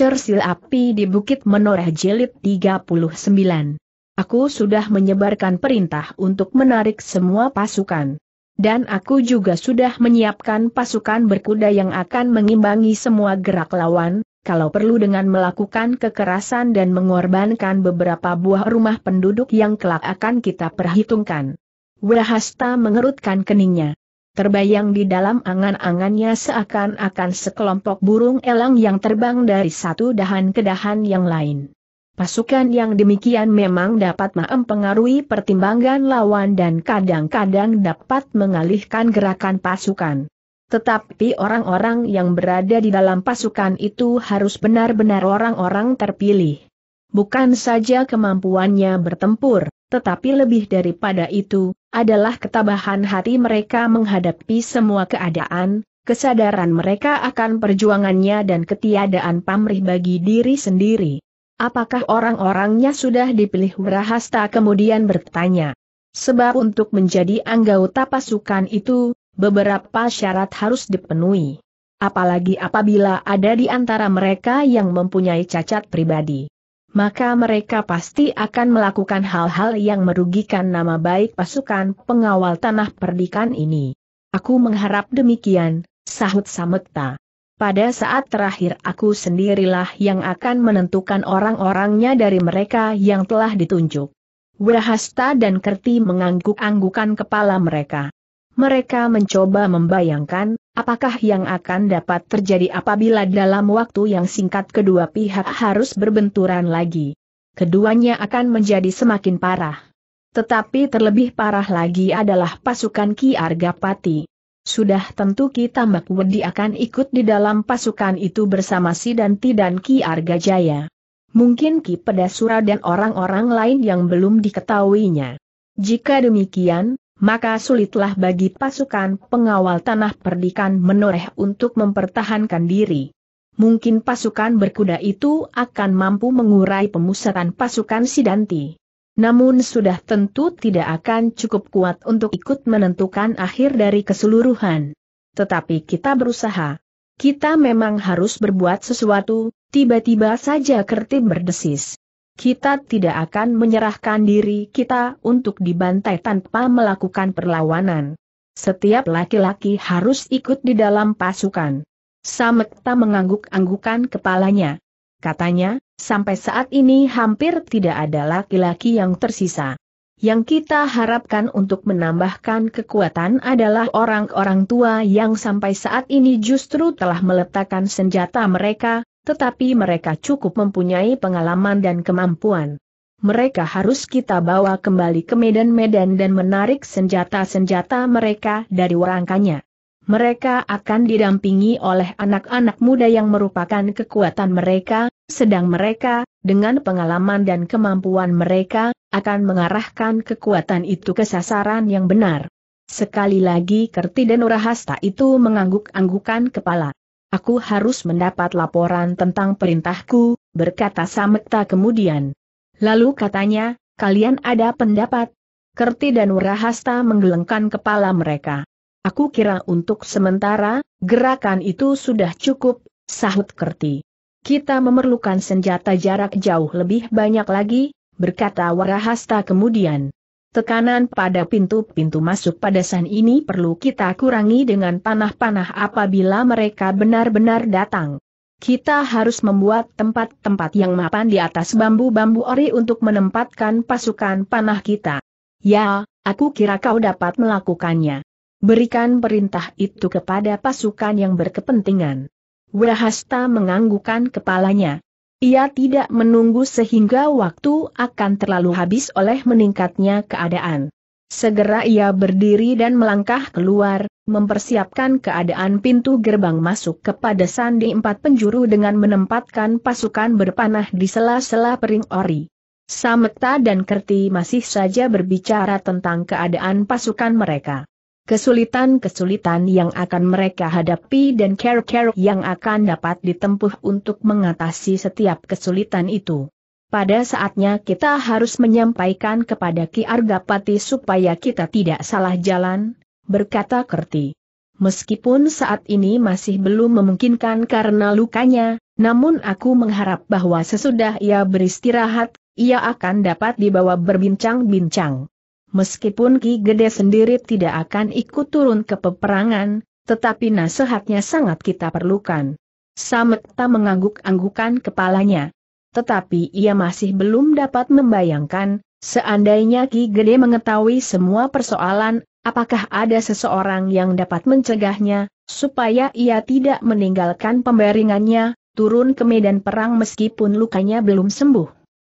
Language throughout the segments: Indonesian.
Cersil api di Bukit Menoreh Jelit 39. Aku sudah menyebarkan perintah untuk menarik semua pasukan. Dan aku juga sudah menyiapkan pasukan berkuda yang akan mengimbangi semua gerak lawan, kalau perlu dengan melakukan kekerasan dan mengorbankan beberapa buah rumah penduduk yang kelak akan kita perhitungkan. Wahasta mengerutkan keningnya. Terbayang di dalam angan-angannya seakan-akan sekelompok burung elang yang terbang dari satu dahan ke dahan yang lain. Pasukan yang demikian memang dapat mempengaruhi pertimbangan lawan dan kadang-kadang dapat mengalihkan gerakan pasukan. Tetapi orang-orang yang berada di dalam pasukan itu harus benar-benar orang-orang terpilih. Bukan saja kemampuannya bertempur, tetapi lebih daripada itu, adalah ketabahan hati mereka menghadapi semua keadaan, kesadaran mereka akan perjuangannya dan ketiadaan pamrih bagi diri sendiri. Apakah orang-orangnya sudah dipilih Wirahasta kemudian bertanya. Sebab untuk menjadi anggota pasukan itu, beberapa syarat harus dipenuhi. Apalagi apabila ada di antara mereka yang mempunyai cacat pribadi maka mereka pasti akan melakukan hal-hal yang merugikan nama baik pasukan pengawal tanah perdikan ini. Aku mengharap demikian, sahut Samekta. Pada saat terakhir aku sendirilah yang akan menentukan orang-orangnya dari mereka yang telah ditunjuk. Wirahasta dan Kerti mengangguk-anggukan kepala mereka mereka mencoba membayangkan, apakah yang akan dapat terjadi apabila dalam waktu yang singkat kedua pihak harus berbenturan lagi. Keduanya akan menjadi semakin parah. Tetapi terlebih parah lagi adalah pasukan Ki Argapati. Sudah tentu Ki Tambak Wedi akan ikut di dalam pasukan itu bersama si Danti dan Ki Arga Jaya. Mungkin Ki Pedasura dan orang-orang lain yang belum diketahuinya. Jika demikian, maka sulitlah bagi pasukan pengawal tanah perdikan menoreh untuk mempertahankan diri. Mungkin pasukan berkuda itu akan mampu mengurai pemusatan pasukan Sidanti. Namun sudah tentu tidak akan cukup kuat untuk ikut menentukan akhir dari keseluruhan. Tetapi kita berusaha. Kita memang harus berbuat sesuatu, tiba-tiba saja Kerti berdesis. Kita tidak akan menyerahkan diri kita untuk dibantai tanpa melakukan perlawanan. Setiap laki-laki harus ikut di dalam pasukan. Samekta mengangguk-anggukan kepalanya. Katanya, sampai saat ini hampir tidak ada laki-laki yang tersisa. Yang kita harapkan untuk menambahkan kekuatan adalah orang-orang tua yang sampai saat ini justru telah meletakkan senjata mereka, tetapi mereka cukup mempunyai pengalaman dan kemampuan. Mereka harus kita bawa kembali ke medan-medan dan menarik senjata-senjata mereka dari warangkanya. Mereka akan didampingi oleh anak-anak muda yang merupakan kekuatan mereka, sedang mereka, dengan pengalaman dan kemampuan mereka, akan mengarahkan kekuatan itu ke sasaran yang benar. Sekali lagi Kerti dan Urahasta itu mengangguk-anggukan kepala. Aku harus mendapat laporan tentang perintahku, berkata Samekta kemudian. Lalu katanya, kalian ada pendapat? Kerti dan Warahasta menggelengkan kepala mereka. Aku kira untuk sementara, gerakan itu sudah cukup, sahut Kerti. Kita memerlukan senjata jarak jauh lebih banyak lagi, berkata Warahasta kemudian. Tekanan pada pintu-pintu masuk pada san ini perlu kita kurangi dengan panah-panah apabila mereka benar-benar datang. Kita harus membuat tempat-tempat yang mapan di atas bambu-bambu ori untuk menempatkan pasukan panah kita. Ya, aku kira kau dapat melakukannya. Berikan perintah itu kepada pasukan yang berkepentingan. Wahasta menganggukkan kepalanya. Ia tidak menunggu sehingga waktu akan terlalu habis oleh meningkatnya keadaan. Segera ia berdiri dan melangkah keluar, mempersiapkan keadaan pintu gerbang masuk kepada sandi empat penjuru dengan menempatkan pasukan berpanah di sela-sela pering ori. Sametta dan Kerti masih saja berbicara tentang keadaan pasukan mereka kesulitan-kesulitan yang akan mereka hadapi dan care-care yang akan dapat ditempuh untuk mengatasi setiap kesulitan itu. Pada saatnya kita harus menyampaikan kepada Ki Argapati supaya kita tidak salah jalan, berkata Kerti. Meskipun saat ini masih belum memungkinkan karena lukanya, namun aku mengharap bahwa sesudah ia beristirahat, ia akan dapat dibawa berbincang-bincang. Meskipun Ki Gede sendiri tidak akan ikut turun ke peperangan, tetapi nasihatnya sangat kita perlukan. Sametta mengangguk-anggukan kepalanya. Tetapi ia masih belum dapat membayangkan, seandainya Ki Gede mengetahui semua persoalan, apakah ada seseorang yang dapat mencegahnya, supaya ia tidak meninggalkan pembaringannya, turun ke medan perang meskipun lukanya belum sembuh.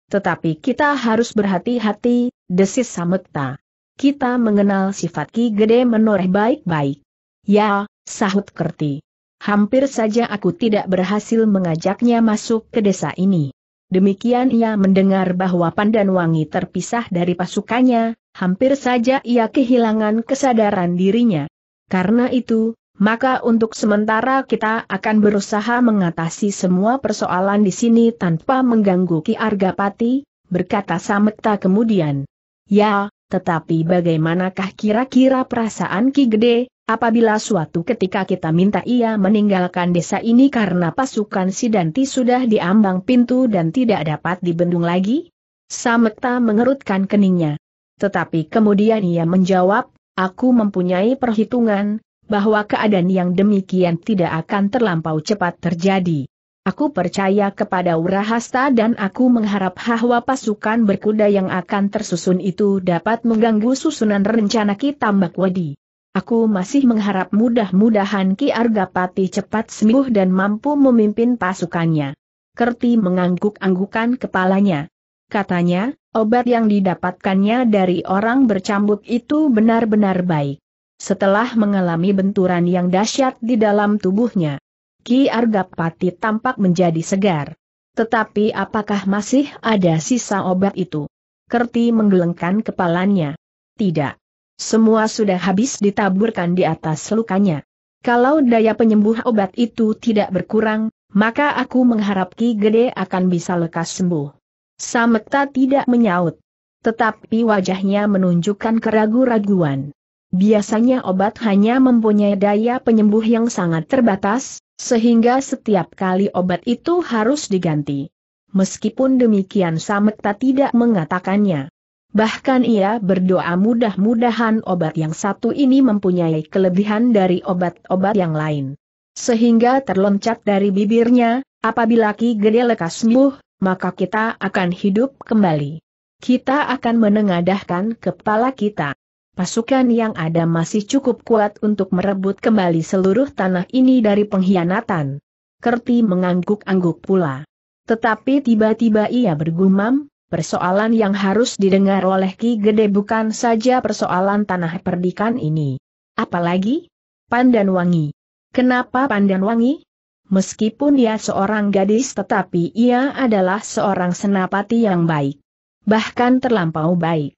Tetapi kita harus berhati-hati, desis Samekta. Kita mengenal sifat Ki Gede menoreh baik-baik. Ya, sahut Kerti. Hampir saja aku tidak berhasil mengajaknya masuk ke desa ini. Demikian ia mendengar bahwa Pandan Wangi terpisah dari pasukannya, hampir saja ia kehilangan kesadaran dirinya. Karena itu, maka untuk sementara kita akan berusaha mengatasi semua persoalan di sini tanpa mengganggu Ki Argapati, berkata Samekta kemudian. Ya, tetapi bagaimanakah kira-kira perasaan Ki Gede, apabila suatu ketika kita minta ia meninggalkan desa ini karena pasukan Sidanti sudah diambang pintu dan tidak dapat dibendung lagi? Samekta mengerutkan keningnya. Tetapi kemudian ia menjawab, aku mempunyai perhitungan, bahwa keadaan yang demikian tidak akan terlampau cepat terjadi. Aku percaya kepada Urahasta dan aku mengharap bahwa pasukan berkuda yang akan tersusun itu dapat mengganggu susunan rencana Ki Tambak Wadi. Aku masih mengharap mudah-mudahan Ki Argapati cepat sembuh dan mampu memimpin pasukannya. Kerti mengangguk-anggukan kepalanya. Katanya, obat yang didapatkannya dari orang bercambuk itu benar-benar baik. Setelah mengalami benturan yang dahsyat di dalam tubuhnya, Ki Argapati tampak menjadi segar. Tetapi apakah masih ada sisa obat itu? Kerti menggelengkan kepalanya. Tidak. Semua sudah habis ditaburkan di atas lukanya. Kalau daya penyembuh obat itu tidak berkurang, maka aku mengharap Ki Gede akan bisa lekas sembuh. Samekta tidak menyaut. Tetapi wajahnya menunjukkan keragu-raguan. Biasanya obat hanya mempunyai daya penyembuh yang sangat terbatas, sehingga setiap kali obat itu harus diganti. Meskipun demikian Samekta tidak mengatakannya. Bahkan ia berdoa mudah-mudahan obat yang satu ini mempunyai kelebihan dari obat-obat yang lain. Sehingga terloncat dari bibirnya, apabila Ki Gede lekas sembuh, maka kita akan hidup kembali. Kita akan menengadahkan kepala kita pasukan yang ada masih cukup kuat untuk merebut kembali seluruh tanah ini dari pengkhianatan. Kerti mengangguk-angguk pula. Tetapi tiba-tiba ia bergumam, persoalan yang harus didengar oleh Ki Gede bukan saja persoalan tanah perdikan ini. Apalagi? Pandan Wangi. Kenapa Pandan Wangi? Meskipun dia seorang gadis tetapi ia adalah seorang senapati yang baik. Bahkan terlampau baik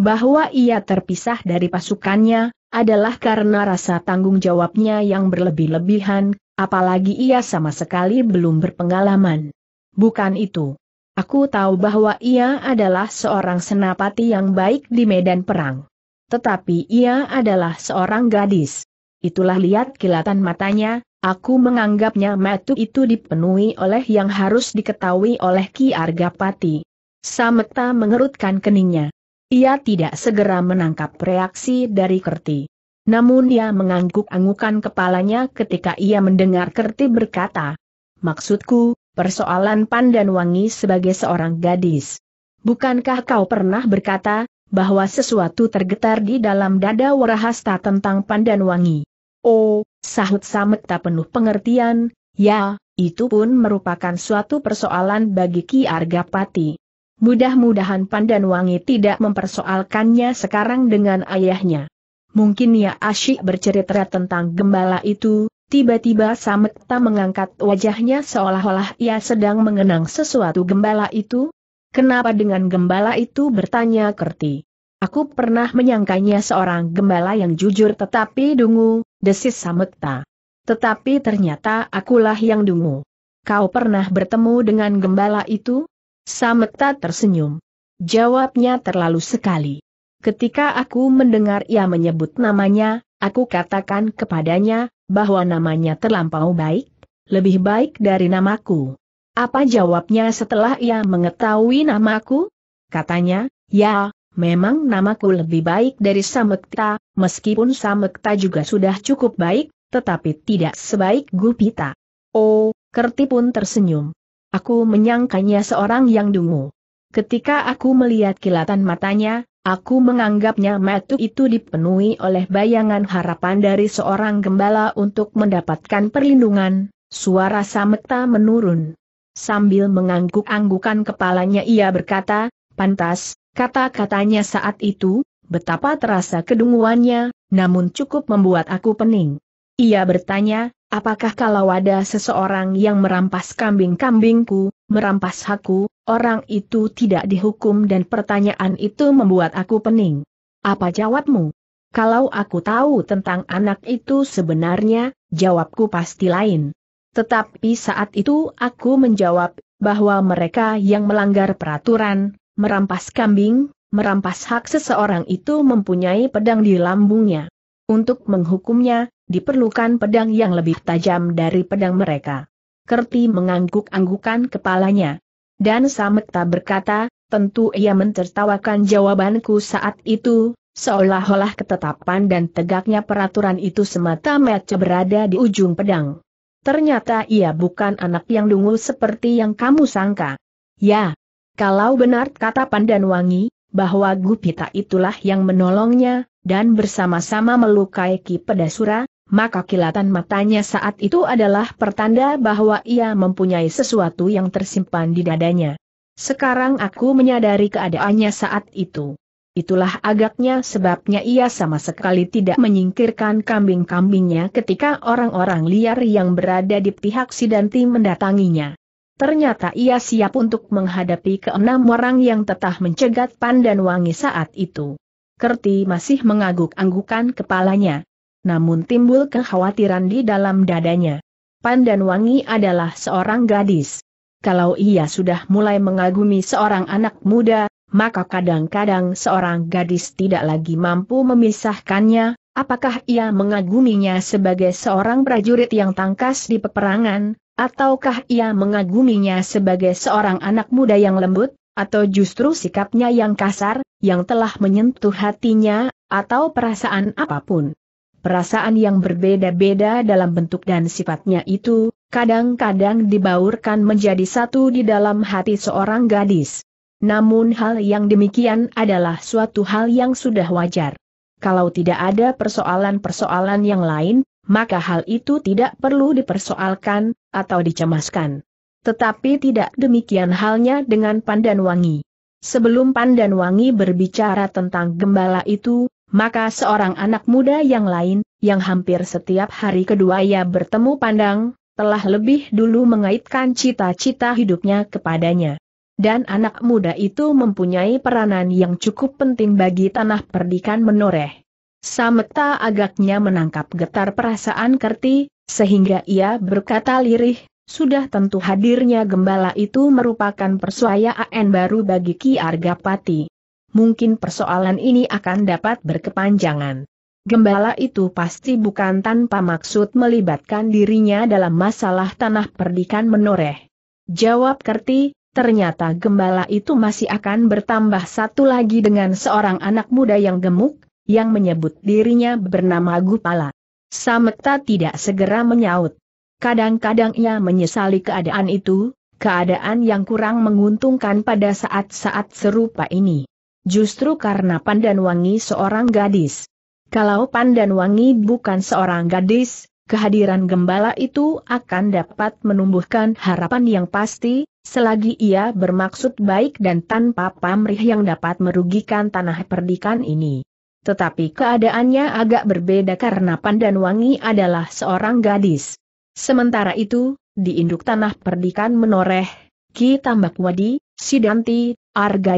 bahwa ia terpisah dari pasukannya, adalah karena rasa tanggung jawabnya yang berlebih-lebihan, apalagi ia sama sekali belum berpengalaman. Bukan itu. Aku tahu bahwa ia adalah seorang senapati yang baik di medan perang. Tetapi ia adalah seorang gadis. Itulah lihat kilatan matanya, Aku menganggapnya metu itu dipenuhi oleh yang harus diketahui oleh Ki Argapati. Sameta mengerutkan keningnya. Ia tidak segera menangkap reaksi dari Kerti. Namun ia mengangguk-anggukan kepalanya ketika ia mendengar Kerti berkata, Maksudku, persoalan Pandan Wangi sebagai seorang gadis. Bukankah kau pernah berkata, bahwa sesuatu tergetar di dalam dada warahasta tentang Pandan Wangi? Oh, sahut Samet tak penuh pengertian, ya, itu pun merupakan suatu persoalan bagi Ki Argapati. Mudah-mudahan pandan wangi tidak mempersoalkannya sekarang dengan ayahnya. Mungkin ia ya asyik bercerita tentang gembala itu, tiba-tiba Sametta mengangkat wajahnya seolah-olah ia sedang mengenang sesuatu gembala itu. Kenapa dengan gembala itu bertanya Kerti? Aku pernah menyangkanya seorang gembala yang jujur tetapi dungu, desis Sametta. Tetapi ternyata akulah yang dungu. Kau pernah bertemu dengan gembala itu? Sameta tersenyum. Jawabnya terlalu sekali. Ketika aku mendengar ia menyebut namanya, aku katakan kepadanya, bahwa namanya terlampau baik, lebih baik dari namaku. Apa jawabnya setelah ia mengetahui namaku? Katanya, ya, memang namaku lebih baik dari Samekta, meskipun Samekta juga sudah cukup baik, tetapi tidak sebaik Gupita. Oh, Kerti pun tersenyum. Aku menyangkanya seorang yang dungu. Ketika aku melihat kilatan matanya, aku menganggapnya matu itu dipenuhi oleh bayangan harapan dari seorang gembala untuk mendapatkan perlindungan, suara sameta menurun. Sambil mengangguk-anggukan kepalanya ia berkata, pantas, kata-katanya saat itu, betapa terasa kedunguannya, namun cukup membuat aku pening. Ia bertanya, Apakah kalau ada seseorang yang merampas kambing-kambingku, merampas hakku, orang itu tidak dihukum dan pertanyaan itu membuat aku pening. Apa jawabmu? Kalau aku tahu tentang anak itu sebenarnya, jawabku pasti lain. Tetapi saat itu aku menjawab, bahwa mereka yang melanggar peraturan, merampas kambing, merampas hak seseorang itu mempunyai pedang di lambungnya. Untuk menghukumnya, diperlukan pedang yang lebih tajam dari pedang mereka. Kerti mengangguk-anggukan kepalanya. Dan tak berkata, tentu ia mentertawakan jawabanku saat itu, seolah-olah ketetapan dan tegaknya peraturan itu semata-mata berada di ujung pedang. Ternyata ia bukan anak yang dungul seperti yang kamu sangka. Ya, kalau benar kata pandan Wangi, bahwa Gupita itulah yang menolongnya, dan bersama-sama melukai Ki Pedasura, maka kilatan matanya saat itu adalah pertanda bahwa ia mempunyai sesuatu yang tersimpan di dadanya. Sekarang aku menyadari keadaannya saat itu. Itulah agaknya sebabnya ia sama sekali tidak menyingkirkan kambing-kambingnya ketika orang-orang liar yang berada di pihak Sidanti mendatanginya. Ternyata ia siap untuk menghadapi keenam orang yang tetah mencegat pandan wangi saat itu. Kerti masih mengaguk-anggukan kepalanya namun timbul kekhawatiran di dalam dadanya. Pandan Wangi adalah seorang gadis. Kalau ia sudah mulai mengagumi seorang anak muda, maka kadang-kadang seorang gadis tidak lagi mampu memisahkannya, apakah ia mengaguminya sebagai seorang prajurit yang tangkas di peperangan, ataukah ia mengaguminya sebagai seorang anak muda yang lembut, atau justru sikapnya yang kasar, yang telah menyentuh hatinya, atau perasaan apapun. Perasaan yang berbeda-beda dalam bentuk dan sifatnya itu, kadang-kadang dibaurkan menjadi satu di dalam hati seorang gadis. Namun hal yang demikian adalah suatu hal yang sudah wajar. Kalau tidak ada persoalan-persoalan yang lain, maka hal itu tidak perlu dipersoalkan, atau dicemaskan. Tetapi tidak demikian halnya dengan Pandan Wangi. Sebelum Pandan Wangi berbicara tentang gembala itu, maka seorang anak muda yang lain, yang hampir setiap hari kedua ia bertemu pandang, telah lebih dulu mengaitkan cita-cita hidupnya kepadanya. Dan anak muda itu mempunyai peranan yang cukup penting bagi tanah perdikan menoreh. Sameta agaknya menangkap getar perasaan Kerti, sehingga ia berkata lirih, sudah tentu hadirnya gembala itu merupakan persuayaan baru bagi Ki Argapati mungkin persoalan ini akan dapat berkepanjangan. Gembala itu pasti bukan tanpa maksud melibatkan dirinya dalam masalah tanah perdikan menoreh. Jawab Kerti, ternyata gembala itu masih akan bertambah satu lagi dengan seorang anak muda yang gemuk, yang menyebut dirinya bernama Gupala. Samekta tidak segera menyaut. Kadang-kadang ia menyesali keadaan itu, keadaan yang kurang menguntungkan pada saat-saat serupa ini justru karena Pandan Wangi seorang gadis. Kalau Pandan Wangi bukan seorang gadis, kehadiran gembala itu akan dapat menumbuhkan harapan yang pasti, selagi ia bermaksud baik dan tanpa pamrih yang dapat merugikan tanah perdikan ini. Tetapi keadaannya agak berbeda karena Pandan Wangi adalah seorang gadis. Sementara itu, di induk tanah perdikan menoreh, Ki Tambak Wadi, Sidanti,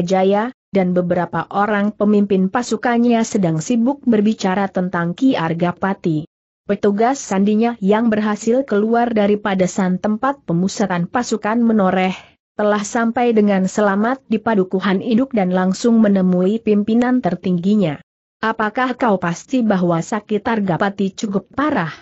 Jaya dan beberapa orang pemimpin pasukannya sedang sibuk berbicara tentang Ki Argapati. Petugas sandinya yang berhasil keluar dari padesan tempat pemusatan pasukan menoreh, telah sampai dengan selamat di padukuhan induk dan langsung menemui pimpinan tertingginya. Apakah kau pasti bahwa sakit Argapati cukup parah?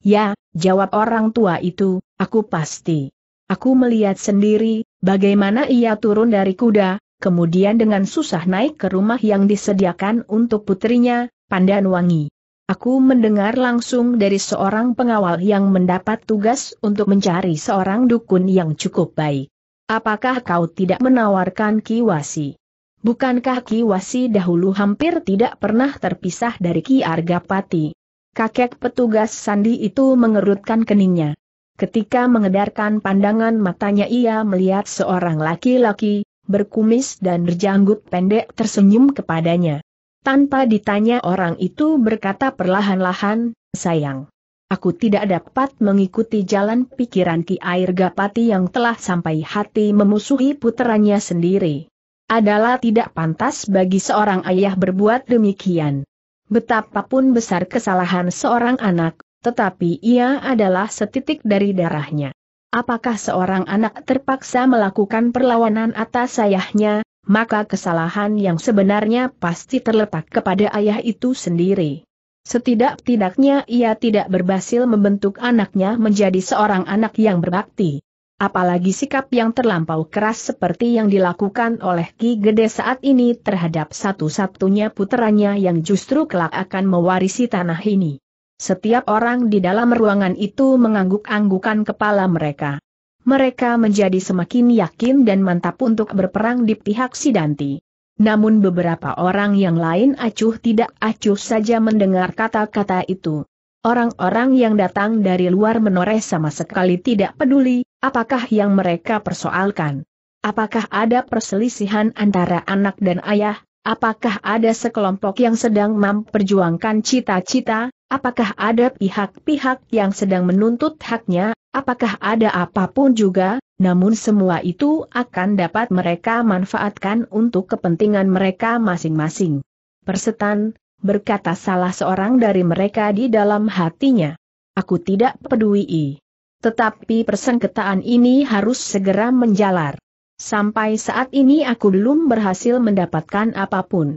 Ya, jawab orang tua itu, aku pasti. Aku melihat sendiri, bagaimana ia turun dari kuda, kemudian dengan susah naik ke rumah yang disediakan untuk putrinya, Pandan Wangi. Aku mendengar langsung dari seorang pengawal yang mendapat tugas untuk mencari seorang dukun yang cukup baik. Apakah kau tidak menawarkan Kiwasi? Bukankah Kiwasi dahulu hampir tidak pernah terpisah dari Ki Argapati? Kakek petugas sandi itu mengerutkan keningnya. Ketika mengedarkan pandangan matanya ia melihat seorang laki-laki, berkumis dan berjanggut pendek tersenyum kepadanya. Tanpa ditanya orang itu berkata perlahan-lahan, sayang. Aku tidak dapat mengikuti jalan pikiran Ki Air Gapati yang telah sampai hati memusuhi puterannya sendiri. Adalah tidak pantas bagi seorang ayah berbuat demikian. Betapapun besar kesalahan seorang anak, tetapi ia adalah setitik dari darahnya apakah seorang anak terpaksa melakukan perlawanan atas ayahnya, maka kesalahan yang sebenarnya pasti terletak kepada ayah itu sendiri. Setidak-tidaknya ia tidak berhasil membentuk anaknya menjadi seorang anak yang berbakti. Apalagi sikap yang terlampau keras seperti yang dilakukan oleh Ki Gede saat ini terhadap satu-satunya putranya yang justru kelak akan mewarisi tanah ini. Setiap orang di dalam ruangan itu mengangguk-anggukan kepala mereka. Mereka menjadi semakin yakin dan mantap untuk berperang di pihak Sidanti. Namun beberapa orang yang lain acuh tidak acuh saja mendengar kata-kata itu. Orang-orang yang datang dari luar menoreh sama sekali tidak peduli, apakah yang mereka persoalkan. Apakah ada perselisihan antara anak dan ayah, apakah ada sekelompok yang sedang memperjuangkan cita-cita, Apakah ada pihak-pihak yang sedang menuntut haknya, apakah ada apapun juga, namun semua itu akan dapat mereka manfaatkan untuk kepentingan mereka masing-masing. Persetan, berkata salah seorang dari mereka di dalam hatinya. Aku tidak peduli. Tetapi persengketaan ini harus segera menjalar. Sampai saat ini aku belum berhasil mendapatkan apapun.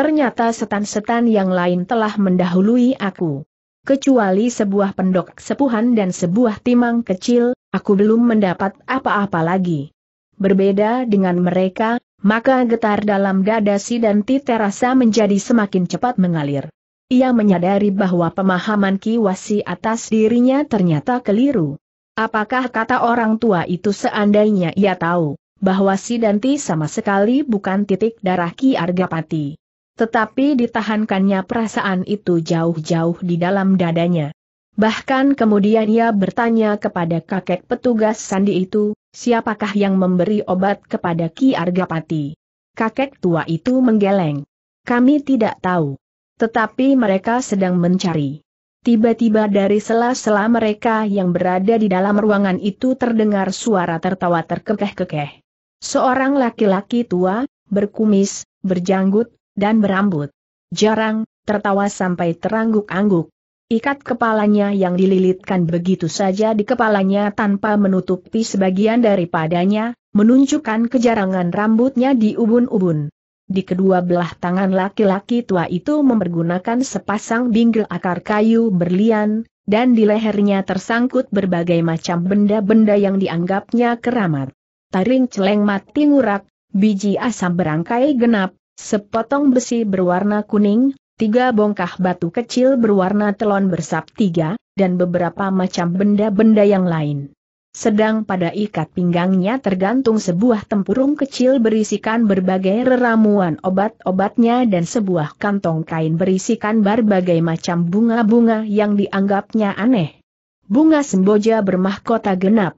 Ternyata setan-setan yang lain telah mendahului aku. Kecuali sebuah pendok sepuhan dan sebuah timang kecil, aku belum mendapat apa-apa lagi. Berbeda dengan mereka, maka getar dalam dada si Danti terasa menjadi semakin cepat mengalir. Ia menyadari bahwa pemahaman Ki Wasi atas dirinya ternyata keliru. Apakah kata orang tua itu seandainya ia tahu, bahwa si Danti sama sekali bukan titik darah Ki Argapati? Tetapi ditahankannya perasaan itu jauh-jauh di dalam dadanya. Bahkan kemudian ia bertanya kepada kakek petugas sandi itu, siapakah yang memberi obat kepada Ki Argapati? Kakek tua itu menggeleng. Kami tidak tahu. Tetapi mereka sedang mencari. Tiba-tiba dari sela-sela mereka yang berada di dalam ruangan itu terdengar suara tertawa terkekeh-kekeh. Seorang laki-laki tua, berkumis, berjanggut, dan berambut. Jarang, tertawa sampai terangguk-angguk. Ikat kepalanya yang dililitkan begitu saja di kepalanya tanpa menutupi sebagian daripadanya, menunjukkan kejarangan rambutnya di ubun-ubun. Di kedua belah tangan laki-laki tua itu mempergunakan sepasang binggel akar kayu berlian, dan di lehernya tersangkut berbagai macam benda-benda yang dianggapnya keramat. Taring celeng mati ngurak, biji asam berangkai genap, sepotong besi berwarna kuning, tiga bongkah batu kecil berwarna telon bersap tiga, dan beberapa macam benda-benda yang lain. Sedang pada ikat pinggangnya tergantung sebuah tempurung kecil berisikan berbagai reramuan obat-obatnya dan sebuah kantong kain berisikan berbagai macam bunga-bunga yang dianggapnya aneh. Bunga semboja bermahkota genap,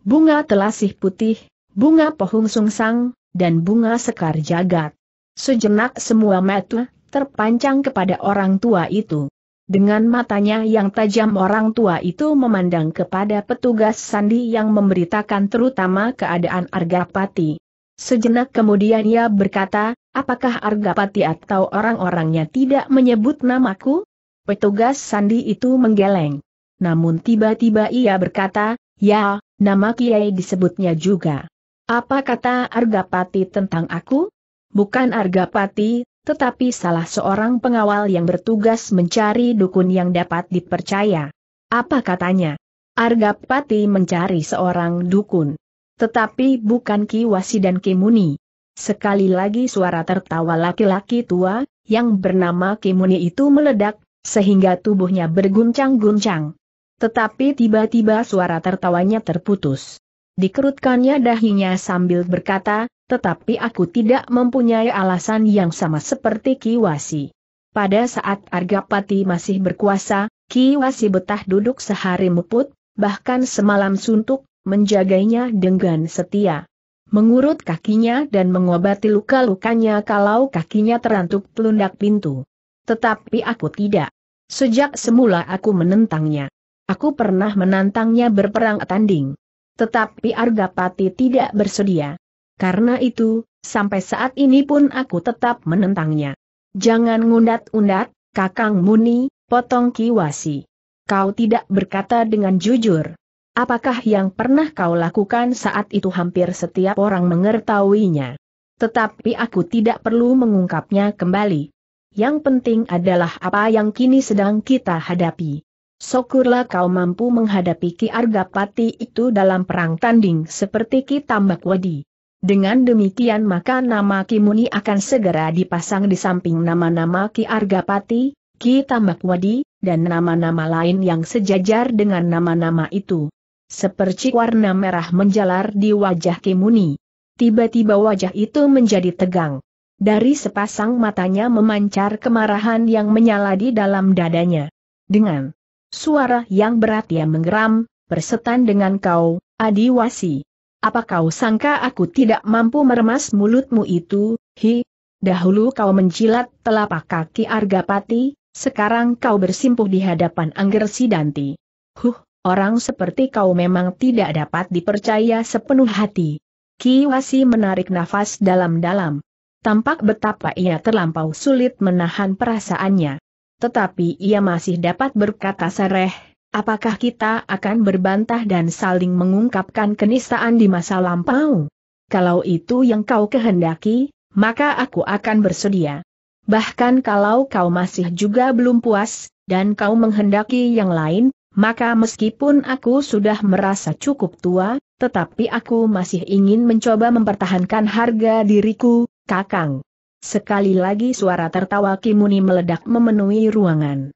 bunga telasih putih, bunga pohung sungsang, dan bunga sekar jagat. Sejenak semua mata terpancang kepada orang tua itu. Dengan matanya yang tajam orang tua itu memandang kepada petugas sandi yang memberitakan terutama keadaan Argapati. Sejenak kemudian ia berkata, apakah Argapati atau orang-orangnya tidak menyebut namaku? Petugas sandi itu menggeleng. Namun tiba-tiba ia berkata, ya, nama Kiai disebutnya juga. Apa kata Argapati tentang aku? bukan Argapati, tetapi salah seorang pengawal yang bertugas mencari dukun yang dapat dipercaya. Apa katanya? Argapati mencari seorang dukun. Tetapi bukan Ki Wasi dan Ki Muni. Sekali lagi suara tertawa laki-laki tua, yang bernama Ki Muni itu meledak, sehingga tubuhnya berguncang-guncang. Tetapi tiba-tiba suara tertawanya terputus. Dikerutkannya dahinya sambil berkata, tetapi aku tidak mempunyai alasan yang sama seperti Kiwasi. Pada saat Argapati masih berkuasa, Kiwasi betah duduk sehari meput, bahkan semalam suntuk, menjaganya dengan setia. Mengurut kakinya dan mengobati luka-lukanya kalau kakinya terantuk pelundak pintu. Tetapi aku tidak. Sejak semula aku menentangnya. Aku pernah menantangnya berperang tanding. Tetapi Argapati tidak bersedia. Karena itu, sampai saat ini pun aku tetap menentangnya. Jangan ngundat-undat, Kakang Muni, potong Kiwasi. Kau tidak berkata dengan jujur. Apakah yang pernah kau lakukan saat itu hampir setiap orang mengertawinya? Tetapi aku tidak perlu mengungkapnya kembali. Yang penting adalah apa yang kini sedang kita hadapi. Syukurlah kau mampu menghadapi Ki Argapati itu dalam perang tanding seperti Ki Tambak Wadi. Dengan demikian maka nama Ki Muni akan segera dipasang di samping nama-nama Ki Argapati, Ki Tambakwadi, dan nama-nama lain yang sejajar dengan nama-nama itu. Sepercik warna merah menjalar di wajah Ki Muni. Tiba-tiba wajah itu menjadi tegang. Dari sepasang matanya memancar kemarahan yang menyala di dalam dadanya. Dengan suara yang berat ia menggeram, bersetan dengan kau, Adiwasi. Apa kau sangka aku tidak mampu meremas mulutmu itu, hi? Dahulu kau menjilat telapak kaki Argapati, sekarang kau bersimpuh di hadapan Angger Sidanti. Huh, orang seperti kau memang tidak dapat dipercaya sepenuh hati. Ki Kiwasi menarik nafas dalam-dalam. Tampak betapa ia terlampau sulit menahan perasaannya. Tetapi ia masih dapat berkata sereh, Apakah kita akan berbantah dan saling mengungkapkan kenistaan di masa lampau? Kalau itu yang kau kehendaki, maka aku akan bersedia. Bahkan kalau kau masih juga belum puas, dan kau menghendaki yang lain, maka meskipun aku sudah merasa cukup tua, tetapi aku masih ingin mencoba mempertahankan harga diriku, Kakang. Sekali lagi suara tertawa Kimuni meledak memenuhi ruangan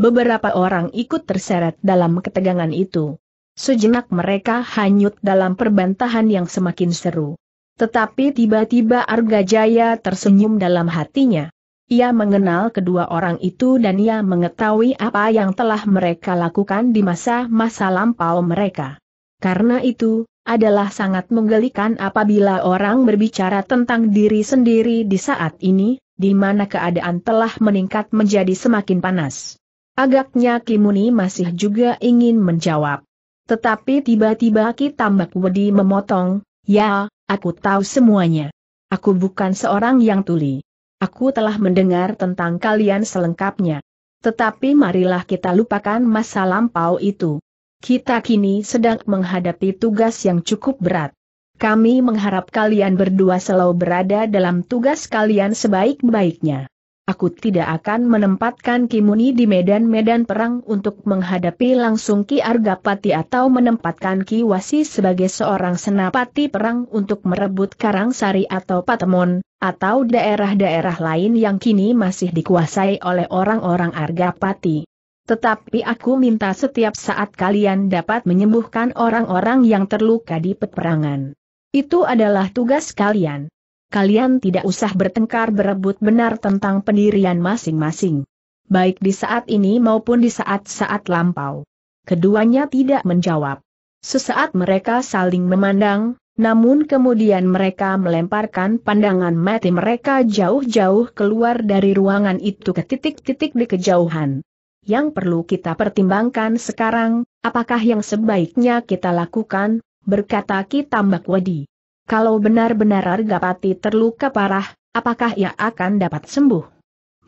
beberapa orang ikut terseret dalam ketegangan itu. Sejenak mereka hanyut dalam perbantahan yang semakin seru. Tetapi tiba-tiba Arga Jaya tersenyum dalam hatinya. Ia mengenal kedua orang itu dan ia mengetahui apa yang telah mereka lakukan di masa-masa lampau mereka. Karena itu, adalah sangat menggelikan apabila orang berbicara tentang diri sendiri di saat ini, di mana keadaan telah meningkat menjadi semakin panas. Agaknya Kimuni masih juga ingin menjawab. Tetapi tiba-tiba Ki Tambak Wedi memotong, ya, aku tahu semuanya. Aku bukan seorang yang tuli. Aku telah mendengar tentang kalian selengkapnya. Tetapi marilah kita lupakan masa lampau itu. Kita kini sedang menghadapi tugas yang cukup berat. Kami mengharap kalian berdua selalu berada dalam tugas kalian sebaik-baiknya aku tidak akan menempatkan Kimuni di medan-medan perang untuk menghadapi langsung Ki Argapati atau menempatkan Ki Wasi sebagai seorang senapati perang untuk merebut Karangsari atau Patemon, atau daerah-daerah lain yang kini masih dikuasai oleh orang-orang Argapati. Tetapi aku minta setiap saat kalian dapat menyembuhkan orang-orang yang terluka di peperangan. Itu adalah tugas kalian kalian tidak usah bertengkar berebut benar tentang pendirian masing-masing. Baik di saat ini maupun di saat-saat lampau. Keduanya tidak menjawab. Sesaat mereka saling memandang, namun kemudian mereka melemparkan pandangan mati mereka jauh-jauh keluar dari ruangan itu ke titik-titik di kejauhan. Yang perlu kita pertimbangkan sekarang, apakah yang sebaiknya kita lakukan, berkata Ki Tambak Wadi. Kalau benar-benar Argapati terluka parah, apakah ia akan dapat sembuh?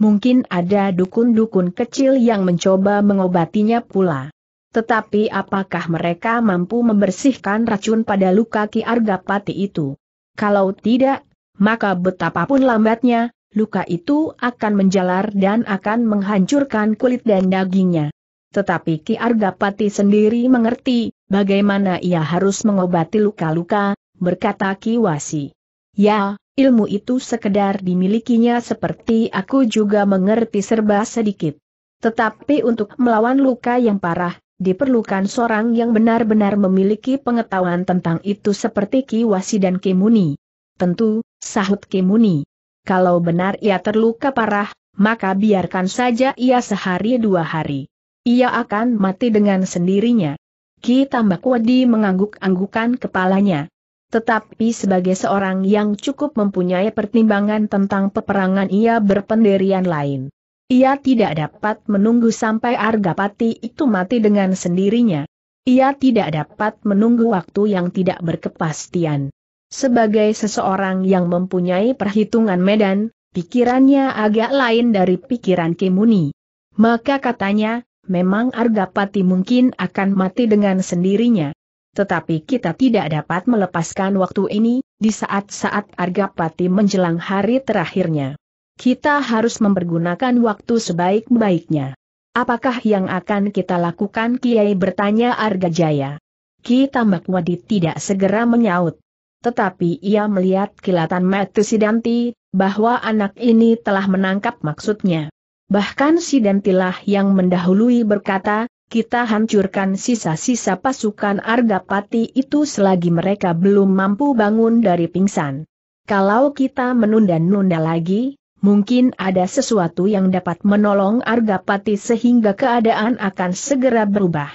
Mungkin ada dukun-dukun kecil yang mencoba mengobatinya pula. Tetapi apakah mereka mampu membersihkan racun pada luka Ki Argapati itu? Kalau tidak, maka betapapun lambatnya, luka itu akan menjalar dan akan menghancurkan kulit dan dagingnya. Tetapi Ki Argapati sendiri mengerti bagaimana ia harus mengobati luka-luka, berkata Ki Wasi, Ya, ilmu itu sekedar dimilikinya seperti aku juga mengerti serba sedikit. Tetapi untuk melawan luka yang parah, diperlukan seorang yang benar-benar memiliki pengetahuan tentang itu seperti Ki Wasi dan Kimuni. Tentu, sahut Kimuni. Kalau benar ia terluka parah, maka biarkan saja ia sehari dua hari. Ia akan mati dengan sendirinya. Ki Tambakwadi mengangguk-anggukan kepalanya. Tetapi sebagai seorang yang cukup mempunyai pertimbangan tentang peperangan ia berpendirian lain. Ia tidak dapat menunggu sampai Argapati itu mati dengan sendirinya. Ia tidak dapat menunggu waktu yang tidak berkepastian. Sebagai seseorang yang mempunyai perhitungan medan, pikirannya agak lain dari pikiran Kimuni. Maka katanya, memang Argapati mungkin akan mati dengan sendirinya. Tetapi kita tidak dapat melepaskan waktu ini, di saat-saat Argapati menjelang hari terakhirnya. Kita harus mempergunakan waktu sebaik-baiknya. Apakah yang akan kita lakukan Kiai bertanya Arga Jaya. Kita Makwadi tidak segera menyaut. Tetapi ia melihat kilatan Sidanti, bahwa anak ini telah menangkap maksudnya. Bahkan Sidantilah yang mendahului berkata, kita hancurkan sisa-sisa pasukan Ardapati itu selagi mereka belum mampu bangun dari pingsan. Kalau kita menunda-nunda lagi, mungkin ada sesuatu yang dapat menolong Ardapati sehingga keadaan akan segera berubah.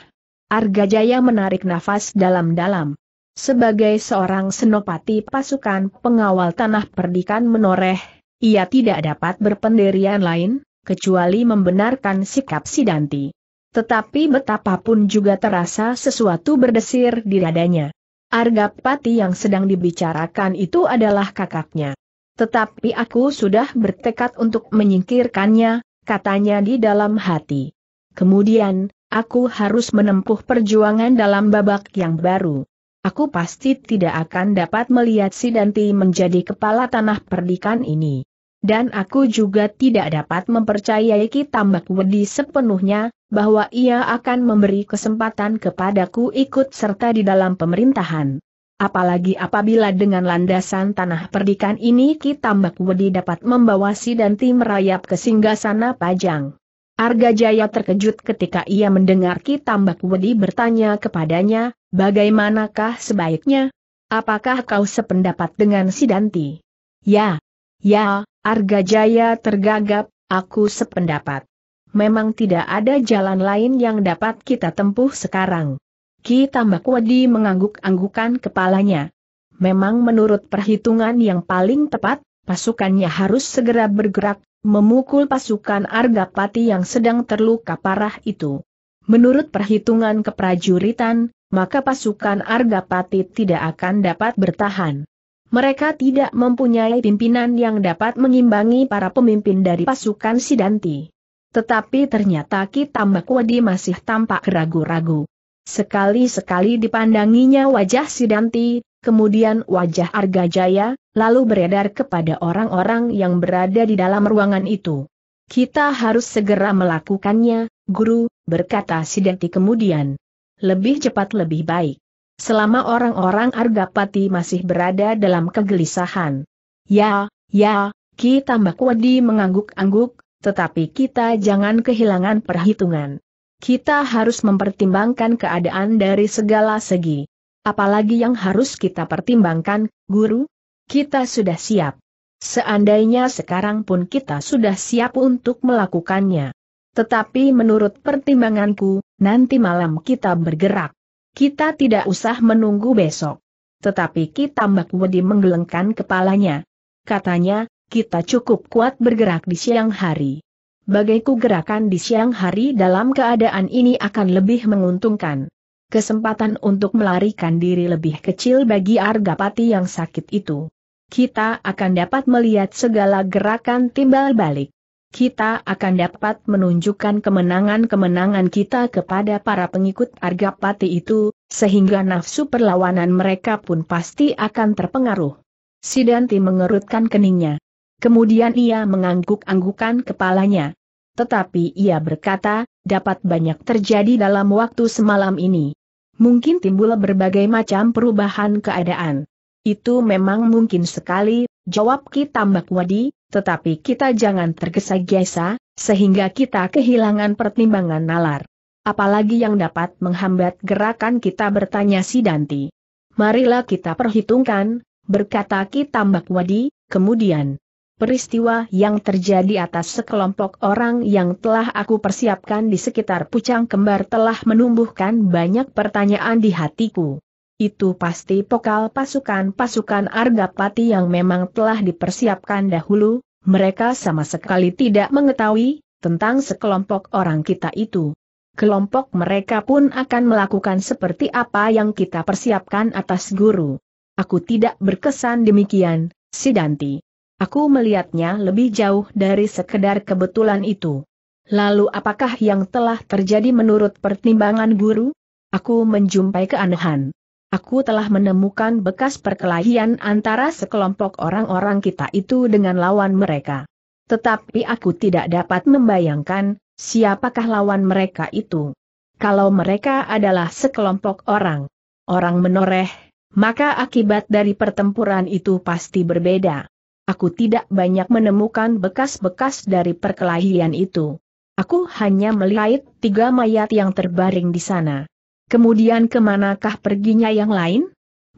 Argajaya menarik nafas dalam-dalam. Sebagai seorang senopati pasukan pengawal tanah perdikan menoreh, ia tidak dapat berpendirian lain, kecuali membenarkan sikap Sidanti. Tetapi betapapun juga terasa sesuatu berdesir di dadanya. Argapati yang sedang dibicarakan itu adalah kakaknya. Tetapi aku sudah bertekad untuk menyingkirkannya, katanya di dalam hati. Kemudian, aku harus menempuh perjuangan dalam babak yang baru. Aku pasti tidak akan dapat melihat Sidanti menjadi kepala tanah perdikan ini. Dan aku juga tidak dapat mempercayai Tambak Wedi sepenuhnya, bahwa ia akan memberi kesempatan kepadaku ikut serta di dalam pemerintahan. Apalagi apabila dengan landasan tanah perdikan ini Tambak Wedi dapat membawa Sidanti merayap ke singgasana Pajang. Arga Jaya terkejut ketika ia mendengar Tambak Wedi bertanya kepadanya, bagaimanakah sebaiknya? Apakah kau sependapat dengan Sidanti? Ya, ya, Argajaya tergagap, aku sependapat. Memang tidak ada jalan lain yang dapat kita tempuh sekarang. Ki Tambakwadi mengangguk-anggukan kepalanya. Memang menurut perhitungan yang paling tepat, pasukannya harus segera bergerak, memukul pasukan Arga Pati yang sedang terluka parah itu. Menurut perhitungan keprajuritan, maka pasukan Argapati tidak akan dapat bertahan mereka tidak mempunyai pimpinan yang dapat mengimbangi para pemimpin dari pasukan Sidanti. Tetapi ternyata Ki Tambakwadi masih tampak ragu-ragu. Sekali-sekali dipandanginya wajah Sidanti, kemudian wajah Arga Jaya, lalu beredar kepada orang-orang yang berada di dalam ruangan itu. Kita harus segera melakukannya, guru, berkata Sidanti kemudian. Lebih cepat lebih baik. Selama orang-orang Argapati masih berada dalam kegelisahan. Ya, ya, Ki Tambak Wadi mengangguk-angguk, tetapi kita jangan kehilangan perhitungan. Kita harus mempertimbangkan keadaan dari segala segi. Apalagi yang harus kita pertimbangkan, guru? Kita sudah siap. Seandainya sekarang pun kita sudah siap untuk melakukannya. Tetapi menurut pertimbanganku, nanti malam kita bergerak. Kita tidak usah menunggu besok. Tetapi kita, Mbak Wedi menggelengkan kepalanya. Katanya, kita cukup kuat bergerak di siang hari. Bagaiku gerakan di siang hari dalam keadaan ini akan lebih menguntungkan. Kesempatan untuk melarikan diri lebih kecil bagi Argapati yang sakit itu. Kita akan dapat melihat segala gerakan timbal balik kita akan dapat menunjukkan kemenangan-kemenangan kita kepada para pengikut Argapati itu, sehingga nafsu perlawanan mereka pun pasti akan terpengaruh. Sidanti mengerutkan keningnya. Kemudian ia mengangguk-anggukan kepalanya. Tetapi ia berkata, dapat banyak terjadi dalam waktu semalam ini. Mungkin timbul berbagai macam perubahan keadaan. Itu memang mungkin sekali, Jawab Ki Tambak Wadi, tetapi kita jangan tergesa-gesa, sehingga kita kehilangan pertimbangan nalar. Apalagi yang dapat menghambat gerakan kita bertanya si Danti. Marilah kita perhitungkan, berkata Ki Tambak Wadi, kemudian. Peristiwa yang terjadi atas sekelompok orang yang telah aku persiapkan di sekitar pucang kembar telah menumbuhkan banyak pertanyaan di hatiku. Itu pasti pokal pasukan-pasukan Argapati yang memang telah dipersiapkan dahulu, mereka sama sekali tidak mengetahui tentang sekelompok orang kita itu. Kelompok mereka pun akan melakukan seperti apa yang kita persiapkan atas guru. Aku tidak berkesan demikian, Sidanti. Aku melihatnya lebih jauh dari sekedar kebetulan itu. Lalu apakah yang telah terjadi menurut pertimbangan guru? Aku menjumpai keanehan. Aku telah menemukan bekas perkelahian antara sekelompok orang-orang kita itu dengan lawan mereka. Tetapi aku tidak dapat membayangkan, siapakah lawan mereka itu. Kalau mereka adalah sekelompok orang, orang menoreh, maka akibat dari pertempuran itu pasti berbeda. Aku tidak banyak menemukan bekas-bekas dari perkelahian itu. Aku hanya melihat tiga mayat yang terbaring di sana. Kemudian kemanakah perginya yang lain?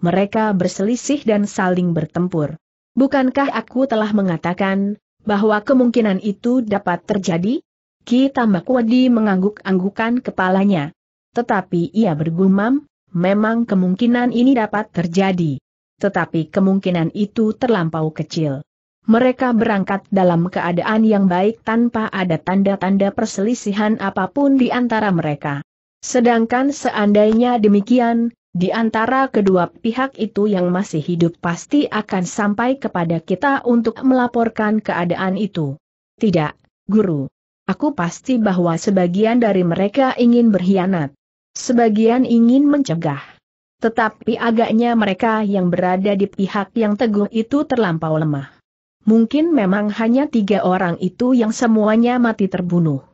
Mereka berselisih dan saling bertempur. Bukankah aku telah mengatakan, bahwa kemungkinan itu dapat terjadi? Ki Tambakwadi mengangguk-anggukan kepalanya. Tetapi ia bergumam, memang kemungkinan ini dapat terjadi. Tetapi kemungkinan itu terlampau kecil. Mereka berangkat dalam keadaan yang baik tanpa ada tanda-tanda perselisihan apapun di antara mereka. Sedangkan seandainya demikian, di antara kedua pihak itu yang masih hidup pasti akan sampai kepada kita untuk melaporkan keadaan itu. Tidak, Guru. Aku pasti bahwa sebagian dari mereka ingin berkhianat. Sebagian ingin mencegah. Tetapi agaknya mereka yang berada di pihak yang teguh itu terlampau lemah. Mungkin memang hanya tiga orang itu yang semuanya mati terbunuh.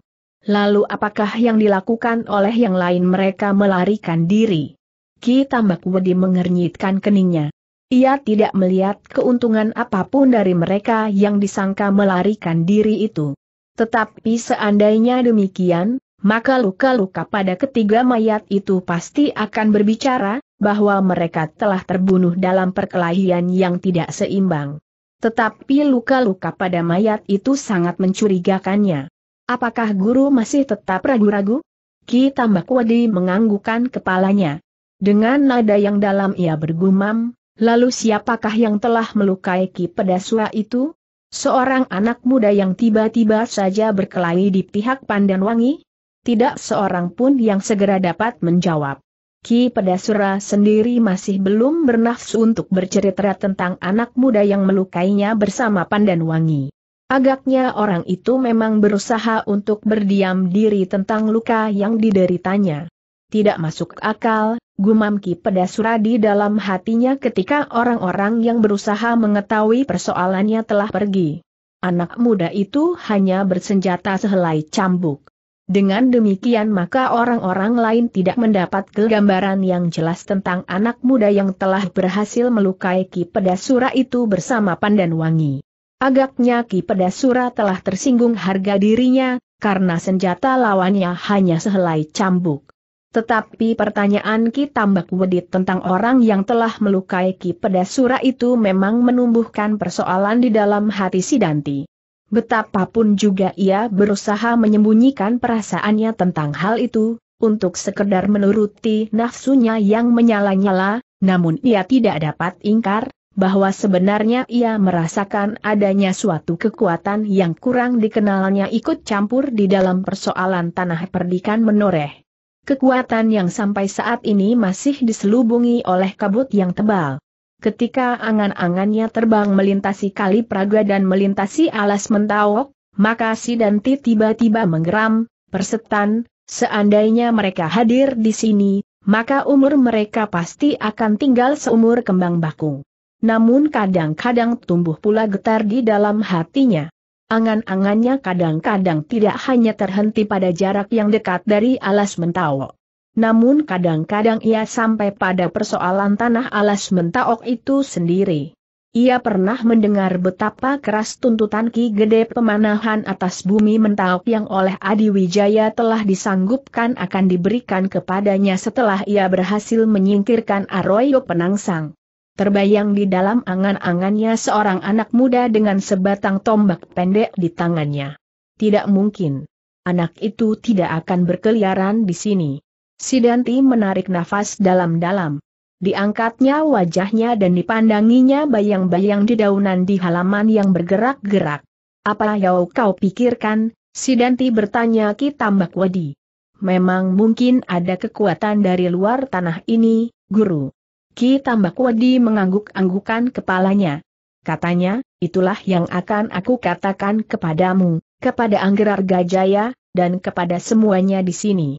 Lalu apakah yang dilakukan oleh yang lain mereka melarikan diri? Ki Tambak Wedi mengernyitkan keningnya. Ia tidak melihat keuntungan apapun dari mereka yang disangka melarikan diri itu. Tetapi seandainya demikian, maka luka-luka pada ketiga mayat itu pasti akan berbicara, bahwa mereka telah terbunuh dalam perkelahian yang tidak seimbang. Tetapi luka-luka pada mayat itu sangat mencurigakannya. Apakah guru masih tetap ragu-ragu? Ki Tambak Wadi menganggukan kepalanya. Dengan nada yang dalam ia bergumam, lalu siapakah yang telah melukai Ki Pedasua itu? Seorang anak muda yang tiba-tiba saja berkelahi di pihak pandan wangi? Tidak seorang pun yang segera dapat menjawab. Ki Pedasura sendiri masih belum bernafsu untuk bercerita tentang anak muda yang melukainya bersama pandan wangi. Agaknya orang itu memang berusaha untuk berdiam diri tentang luka yang dideritanya. Tidak masuk akal, gumam Ki Pedasura di dalam hatinya ketika orang-orang yang berusaha mengetahui persoalannya telah pergi. Anak muda itu hanya bersenjata sehelai cambuk. Dengan demikian maka orang-orang lain tidak mendapat kegambaran yang jelas tentang anak muda yang telah berhasil melukai Ki Pedasura itu bersama Pandan Wangi. Agaknya Ki Pedasura telah tersinggung harga dirinya, karena senjata lawannya hanya sehelai cambuk. Tetapi pertanyaan Ki Tambak Wedit tentang orang yang telah melukai Ki Pedasura itu memang menumbuhkan persoalan di dalam hati Sidanti. Betapapun juga ia berusaha menyembunyikan perasaannya tentang hal itu, untuk sekedar menuruti nafsunya yang menyala-nyala, namun ia tidak dapat ingkar, bahwa sebenarnya ia merasakan adanya suatu kekuatan yang kurang dikenalnya ikut campur di dalam persoalan tanah perdikan menoreh. Kekuatan yang sampai saat ini masih diselubungi oleh kabut yang tebal. Ketika angan-angannya terbang melintasi kali Praga dan melintasi alas mentawok, maka si Danti tiba-tiba menggeram, persetan, seandainya mereka hadir di sini, maka umur mereka pasti akan tinggal seumur kembang bakung. Namun kadang-kadang tumbuh pula getar di dalam hatinya. Angan-angannya kadang-kadang tidak hanya terhenti pada jarak yang dekat dari alas mentawok. Namun kadang-kadang ia sampai pada persoalan tanah alas mentaok itu sendiri. Ia pernah mendengar betapa keras tuntutan Ki Gede pemanahan atas bumi mentaok yang oleh Adi Wijaya telah disanggupkan akan diberikan kepadanya setelah ia berhasil menyingkirkan Arroyo Penangsang. Terbayang di dalam angan-angannya seorang anak muda dengan sebatang tombak pendek di tangannya. Tidak mungkin. Anak itu tidak akan berkeliaran di sini. Sidanti menarik nafas dalam-dalam. Diangkatnya wajahnya dan dipandanginya bayang-bayang di daunan di halaman yang bergerak-gerak. Apa yang kau pikirkan? Sidanti bertanya Ki Tambak Wadi. Memang mungkin ada kekuatan dari luar tanah ini, guru. Ki Tambak Wadi mengangguk-anggukan kepalanya. Katanya, itulah yang akan aku katakan kepadamu, kepada Anggerar Gajaya, dan kepada semuanya di sini.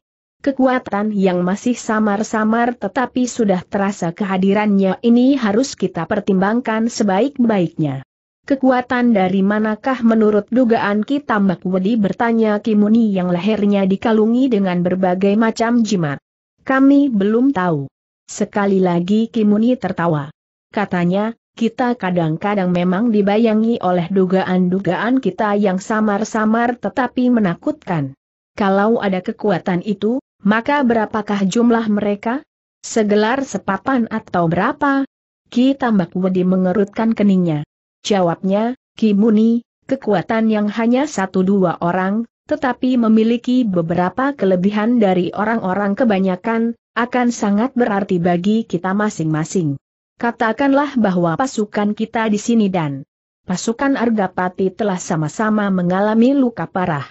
Kekuatan yang masih samar-samar tetapi sudah terasa kehadirannya ini harus kita pertimbangkan sebaik-baiknya. Kekuatan dari manakah menurut dugaan Ki Tambak Wadi bertanya Kimuni yang lehernya dikalungi dengan berbagai macam jimat. Kami belum tahu. Sekali lagi Kimuni tertawa. Katanya, kita kadang-kadang memang dibayangi oleh dugaan-dugaan kita yang samar-samar tetapi menakutkan. Kalau ada kekuatan itu, maka berapakah jumlah mereka? Segelar sepapan atau berapa? Ki Tambak Wedi mengerutkan keningnya. Jawabnya, Kimuni, kekuatan yang hanya satu dua orang, tetapi memiliki beberapa kelebihan dari orang-orang kebanyakan, akan sangat berarti bagi kita masing-masing. Katakanlah bahwa pasukan kita di sini dan pasukan Argapati telah sama-sama mengalami luka parah.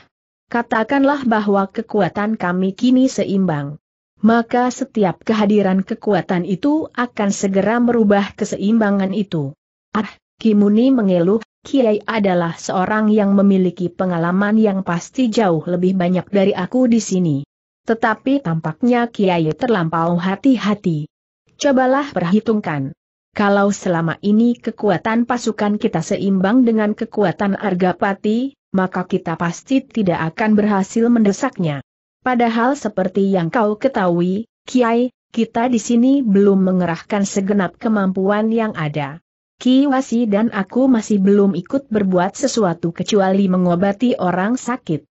Katakanlah bahwa kekuatan kami kini seimbang. Maka setiap kehadiran kekuatan itu akan segera merubah keseimbangan itu. Ah, Kimuni mengeluh, Kiai adalah seorang yang memiliki pengalaman yang pasti jauh lebih banyak dari aku di sini. Tetapi tampaknya Kiai terlampau hati-hati. Cobalah perhitungkan. Kalau selama ini kekuatan pasukan kita seimbang dengan kekuatan Argapati, maka kita pasti tidak akan berhasil mendesaknya. Padahal seperti yang kau ketahui, Kiai, kita di sini belum mengerahkan segenap kemampuan yang ada. Kiwasi dan aku masih belum ikut berbuat sesuatu kecuali mengobati orang sakit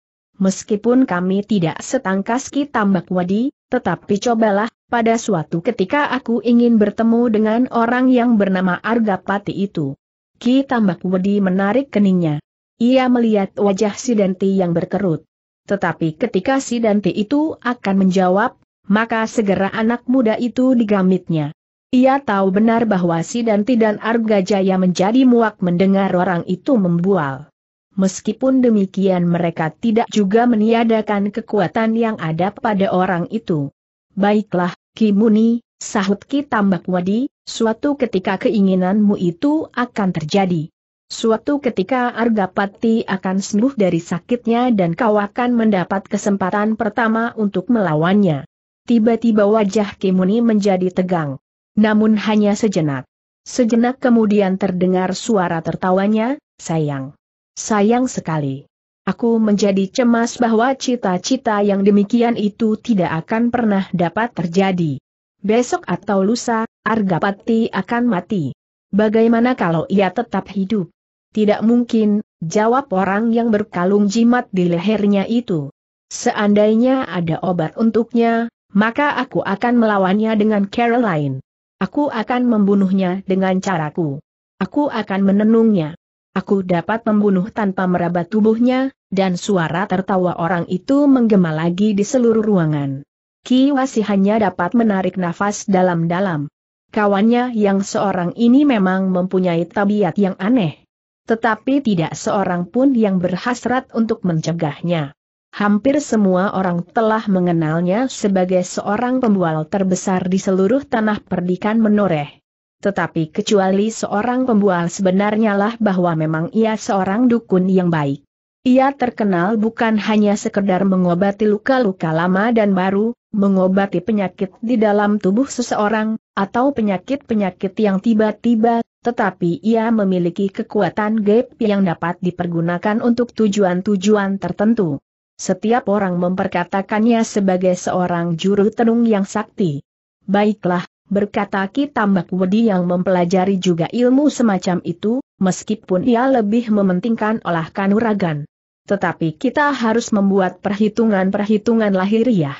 meskipun kami tidak setangkas tambak wadi, tetapi cobalah, pada suatu ketika aku ingin bertemu dengan orang yang bernama Argapati itu. Ki Tambak Wedi menarik keningnya. Ia melihat wajah Sidanti yang berkerut. Tetapi ketika Sidanti itu akan menjawab, maka segera anak muda itu digamitnya. Ia tahu benar bahwa Sidanti dan Arga Jaya menjadi muak mendengar orang itu membual. Meskipun demikian mereka tidak juga meniadakan kekuatan yang ada pada orang itu. Baiklah, Kimuni, sahut Ki Tambak Wadi, suatu ketika keinginanmu itu akan terjadi. Suatu ketika Argapati akan sembuh dari sakitnya dan kau akan mendapat kesempatan pertama untuk melawannya. Tiba-tiba wajah Kimuni menjadi tegang. Namun hanya sejenak. Sejenak kemudian terdengar suara tertawanya, sayang. Sayang sekali. Aku menjadi cemas bahwa cita-cita yang demikian itu tidak akan pernah dapat terjadi. Besok atau lusa, Argapati akan mati. Bagaimana kalau ia tetap hidup? Tidak mungkin, jawab orang yang berkalung jimat di lehernya itu. Seandainya ada obat untuknya, maka aku akan melawannya dengan Caroline. Aku akan membunuhnya dengan caraku. Aku akan menenungnya. Aku dapat membunuh tanpa meraba tubuhnya, dan suara tertawa orang itu menggema lagi di seluruh ruangan. Kiwasi hanya dapat menarik nafas dalam-dalam. Kawannya yang seorang ini memang mempunyai tabiat yang aneh. Tetapi tidak seorang pun yang berhasrat untuk mencegahnya. Hampir semua orang telah mengenalnya sebagai seorang pembual terbesar di seluruh tanah perdikan menoreh. Tetapi kecuali seorang pembual sebenarnya lah bahwa memang ia seorang dukun yang baik. Ia terkenal bukan hanya sekedar mengobati luka-luka lama dan baru, mengobati penyakit di dalam tubuh seseorang, atau penyakit-penyakit yang tiba-tiba, tetapi ia memiliki kekuatan gap yang dapat dipergunakan untuk tujuan-tujuan tertentu. Setiap orang memperkatakannya sebagai seorang juru tenung yang sakti. Baiklah, berkata tambak Wedi yang mempelajari juga ilmu semacam itu, meskipun ia lebih mementingkan olah kanuragan. Tetapi kita harus membuat perhitungan-perhitungan lahiriah.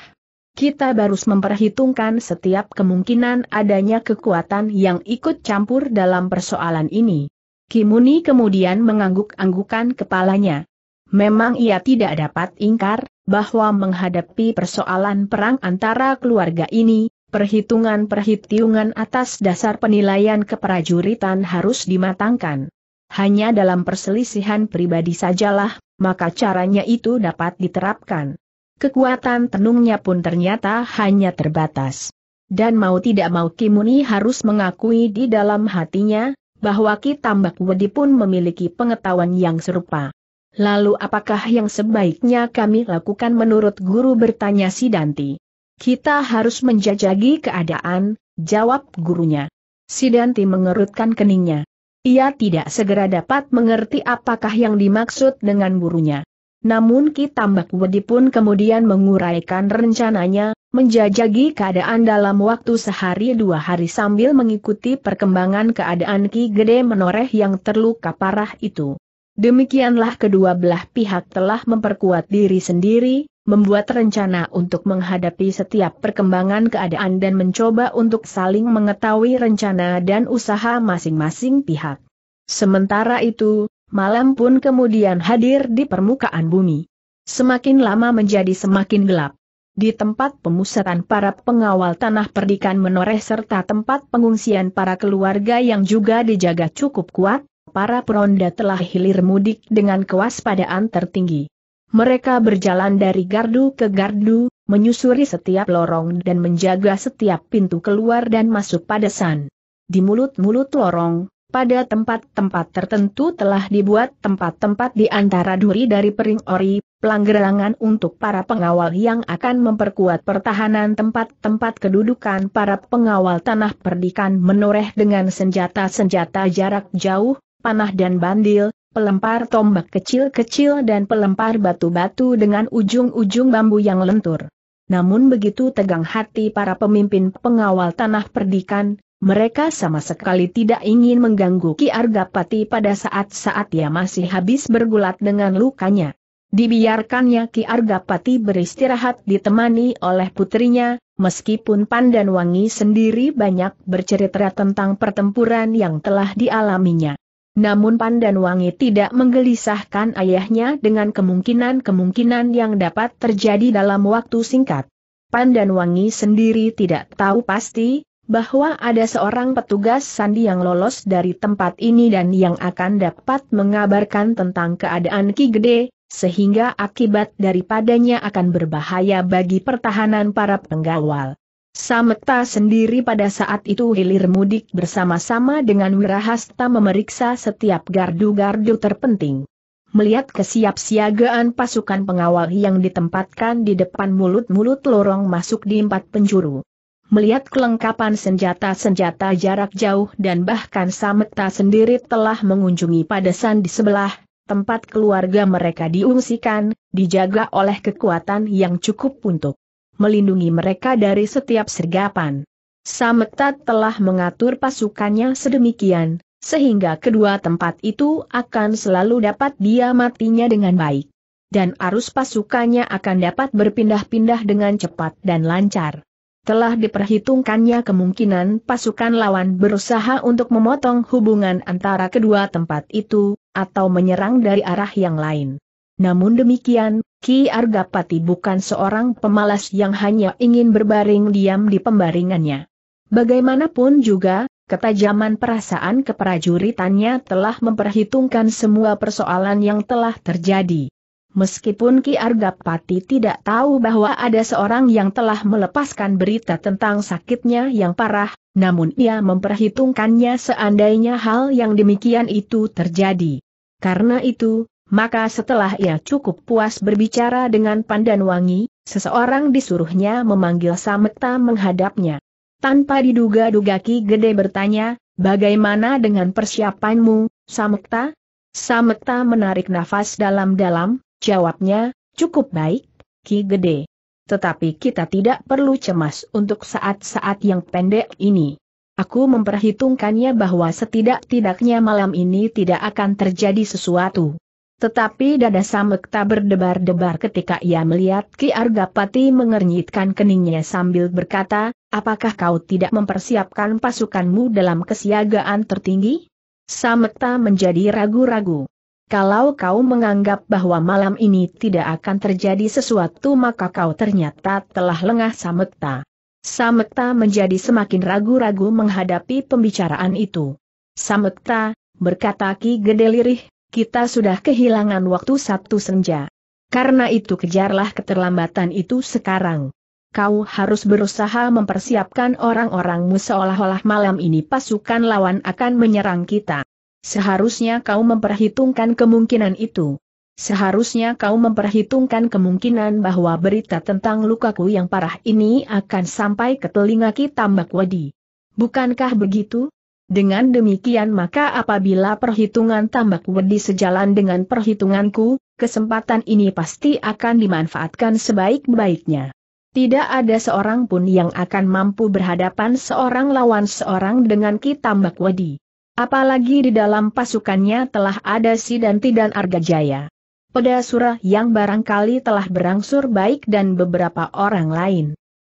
Kita harus memperhitungkan setiap kemungkinan adanya kekuatan yang ikut campur dalam persoalan ini. Kimuni kemudian mengangguk-anggukan kepalanya. Memang ia tidak dapat ingkar, bahwa menghadapi persoalan perang antara keluarga ini, perhitungan-perhitungan atas dasar penilaian keprajuritan harus dimatangkan. Hanya dalam perselisihan pribadi sajalah, maka caranya itu dapat diterapkan. Kekuatan tenungnya pun ternyata hanya terbatas. Dan mau tidak mau Kimuni harus mengakui di dalam hatinya, bahwa Ki Tambak Wedi pun memiliki pengetahuan yang serupa. Lalu apakah yang sebaiknya kami lakukan menurut guru bertanya si Danti? Kita harus menjajagi keadaan, jawab gurunya. Sidanti mengerutkan keningnya. Ia tidak segera dapat mengerti apakah yang dimaksud dengan gurunya. Namun Ki Tambak Wedi pun kemudian menguraikan rencananya, menjajagi keadaan dalam waktu sehari dua hari sambil mengikuti perkembangan keadaan Ki Gede Menoreh yang terluka parah itu. Demikianlah kedua belah pihak telah memperkuat diri sendiri, membuat rencana untuk menghadapi setiap perkembangan keadaan dan mencoba untuk saling mengetahui rencana dan usaha masing-masing pihak. Sementara itu, malam pun kemudian hadir di permukaan bumi. Semakin lama menjadi semakin gelap. Di tempat pemusatan para pengawal tanah perdikan menoreh serta tempat pengungsian para keluarga yang juga dijaga cukup kuat, para peronda telah hilir mudik dengan kewaspadaan tertinggi. Mereka berjalan dari gardu ke gardu, menyusuri setiap lorong dan menjaga setiap pintu keluar dan masuk pada san. Di mulut-mulut lorong, pada tempat-tempat tertentu telah dibuat tempat-tempat di antara duri dari pering ori, pelanggerangan untuk para pengawal yang akan memperkuat pertahanan tempat-tempat kedudukan para pengawal tanah perdikan menoreh dengan senjata-senjata jarak jauh, panah dan bandil, pelempar tombak kecil-kecil dan pelempar batu-batu dengan ujung-ujung bambu yang lentur. Namun begitu tegang hati para pemimpin pengawal tanah perdikan, mereka sama sekali tidak ingin mengganggu Ki Argapati pada saat-saat ia masih habis bergulat dengan lukanya. Dibiarkannya Ki Argapati beristirahat ditemani oleh putrinya, meskipun Wangi sendiri banyak bercerita tentang pertempuran yang telah dialaminya. Namun Pandan Wangi tidak menggelisahkan ayahnya dengan kemungkinan-kemungkinan yang dapat terjadi dalam waktu singkat. Pandan Wangi sendiri tidak tahu pasti, bahwa ada seorang petugas sandi yang lolos dari tempat ini dan yang akan dapat mengabarkan tentang keadaan Ki Gede, sehingga akibat daripadanya akan berbahaya bagi pertahanan para penggawal. Sameta sendiri pada saat itu hilir mudik bersama-sama dengan Wirahasta memeriksa setiap gardu-gardu terpenting. Melihat kesiapsiagaan pasukan pengawal yang ditempatkan di depan mulut-mulut lorong masuk di empat penjuru. Melihat kelengkapan senjata-senjata jarak jauh dan bahkan Sameta sendiri telah mengunjungi padesan di sebelah, tempat keluarga mereka diungsikan, dijaga oleh kekuatan yang cukup untuk melindungi mereka dari setiap sergapan. Sametat telah mengatur pasukannya sedemikian, sehingga kedua tempat itu akan selalu dapat dia matinya dengan baik. Dan arus pasukannya akan dapat berpindah-pindah dengan cepat dan lancar. Telah diperhitungkannya kemungkinan pasukan lawan berusaha untuk memotong hubungan antara kedua tempat itu, atau menyerang dari arah yang lain. Namun demikian, Ki Argapati bukan seorang pemalas yang hanya ingin berbaring diam di pembaringannya. Bagaimanapun juga, ketajaman perasaan keprajuritannya telah memperhitungkan semua persoalan yang telah terjadi. Meskipun Ki Argapati tidak tahu bahwa ada seorang yang telah melepaskan berita tentang sakitnya yang parah, namun ia memperhitungkannya seandainya hal yang demikian itu terjadi. Karena itu, maka setelah ia cukup puas berbicara dengan Pandan Wangi, seseorang disuruhnya memanggil Samekta menghadapnya. Tanpa diduga-duga Ki Gede bertanya, bagaimana dengan persiapanmu, Samekta? Samekta menarik nafas dalam-dalam, jawabnya, cukup baik, Ki Gede. Tetapi kita tidak perlu cemas untuk saat-saat yang pendek ini. Aku memperhitungkannya bahwa setidak-tidaknya malam ini tidak akan terjadi sesuatu. Tetapi dada Samekta berdebar-debar ketika ia melihat Ki Argapati mengernyitkan keningnya sambil berkata, apakah kau tidak mempersiapkan pasukanmu dalam kesiagaan tertinggi? Samekta menjadi ragu-ragu. Kalau kau menganggap bahwa malam ini tidak akan terjadi sesuatu maka kau ternyata telah lengah Samekta. Samekta menjadi semakin ragu-ragu menghadapi pembicaraan itu. Samekta, berkata Ki Gede Lirih, kita sudah kehilangan waktu Sabtu senja. Karena itu kejarlah keterlambatan itu sekarang. Kau harus berusaha mempersiapkan orang-orangmu seolah-olah malam ini pasukan lawan akan menyerang kita. Seharusnya kau memperhitungkan kemungkinan itu. Seharusnya kau memperhitungkan kemungkinan bahwa berita tentang lukaku yang parah ini akan sampai ke telinga kita Mbak Wadi. Bukankah begitu? Dengan demikian maka apabila perhitungan tambak wedi sejalan dengan perhitunganku, kesempatan ini pasti akan dimanfaatkan sebaik-baiknya. Tidak ada seorang pun yang akan mampu berhadapan seorang lawan seorang dengan Ki Tambak Wedi. Apalagi di dalam pasukannya telah ada si Danti dan Arga Jaya, Pedasura yang barangkali telah berangsur baik dan beberapa orang lain.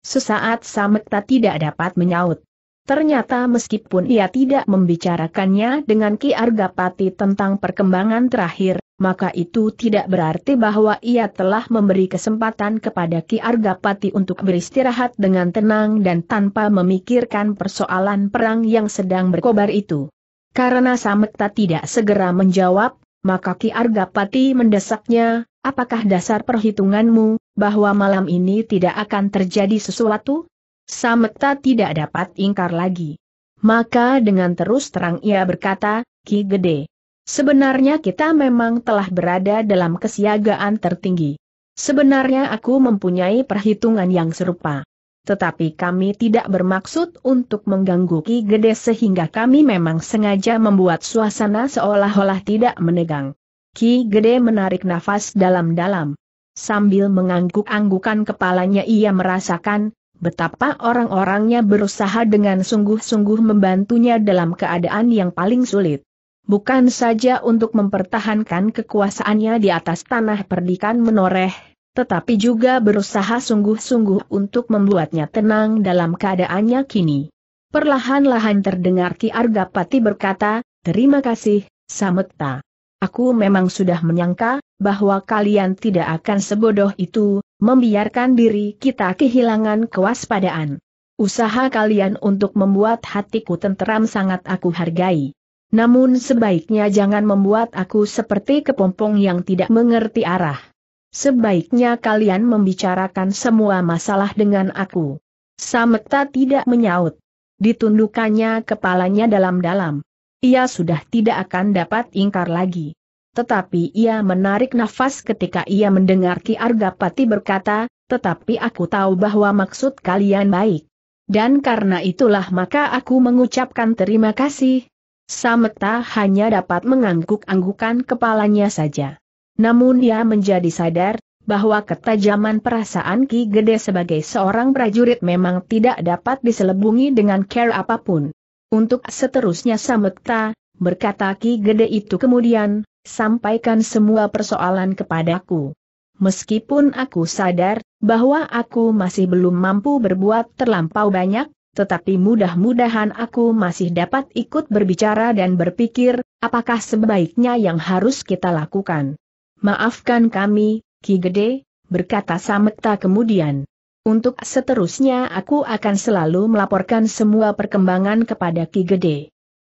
Sesaat Samekta tidak dapat menyaut. Ternyata meskipun ia tidak membicarakannya dengan Ki Argapati tentang perkembangan terakhir, maka itu tidak berarti bahwa ia telah memberi kesempatan kepada Ki Argapati untuk beristirahat dengan tenang dan tanpa memikirkan persoalan perang yang sedang berkobar itu. Karena Samekta tidak segera menjawab, maka Ki Argapati mendesaknya, apakah dasar perhitunganmu, bahwa malam ini tidak akan terjadi sesuatu? Sameta tidak dapat ingkar lagi. Maka dengan terus terang ia berkata, Ki Gede, sebenarnya kita memang telah berada dalam kesiagaan tertinggi. Sebenarnya aku mempunyai perhitungan yang serupa. Tetapi kami tidak bermaksud untuk mengganggu Ki Gede sehingga kami memang sengaja membuat suasana seolah-olah tidak menegang. Ki Gede menarik nafas dalam-dalam. Sambil mengangguk-anggukan kepalanya ia merasakan, betapa orang-orangnya berusaha dengan sungguh-sungguh membantunya dalam keadaan yang paling sulit. Bukan saja untuk mempertahankan kekuasaannya di atas tanah perdikan menoreh, tetapi juga berusaha sungguh-sungguh untuk membuatnya tenang dalam keadaannya kini. Perlahan-lahan terdengar Ki Argapati berkata, Terima kasih, Samekta. Aku memang sudah menyangka, bahwa kalian tidak akan sebodoh itu, membiarkan diri kita kehilangan kewaspadaan. Usaha kalian untuk membuat hatiku tenteram sangat aku hargai. Namun sebaiknya jangan membuat aku seperti kepompong yang tidak mengerti arah. Sebaiknya kalian membicarakan semua masalah dengan aku. Sameta tidak menyaut. Ditundukannya kepalanya dalam-dalam ia sudah tidak akan dapat ingkar lagi. Tetapi ia menarik nafas ketika ia mendengar Ki Argapati berkata, tetapi aku tahu bahwa maksud kalian baik. Dan karena itulah maka aku mengucapkan terima kasih. Sameta hanya dapat mengangguk-anggukan kepalanya saja. Namun ia menjadi sadar, bahwa ketajaman perasaan Ki Gede sebagai seorang prajurit memang tidak dapat diselebungi dengan care apapun. Untuk seterusnya Samekta, berkata Ki Gede itu kemudian, sampaikan semua persoalan kepadaku. Meskipun aku sadar bahwa aku masih belum mampu berbuat terlampau banyak, tetapi mudah-mudahan aku masih dapat ikut berbicara dan berpikir, apakah sebaiknya yang harus kita lakukan. Maafkan kami, Ki Gede, berkata Samekta kemudian. Untuk seterusnya aku akan selalu melaporkan semua perkembangan kepada Ki Gede.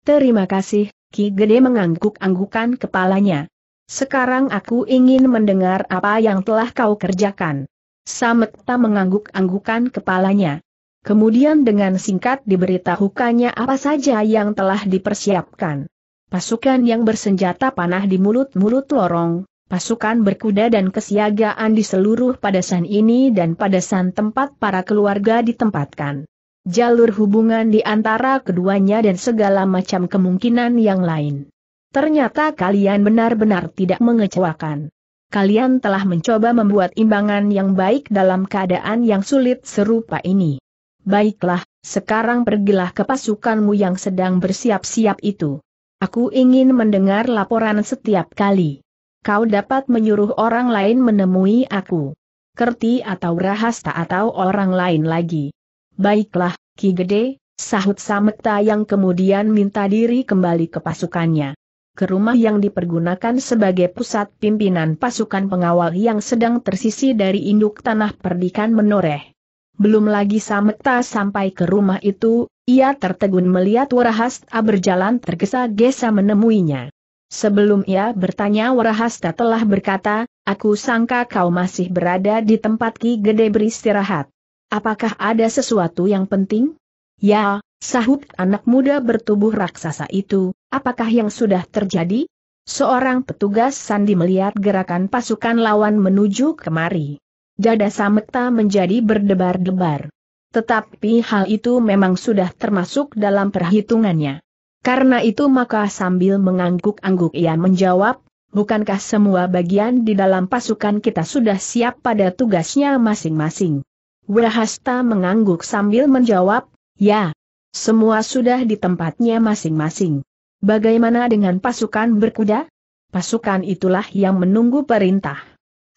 Terima kasih, Ki Gede mengangguk-anggukan kepalanya. Sekarang aku ingin mendengar apa yang telah kau kerjakan. Samekta mengangguk-anggukan kepalanya. Kemudian dengan singkat diberitahukannya apa saja yang telah dipersiapkan. Pasukan yang bersenjata panah di mulut-mulut lorong, pasukan berkuda dan kesiagaan di seluruh padasan ini dan padasan tempat para keluarga ditempatkan. Jalur hubungan di antara keduanya dan segala macam kemungkinan yang lain. Ternyata kalian benar-benar tidak mengecewakan. Kalian telah mencoba membuat imbangan yang baik dalam keadaan yang sulit serupa ini. Baiklah, sekarang pergilah ke pasukanmu yang sedang bersiap-siap itu. Aku ingin mendengar laporan setiap kali kau dapat menyuruh orang lain menemui aku. Kerti atau rahasta atau orang lain lagi. Baiklah, Ki Gede, sahut Samekta yang kemudian minta diri kembali ke pasukannya. Ke rumah yang dipergunakan sebagai pusat pimpinan pasukan pengawal yang sedang tersisi dari induk tanah perdikan menoreh. Belum lagi Samekta sampai ke rumah itu, ia tertegun melihat Warahasta berjalan tergesa-gesa menemuinya. Sebelum ia bertanya Warahasta telah berkata, aku sangka kau masih berada di tempat Ki Gede beristirahat. Apakah ada sesuatu yang penting? Ya, sahut anak muda bertubuh raksasa itu, apakah yang sudah terjadi? Seorang petugas sandi melihat gerakan pasukan lawan menuju kemari. Dada Samekta menjadi berdebar-debar. Tetapi hal itu memang sudah termasuk dalam perhitungannya. Karena itu maka sambil mengangguk-angguk ia menjawab, bukankah semua bagian di dalam pasukan kita sudah siap pada tugasnya masing-masing? Wahasta mengangguk sambil menjawab, ya, semua sudah di tempatnya masing-masing. Bagaimana dengan pasukan berkuda? Pasukan itulah yang menunggu perintah.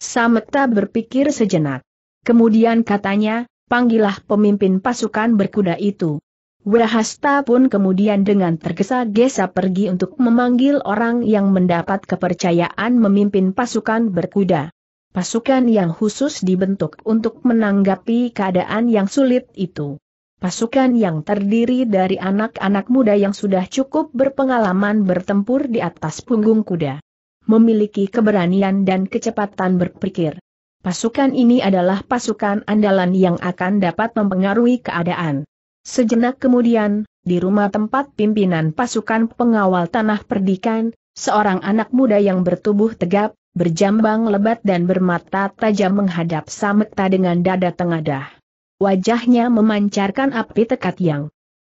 Sameta berpikir sejenak. Kemudian katanya, panggillah pemimpin pasukan berkuda itu. Wahasta pun kemudian dengan tergesa-gesa pergi untuk memanggil orang yang mendapat kepercayaan memimpin pasukan berkuda. Pasukan yang khusus dibentuk untuk menanggapi keadaan yang sulit itu. Pasukan yang terdiri dari anak-anak muda yang sudah cukup berpengalaman bertempur di atas punggung kuda. Memiliki keberanian dan kecepatan berpikir. Pasukan ini adalah pasukan andalan yang akan dapat mempengaruhi keadaan. Sejenak kemudian, di rumah tempat pimpinan pasukan pengawal tanah perdikan, seorang anak muda yang bertubuh tegap, berjambang lebat dan bermata tajam menghadap Samekta dengan dada tengadah. Wajahnya memancarkan api tekad yang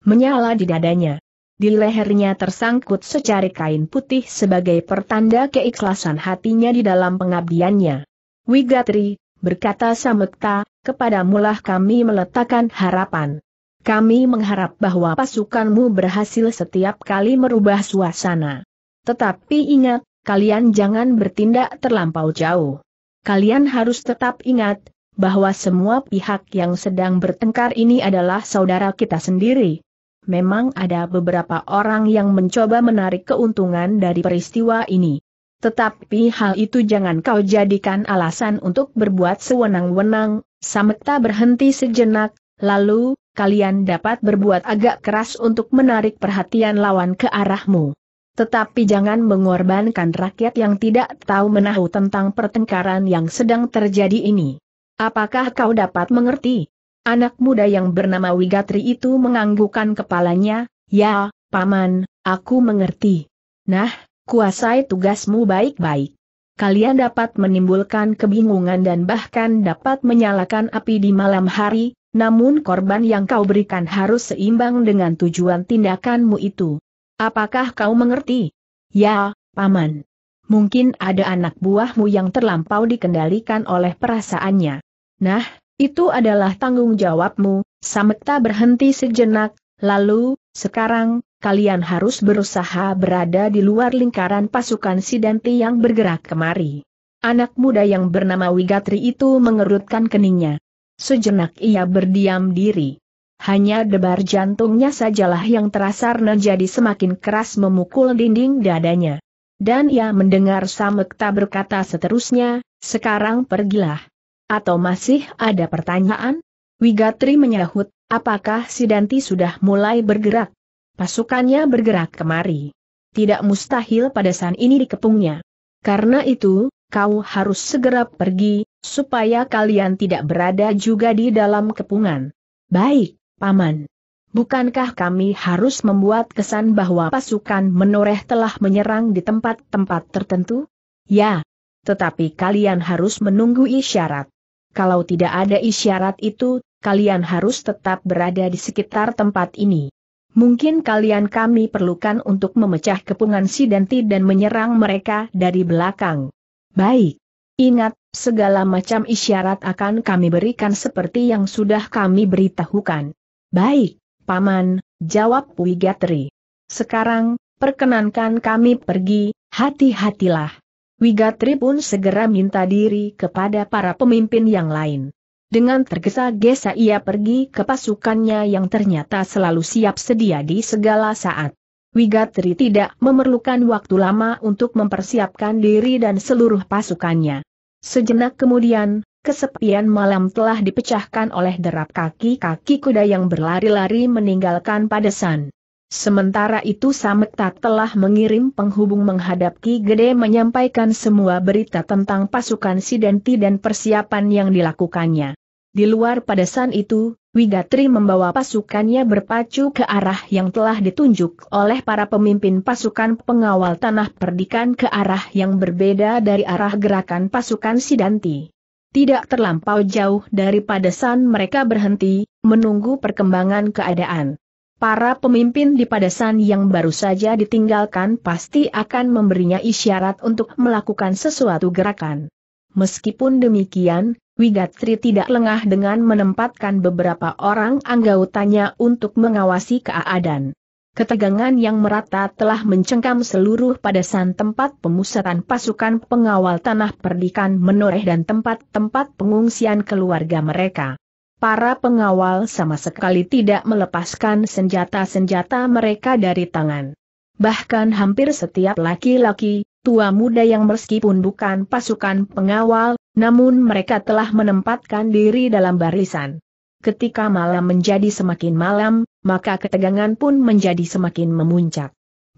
menyala di dadanya. Di lehernya tersangkut secari kain putih sebagai pertanda keikhlasan hatinya di dalam pengabdiannya. Wigatri, berkata Samekta, kepadamulah kami meletakkan harapan. Kami mengharap bahwa pasukanmu berhasil setiap kali merubah suasana. Tetapi ingat, kalian jangan bertindak terlampau jauh. Kalian harus tetap ingat, bahwa semua pihak yang sedang bertengkar ini adalah saudara kita sendiri. Memang ada beberapa orang yang mencoba menarik keuntungan dari peristiwa ini. Tetapi hal itu jangan kau jadikan alasan untuk berbuat sewenang-wenang, Samekta berhenti sejenak, lalu, kalian dapat berbuat agak keras untuk menarik perhatian lawan ke arahmu. Tetapi jangan mengorbankan rakyat yang tidak tahu menahu tentang pertengkaran yang sedang terjadi ini. Apakah kau dapat mengerti? Anak muda yang bernama Wigatri itu menganggukkan kepalanya, ya, paman, aku mengerti. Nah, kuasai tugasmu baik-baik kalian dapat menimbulkan kebingungan dan bahkan dapat menyalakan api di malam hari, namun korban yang kau berikan harus seimbang dengan tujuan tindakanmu itu. Apakah kau mengerti? Ya, Paman. Mungkin ada anak buahmu yang terlampau dikendalikan oleh perasaannya. Nah, itu adalah tanggung jawabmu, Samekta berhenti sejenak, lalu, sekarang, kalian harus berusaha berada di luar lingkaran pasukan Sidanti yang bergerak kemari. Anak muda yang bernama Wigatri itu mengerutkan keningnya. Sejenak ia berdiam diri. Hanya debar jantungnya sajalah yang terasa menjadi semakin keras memukul dinding dadanya. Dan ia mendengar Samekta berkata seterusnya, sekarang pergilah. Atau masih ada pertanyaan? Wigatri menyahut, apakah Sidanti sudah mulai bergerak? Pasukannya bergerak kemari. Tidak mustahil pada saat ini dikepungnya. Karena itu, kau harus segera pergi, supaya kalian tidak berada juga di dalam kepungan. Baik, Paman. Bukankah kami harus membuat kesan bahwa pasukan menoreh telah menyerang di tempat-tempat tertentu? Ya. Tetapi kalian harus menunggu isyarat. Kalau tidak ada isyarat itu, kalian harus tetap berada di sekitar tempat ini. Mungkin kalian kami perlukan untuk memecah kepungan si Denti dan menyerang mereka dari belakang. Baik. Ingat, Segala macam isyarat akan kami berikan seperti yang sudah kami beritahukan. Baik, Paman, jawab Wigatri. Sekarang, perkenankan kami pergi, hati-hatilah. Wigatri pun segera minta diri kepada para pemimpin yang lain. Dengan tergesa-gesa ia pergi ke pasukannya yang ternyata selalu siap sedia di segala saat. Wigatri tidak memerlukan waktu lama untuk mempersiapkan diri dan seluruh pasukannya. Sejenak kemudian, kesepian malam telah dipecahkan oleh derap kaki-kaki kuda yang berlari-lari meninggalkan padesan. Sementara itu Samekta telah mengirim penghubung menghadap Ki Gede menyampaikan semua berita tentang pasukan Sidenti dan persiapan yang dilakukannya. Di luar padasan itu, Wigatri membawa pasukannya berpacu ke arah yang telah ditunjuk oleh para pemimpin pasukan pengawal tanah perdikan ke arah yang berbeda dari arah gerakan pasukan Sidanti. Tidak terlampau jauh dari padasan mereka berhenti, menunggu perkembangan keadaan. Para pemimpin di padasan yang baru saja ditinggalkan pasti akan memberinya isyarat untuk melakukan sesuatu gerakan. Meskipun demikian, Wigatri tidak lengah dengan menempatkan beberapa orang anggautanya untuk mengawasi keadaan. Ketegangan yang merata telah mencengkam seluruh padasan tempat pemusatan pasukan pengawal tanah perdikan menoreh dan tempat-tempat pengungsian keluarga mereka. Para pengawal sama sekali tidak melepaskan senjata-senjata mereka dari tangan. Bahkan hampir setiap laki-laki, tua muda yang meskipun bukan pasukan pengawal, namun mereka telah menempatkan diri dalam barisan. Ketika malam menjadi semakin malam, maka ketegangan pun menjadi semakin memuncak.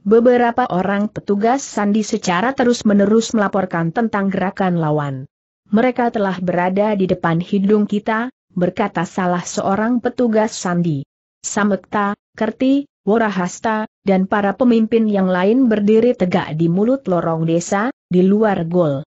Beberapa orang petugas sandi secara terus-menerus melaporkan tentang gerakan lawan. Mereka telah berada di depan hidung kita, berkata salah seorang petugas sandi. Samekta, Kerti, Warahasta, dan para pemimpin yang lain berdiri tegak di mulut lorong desa, di luar gol.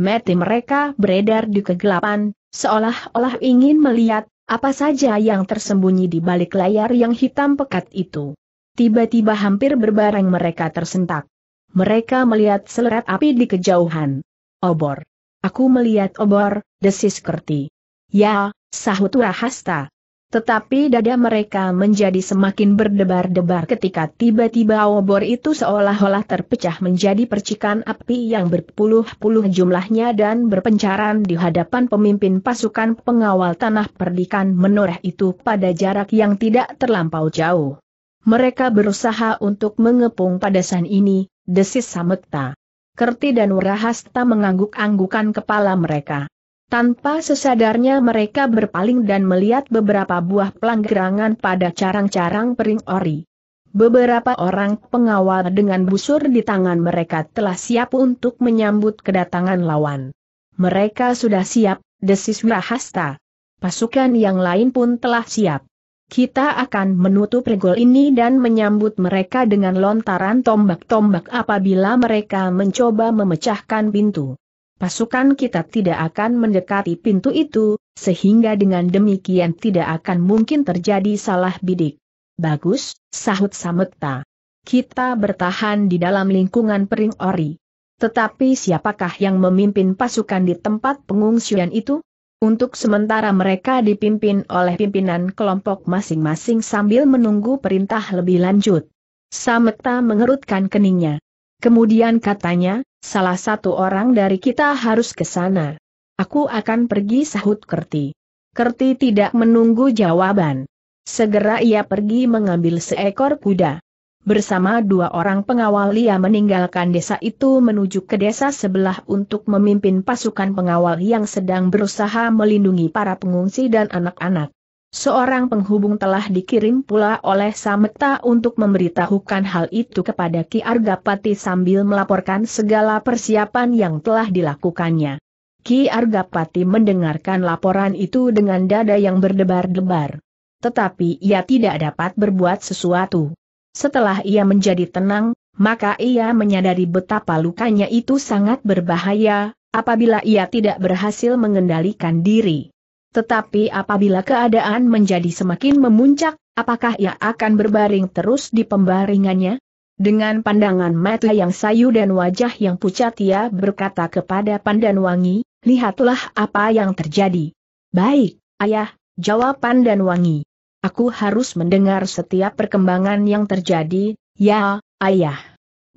Mati mereka beredar di kegelapan, seolah-olah ingin melihat apa saja yang tersembunyi di balik layar yang hitam pekat itu. Tiba-tiba hampir berbareng mereka tersentak. Mereka melihat seleret api di kejauhan. Obor. Aku melihat obor, desis kerti. Ya, sahut Rahasta. Tetapi dada mereka menjadi semakin berdebar-debar ketika tiba-tiba obor itu seolah-olah terpecah menjadi percikan api yang berpuluh-puluh jumlahnya dan berpencaran di hadapan pemimpin pasukan pengawal tanah perdikan menoreh itu pada jarak yang tidak terlampau jauh. Mereka berusaha untuk mengepung padasan ini, desis Samekta. Kerti dan Wrahasta mengangguk-anggukan kepala mereka. Tanpa sesadarnya mereka berpaling dan melihat beberapa buah pelanggerangan pada carang-carang pering ori. Beberapa orang pengawal dengan busur di tangan mereka telah siap untuk menyambut kedatangan lawan. Mereka sudah siap, desis Wirahasta. Pasukan yang lain pun telah siap. Kita akan menutup regol ini dan menyambut mereka dengan lontaran tombak-tombak apabila mereka mencoba memecahkan pintu pasukan kita tidak akan mendekati pintu itu, sehingga dengan demikian tidak akan mungkin terjadi salah bidik. Bagus, sahut Samekta. Kita bertahan di dalam lingkungan pering ori. Tetapi siapakah yang memimpin pasukan di tempat pengungsian itu? Untuk sementara mereka dipimpin oleh pimpinan kelompok masing-masing sambil menunggu perintah lebih lanjut. Samekta mengerutkan keningnya. Kemudian katanya, Salah satu orang dari kita harus ke sana. Aku akan pergi sahut Kerti. Kerti tidak menunggu jawaban. Segera ia pergi mengambil seekor kuda. Bersama dua orang pengawal ia meninggalkan desa itu menuju ke desa sebelah untuk memimpin pasukan pengawal yang sedang berusaha melindungi para pengungsi dan anak-anak. Seorang penghubung telah dikirim pula oleh Sameta untuk memberitahukan hal itu kepada Ki Argapati sambil melaporkan segala persiapan yang telah dilakukannya. Ki Argapati mendengarkan laporan itu dengan dada yang berdebar-debar. Tetapi ia tidak dapat berbuat sesuatu. Setelah ia menjadi tenang, maka ia menyadari betapa lukanya itu sangat berbahaya, apabila ia tidak berhasil mengendalikan diri. Tetapi apabila keadaan menjadi semakin memuncak, apakah ia akan berbaring terus di pembaringannya? Dengan pandangan mata yang sayu dan wajah yang pucat ia berkata kepada Pandan Wangi, lihatlah apa yang terjadi. Baik, ayah, jawab Pandan Wangi. Aku harus mendengar setiap perkembangan yang terjadi, ya, ayah.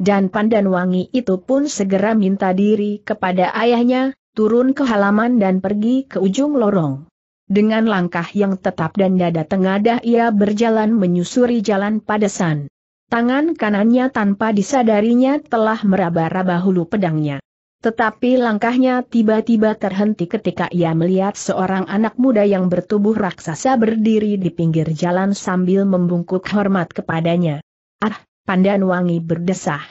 Dan Pandan Wangi itu pun segera minta diri kepada ayahnya, turun ke halaman dan pergi ke ujung lorong. Dengan langkah yang tetap dan dada tengadah ia berjalan menyusuri jalan padesan. Tangan kanannya tanpa disadarinya telah meraba-raba hulu pedangnya. Tetapi langkahnya tiba-tiba terhenti ketika ia melihat seorang anak muda yang bertubuh raksasa berdiri di pinggir jalan sambil membungkuk hormat kepadanya. Ah, Pandan Wangi berdesah.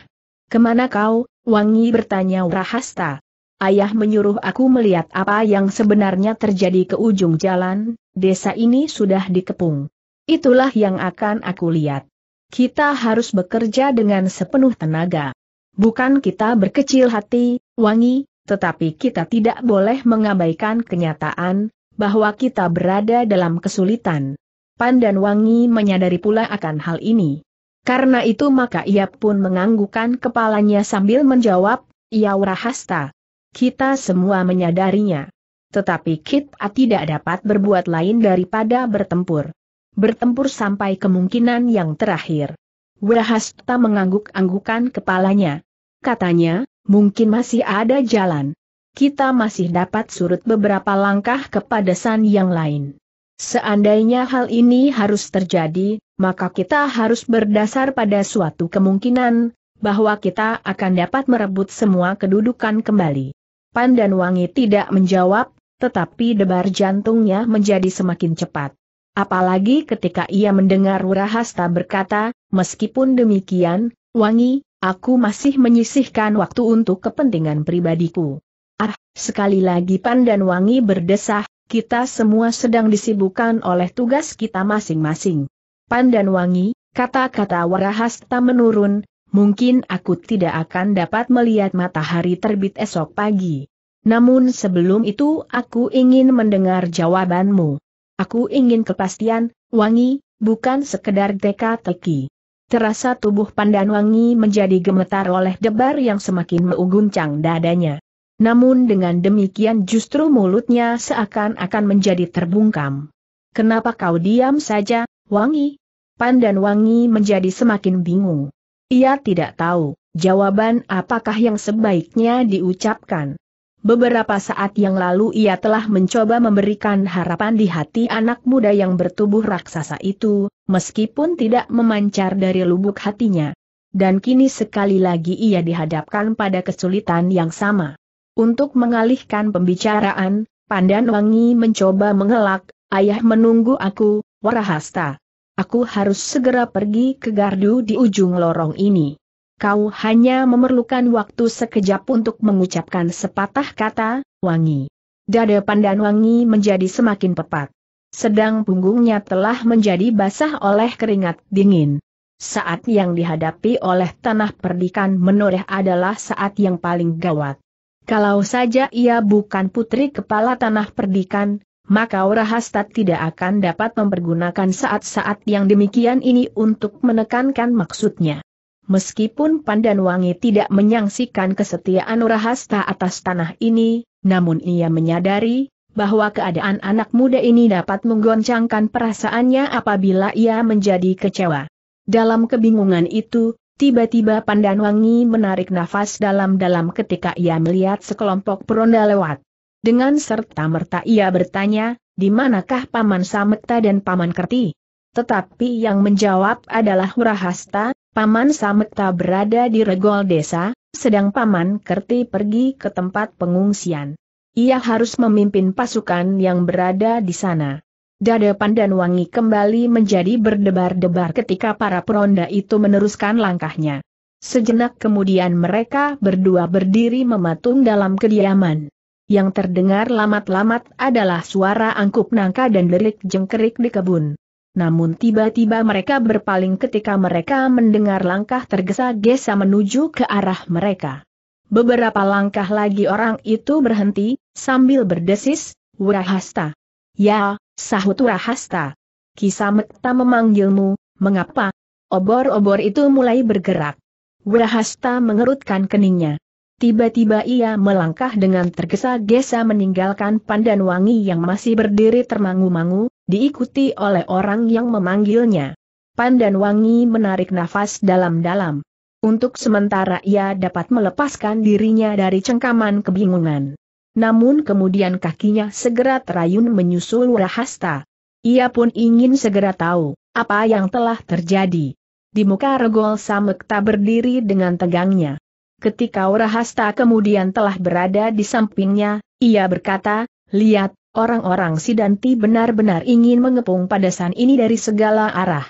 Kemana kau, Wangi bertanya Rahasta, Ayah menyuruh aku melihat apa yang sebenarnya terjadi ke ujung jalan, desa ini sudah dikepung. Itulah yang akan aku lihat. Kita harus bekerja dengan sepenuh tenaga. Bukan kita berkecil hati, wangi, tetapi kita tidak boleh mengabaikan kenyataan, bahwa kita berada dalam kesulitan. Pan dan Wangi menyadari pula akan hal ini. Karena itu maka ia pun menganggukkan kepalanya sambil menjawab, Iya Rahasta, kita semua menyadarinya. Tetapi kita tidak dapat berbuat lain daripada bertempur. Bertempur sampai kemungkinan yang terakhir. Wahasta mengangguk-anggukan kepalanya. Katanya, mungkin masih ada jalan. Kita masih dapat surut beberapa langkah kepada san yang lain. Seandainya hal ini harus terjadi, maka kita harus berdasar pada suatu kemungkinan, bahwa kita akan dapat merebut semua kedudukan kembali. Pan dan Wangi tidak menjawab, tetapi debar jantungnya menjadi semakin cepat. Apalagi ketika ia mendengar Wurahasta berkata, meskipun demikian, Wangi, aku masih menyisihkan waktu untuk kepentingan pribadiku. Ah, sekali lagi Pan dan Wangi berdesah, kita semua sedang disibukkan oleh tugas kita masing-masing. Pan dan Wangi, kata-kata Wurahasta menurun, mungkin aku tidak akan dapat melihat matahari terbit esok pagi. Namun sebelum itu aku ingin mendengar jawabanmu. Aku ingin kepastian, wangi, bukan sekedar teka-teki. Terasa tubuh pandan wangi menjadi gemetar oleh debar yang semakin mengguncang dadanya. Namun dengan demikian justru mulutnya seakan-akan menjadi terbungkam. Kenapa kau diam saja, wangi? Pandan wangi menjadi semakin bingung. Ia tidak tahu, jawaban apakah yang sebaiknya diucapkan. Beberapa saat yang lalu ia telah mencoba memberikan harapan di hati anak muda yang bertubuh raksasa itu, meskipun tidak memancar dari lubuk hatinya. Dan kini sekali lagi ia dihadapkan pada kesulitan yang sama. Untuk mengalihkan pembicaraan, Pandan Wangi mencoba mengelak, ayah menunggu aku, warahasta. Aku harus segera pergi ke gardu di ujung lorong ini. Kau hanya memerlukan waktu sekejap untuk mengucapkan sepatah kata, wangi. Dada pandan wangi menjadi semakin pepat. Sedang punggungnya telah menjadi basah oleh keringat dingin. Saat yang dihadapi oleh tanah perdikan menoreh adalah saat yang paling gawat. Kalau saja ia bukan putri kepala tanah perdikan, maka Orahastat tidak akan dapat mempergunakan saat-saat yang demikian ini untuk menekankan maksudnya. Meskipun Pandan Wangi tidak menyangsikan kesetiaan Orahasta atas tanah ini, namun ia menyadari bahwa keadaan anak muda ini dapat menggoncangkan perasaannya apabila ia menjadi kecewa. Dalam kebingungan itu, tiba-tiba Pandan Wangi menarik nafas dalam-dalam ketika ia melihat sekelompok peronda lewat. Dengan serta-merta ia bertanya, di manakah Paman Sametta dan Paman Kerti? Tetapi yang menjawab adalah Hurahasta, Paman Sametta berada di regol desa, sedang Paman Kerti pergi ke tempat pengungsian. Ia harus memimpin pasukan yang berada di sana. Dada Pandan Wangi kembali menjadi berdebar-debar ketika para peronda itu meneruskan langkahnya. Sejenak kemudian mereka berdua berdiri mematung dalam kediaman yang terdengar lamat-lamat adalah suara angkup nangka dan derik jengkerik di kebun. Namun tiba-tiba mereka berpaling ketika mereka mendengar langkah tergesa-gesa menuju ke arah mereka. Beberapa langkah lagi orang itu berhenti, sambil berdesis, Wurahasta. Ya, sahut Wurahasta. Kisametta memanggilmu, mengapa? Obor-obor itu mulai bergerak. Wurahasta mengerutkan keningnya. Tiba-tiba ia melangkah dengan tergesa-gesa meninggalkan pandan wangi yang masih berdiri termangu-mangu, diikuti oleh orang yang memanggilnya. Pandan wangi menarik nafas dalam-dalam. Untuk sementara ia dapat melepaskan dirinya dari cengkaman kebingungan. Namun kemudian kakinya segera terayun menyusul Rahasta. Ia pun ingin segera tahu, apa yang telah terjadi. Di muka regol Samekta berdiri dengan tegangnya. Ketika Orahasta kemudian telah berada di sampingnya, ia berkata, lihat, orang-orang Sidanti benar-benar ingin mengepung padasan ini dari segala arah.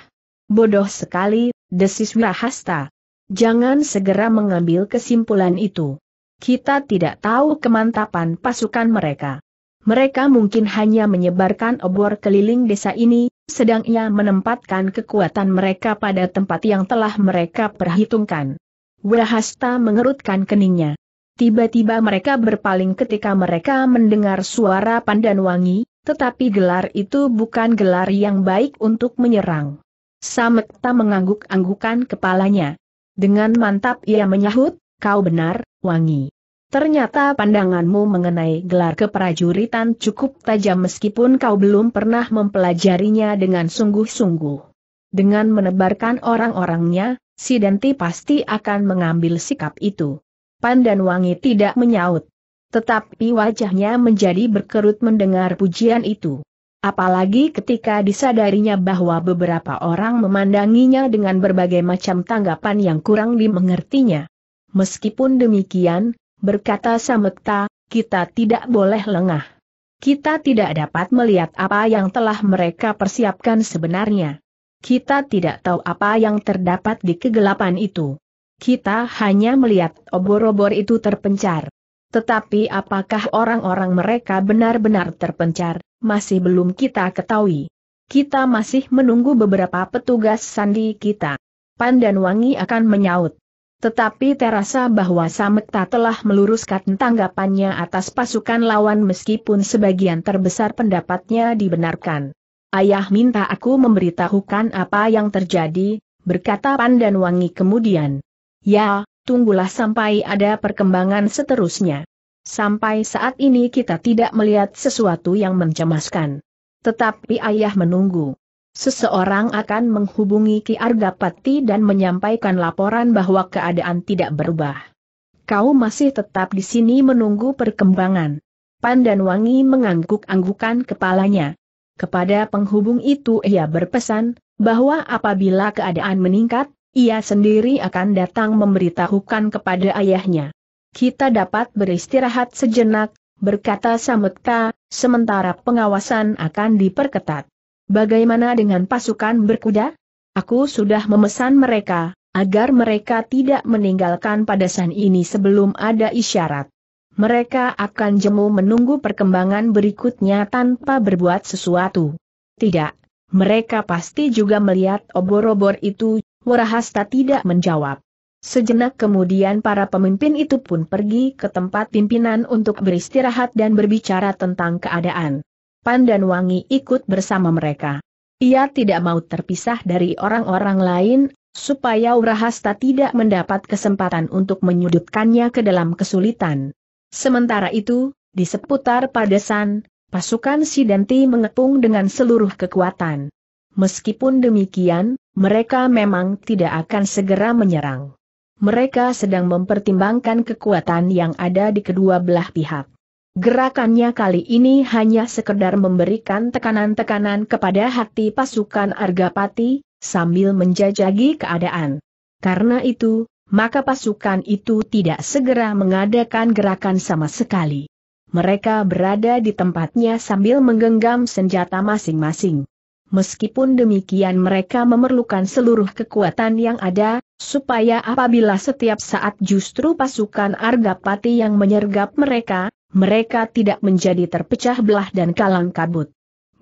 Bodoh sekali, desis Wirahasta. Jangan segera mengambil kesimpulan itu. Kita tidak tahu kemantapan pasukan mereka. Mereka mungkin hanya menyebarkan obor keliling desa ini, sedang ia menempatkan kekuatan mereka pada tempat yang telah mereka perhitungkan. Wahasta mengerutkan keningnya. Tiba-tiba mereka berpaling ketika mereka mendengar suara pandan wangi, tetapi gelar itu bukan gelar yang baik untuk menyerang. Samekta mengangguk-anggukan kepalanya. Dengan mantap ia menyahut, kau benar, wangi. Ternyata pandanganmu mengenai gelar keprajuritan cukup tajam meskipun kau belum pernah mempelajarinya dengan sungguh-sungguh. Dengan menebarkan orang-orangnya, si Denti pasti akan mengambil sikap itu. Pandan Wangi tidak menyaut. Tetapi wajahnya menjadi berkerut mendengar pujian itu. Apalagi ketika disadarinya bahwa beberapa orang memandanginya dengan berbagai macam tanggapan yang kurang dimengertinya. Meskipun demikian, berkata Samekta, kita tidak boleh lengah. Kita tidak dapat melihat apa yang telah mereka persiapkan sebenarnya. Kita tidak tahu apa yang terdapat di kegelapan itu. Kita hanya melihat obor-obor itu terpencar. Tetapi apakah orang-orang mereka benar-benar terpencar, masih belum kita ketahui. Kita masih menunggu beberapa petugas sandi kita. Pandan Wangi akan menyaut. Tetapi terasa bahwa Sametta telah meluruskan tanggapannya atas pasukan lawan meskipun sebagian terbesar pendapatnya dibenarkan. Ayah minta aku memberitahukan apa yang terjadi, berkata Pandan Wangi kemudian. Ya, tunggulah sampai ada perkembangan seterusnya. Sampai saat ini kita tidak melihat sesuatu yang mencemaskan. Tetapi ayah menunggu. Seseorang akan menghubungi Ki Argapati dan menyampaikan laporan bahwa keadaan tidak berubah kau masih tetap di sini menunggu perkembangan. Pandan Wangi mengangguk-anggukan kepalanya. Kepada penghubung itu ia berpesan, bahwa apabila keadaan meningkat, ia sendiri akan datang memberitahukan kepada ayahnya. Kita dapat beristirahat sejenak, berkata Samekta, sementara pengawasan akan diperketat. Bagaimana dengan pasukan berkuda? Aku sudah memesan mereka, agar mereka tidak meninggalkan padasan ini sebelum ada isyarat. Mereka akan jemu menunggu perkembangan berikutnya tanpa berbuat sesuatu. Tidak, mereka pasti juga melihat obor-obor itu, Warahasta tidak menjawab. Sejenak kemudian para pemimpin itu pun pergi ke tempat pimpinan untuk beristirahat dan berbicara tentang keadaan. Pan dan Wangi ikut bersama mereka. Ia tidak mau terpisah dari orang-orang lain, supaya Urahasta tidak mendapat kesempatan untuk menyudutkannya ke dalam kesulitan. Sementara itu, di seputar padesan, pasukan Sidanti mengepung dengan seluruh kekuatan. Meskipun demikian, mereka memang tidak akan segera menyerang. Mereka sedang mempertimbangkan kekuatan yang ada di kedua belah pihak. Gerakannya kali ini hanya sekedar memberikan tekanan-tekanan kepada hati pasukan Argapati, sambil menjajagi keadaan. Karena itu, maka pasukan itu tidak segera mengadakan gerakan sama sekali. Mereka berada di tempatnya sambil menggenggam senjata masing-masing. Meskipun demikian mereka memerlukan seluruh kekuatan yang ada, supaya apabila setiap saat justru pasukan Argapati yang menyergap mereka, mereka tidak menjadi terpecah belah dan kalang kabut.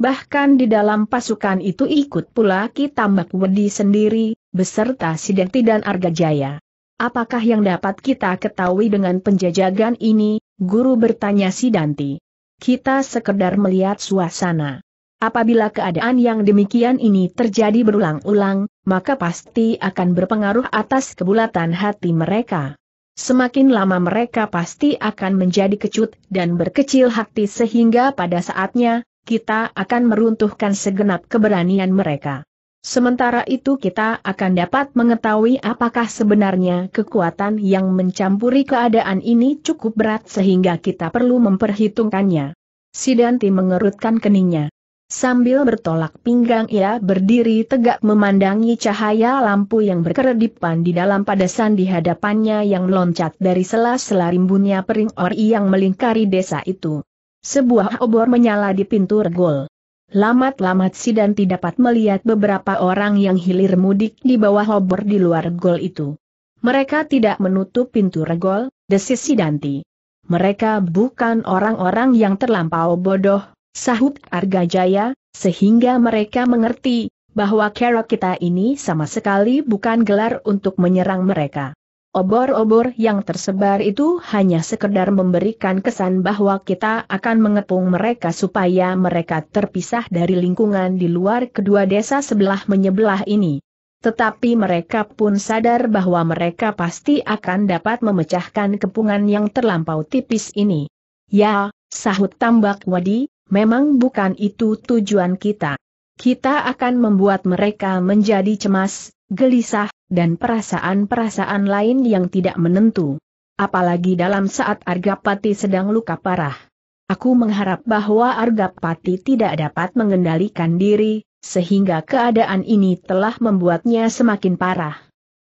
Bahkan di dalam pasukan itu ikut pula Ki Tambak Wedi sendiri, beserta Sidenti dan Argajaya. Apakah yang dapat kita ketahui dengan penjajagan ini? Guru bertanya si Danti. Kita sekedar melihat suasana. Apabila keadaan yang demikian ini terjadi berulang-ulang, maka pasti akan berpengaruh atas kebulatan hati mereka. Semakin lama mereka pasti akan menjadi kecut dan berkecil hati sehingga pada saatnya, kita akan meruntuhkan segenap keberanian mereka. Sementara itu kita akan dapat mengetahui apakah sebenarnya kekuatan yang mencampuri keadaan ini cukup berat sehingga kita perlu memperhitungkannya. Sidanti mengerutkan keningnya. Sambil bertolak pinggang ia berdiri tegak memandangi cahaya lampu yang berkedipan di dalam padasan di hadapannya yang loncat dari sela-sela rimbunnya pering ori yang melingkari desa itu. Sebuah obor menyala di pintu regol. Lamat-lamat Sidanti dapat melihat beberapa orang yang hilir mudik di bawah obor di luar gol itu. Mereka tidak menutup pintu regol, desis Sidanti. Mereka bukan orang-orang yang terlampau bodoh, sahut Arga Jaya, sehingga mereka mengerti bahwa kerok kita ini sama sekali bukan gelar untuk menyerang mereka. Obor-obor yang tersebar itu hanya sekedar memberikan kesan bahwa kita akan mengepung mereka supaya mereka terpisah dari lingkungan di luar kedua desa sebelah menyebelah ini. Tetapi mereka pun sadar bahwa mereka pasti akan dapat memecahkan kepungan yang terlampau tipis ini. Ya, sahut tambak wadi, memang bukan itu tujuan kita. Kita akan membuat mereka menjadi cemas, gelisah, dan perasaan-perasaan lain yang tidak menentu. Apalagi dalam saat Argapati sedang luka parah. Aku mengharap bahwa Argapati tidak dapat mengendalikan diri, sehingga keadaan ini telah membuatnya semakin parah.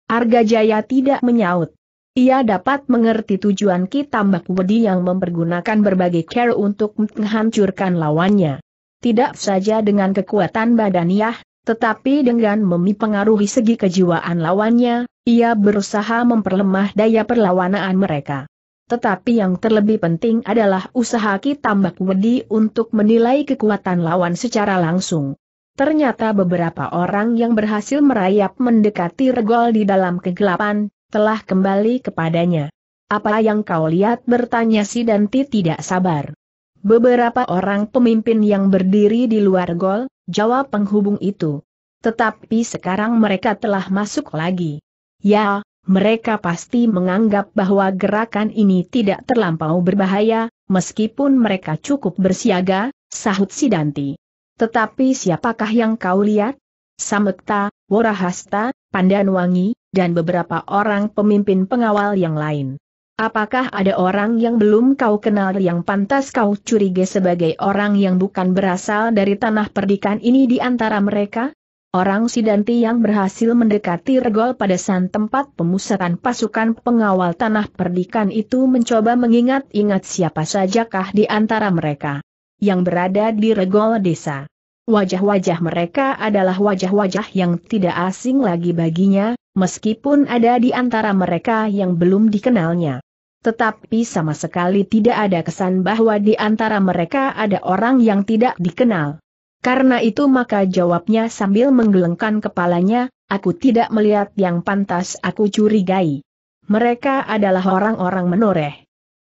Argajaya tidak menyaut. Ia dapat mengerti tujuan Mbak Wedi yang mempergunakan berbagai care untuk menghancurkan lawannya. Tidak saja dengan kekuatan badaniah, tetapi dengan memipengaruhi segi kejiwaan lawannya, ia berusaha memperlemah daya perlawanan mereka. Tetapi yang terlebih penting adalah usaha Ki Tambak Wedi untuk menilai kekuatan lawan secara langsung. Ternyata beberapa orang yang berhasil merayap mendekati regol di dalam kegelapan, telah kembali kepadanya. Apa yang kau lihat bertanya si Danti tidak sabar. Beberapa orang pemimpin yang berdiri di luar gol, jawab penghubung itu. Tetapi sekarang mereka telah masuk lagi. Ya, mereka pasti menganggap bahwa gerakan ini tidak terlampau berbahaya, meskipun mereka cukup bersiaga, sahut Sidanti. Tetapi siapakah yang kau lihat? Samekta, Warahasta, Pandanwangi, dan beberapa orang pemimpin pengawal yang lain. Apakah ada orang yang belum kau kenal yang pantas kau curiga sebagai orang yang bukan berasal dari tanah perdikan ini di antara mereka? Orang Sidanti yang berhasil mendekati regol pada saat tempat pemusatan pasukan pengawal tanah perdikan itu mencoba mengingat-ingat siapa sajakah di antara mereka yang berada di regol desa. Wajah-wajah mereka adalah wajah-wajah yang tidak asing lagi baginya, meskipun ada di antara mereka yang belum dikenalnya. Tetapi sama sekali tidak ada kesan bahwa di antara mereka ada orang yang tidak dikenal. Karena itu maka jawabnya sambil menggelengkan kepalanya, aku tidak melihat yang pantas aku curigai. Mereka adalah orang-orang menoreh.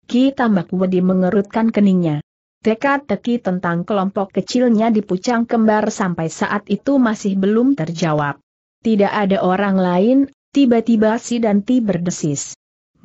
Ki Tambak Wedi mengerutkan keningnya. Teka-teki tentang kelompok kecilnya di Pucang Kembar sampai saat itu masih belum terjawab. Tidak ada orang lain, tiba-tiba si Danti berdesis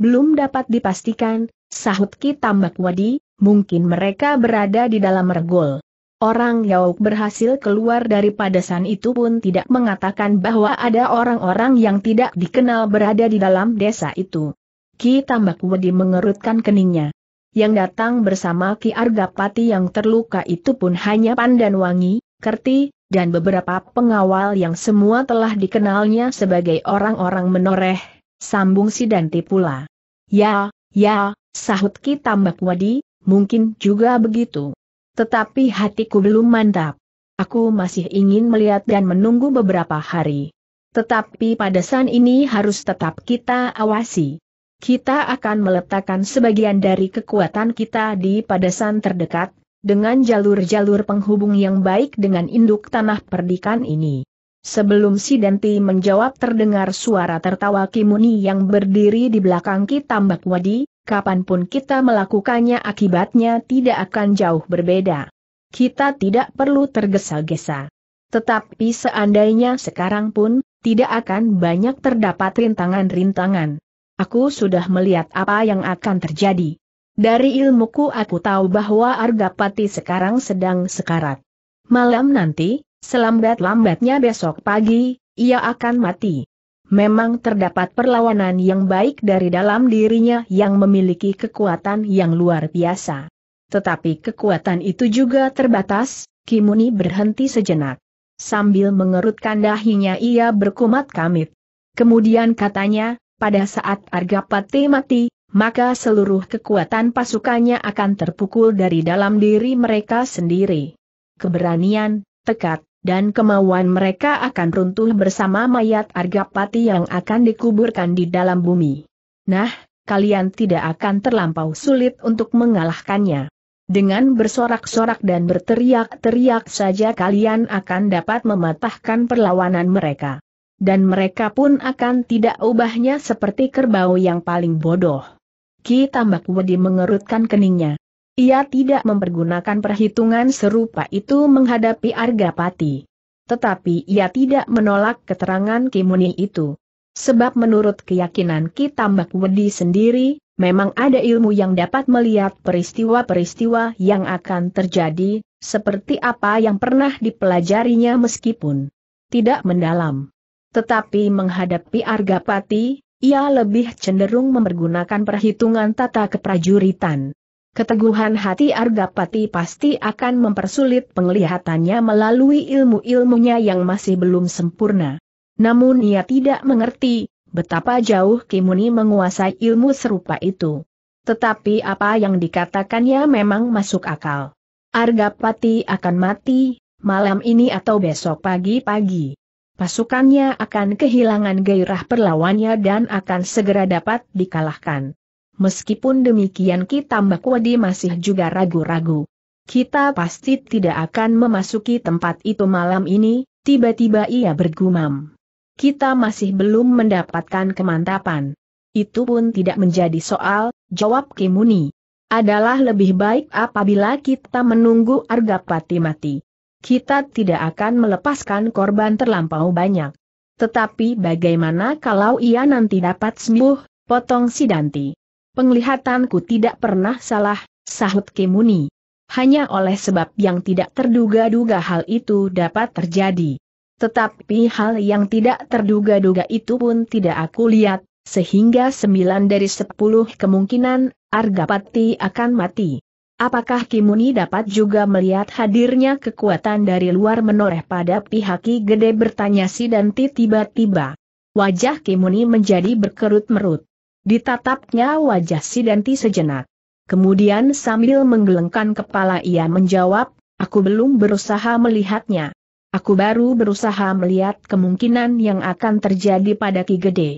belum dapat dipastikan, sahut Ki Tambak Wadi, mungkin mereka berada di dalam regol. Orang Yauk berhasil keluar dari padasan itu pun tidak mengatakan bahwa ada orang-orang yang tidak dikenal berada di dalam desa itu. Ki Tambak Wadi mengerutkan keningnya. Yang datang bersama Ki Argapati yang terluka itu pun hanya Pandan Wangi, Kerti, dan beberapa pengawal yang semua telah dikenalnya sebagai orang-orang menoreh, sambung Sidanti pula. Ya, ya, sahut Ki Tambak Wadi, mungkin juga begitu. Tetapi hatiku belum mantap. Aku masih ingin melihat dan menunggu beberapa hari. Tetapi pada saat ini harus tetap kita awasi. Kita akan meletakkan sebagian dari kekuatan kita di padasan terdekat, dengan jalur-jalur penghubung yang baik dengan induk tanah perdikan ini. Sebelum si Denti menjawab terdengar suara tertawa Kimuni yang berdiri di belakang kita. Tambak Wadi, kapanpun kita melakukannya akibatnya tidak akan jauh berbeda. Kita tidak perlu tergesa-gesa. Tetapi seandainya sekarang pun, tidak akan banyak terdapat rintangan-rintangan. Aku sudah melihat apa yang akan terjadi. Dari ilmuku aku tahu bahwa Argapati sekarang sedang sekarat. Malam nanti, Selambat-lambatnya besok pagi, ia akan mati. Memang terdapat perlawanan yang baik dari dalam dirinya yang memiliki kekuatan yang luar biasa. Tetapi kekuatan itu juga terbatas, Kimuni berhenti sejenak. Sambil mengerutkan dahinya ia berkumat kamit. Kemudian katanya, pada saat Argapati mati, maka seluruh kekuatan pasukannya akan terpukul dari dalam diri mereka sendiri. Keberanian, tekad, dan kemauan mereka akan runtuh bersama mayat Argapati yang akan dikuburkan di dalam bumi. Nah, kalian tidak akan terlampau sulit untuk mengalahkannya. Dengan bersorak-sorak dan berteriak-teriak saja kalian akan dapat mematahkan perlawanan mereka. Dan mereka pun akan tidak ubahnya seperti kerbau yang paling bodoh. Ki Tambak Wedi mengerutkan keningnya ia tidak mempergunakan perhitungan serupa itu menghadapi Argapati. Tetapi ia tidak menolak keterangan Kimuni itu. Sebab menurut keyakinan kita Wedi sendiri, memang ada ilmu yang dapat melihat peristiwa-peristiwa yang akan terjadi, seperti apa yang pernah dipelajarinya meskipun tidak mendalam. Tetapi menghadapi Argapati, ia lebih cenderung mempergunakan perhitungan tata keprajuritan. Keteguhan hati Argapati pasti akan mempersulit penglihatannya melalui ilmu-ilmunya yang masih belum sempurna. Namun ia tidak mengerti, betapa jauh Kimuni menguasai ilmu serupa itu. Tetapi apa yang dikatakannya memang masuk akal. Argapati akan mati, malam ini atau besok pagi-pagi. Pasukannya akan kehilangan gairah perlawannya dan akan segera dapat dikalahkan. Meskipun demikian kita Mbak masih juga ragu-ragu. Kita pasti tidak akan memasuki tempat itu malam ini, tiba-tiba ia bergumam. Kita masih belum mendapatkan kemantapan. Itu pun tidak menjadi soal, jawab Kimuni. Adalah lebih baik apabila kita menunggu Argapati mati. Kita tidak akan melepaskan korban terlampau banyak. Tetapi bagaimana kalau ia nanti dapat sembuh, potong Sidanti. Penglihatanku tidak pernah salah, sahut Kimuni. Hanya oleh sebab yang tidak terduga-duga hal itu dapat terjadi. Tetapi hal yang tidak terduga-duga itu pun tidak aku lihat, sehingga sembilan dari sepuluh kemungkinan, Argapati akan mati. Apakah Kimuni dapat juga melihat hadirnya kekuatan dari luar menoreh pada pihak Ki Gede bertanya si Danti tiba-tiba. Wajah Kimuni menjadi berkerut-merut. Ditatapnya wajah Sidanti sejenak. Kemudian sambil menggelengkan kepala ia menjawab, aku belum berusaha melihatnya. Aku baru berusaha melihat kemungkinan yang akan terjadi pada Ki Gede.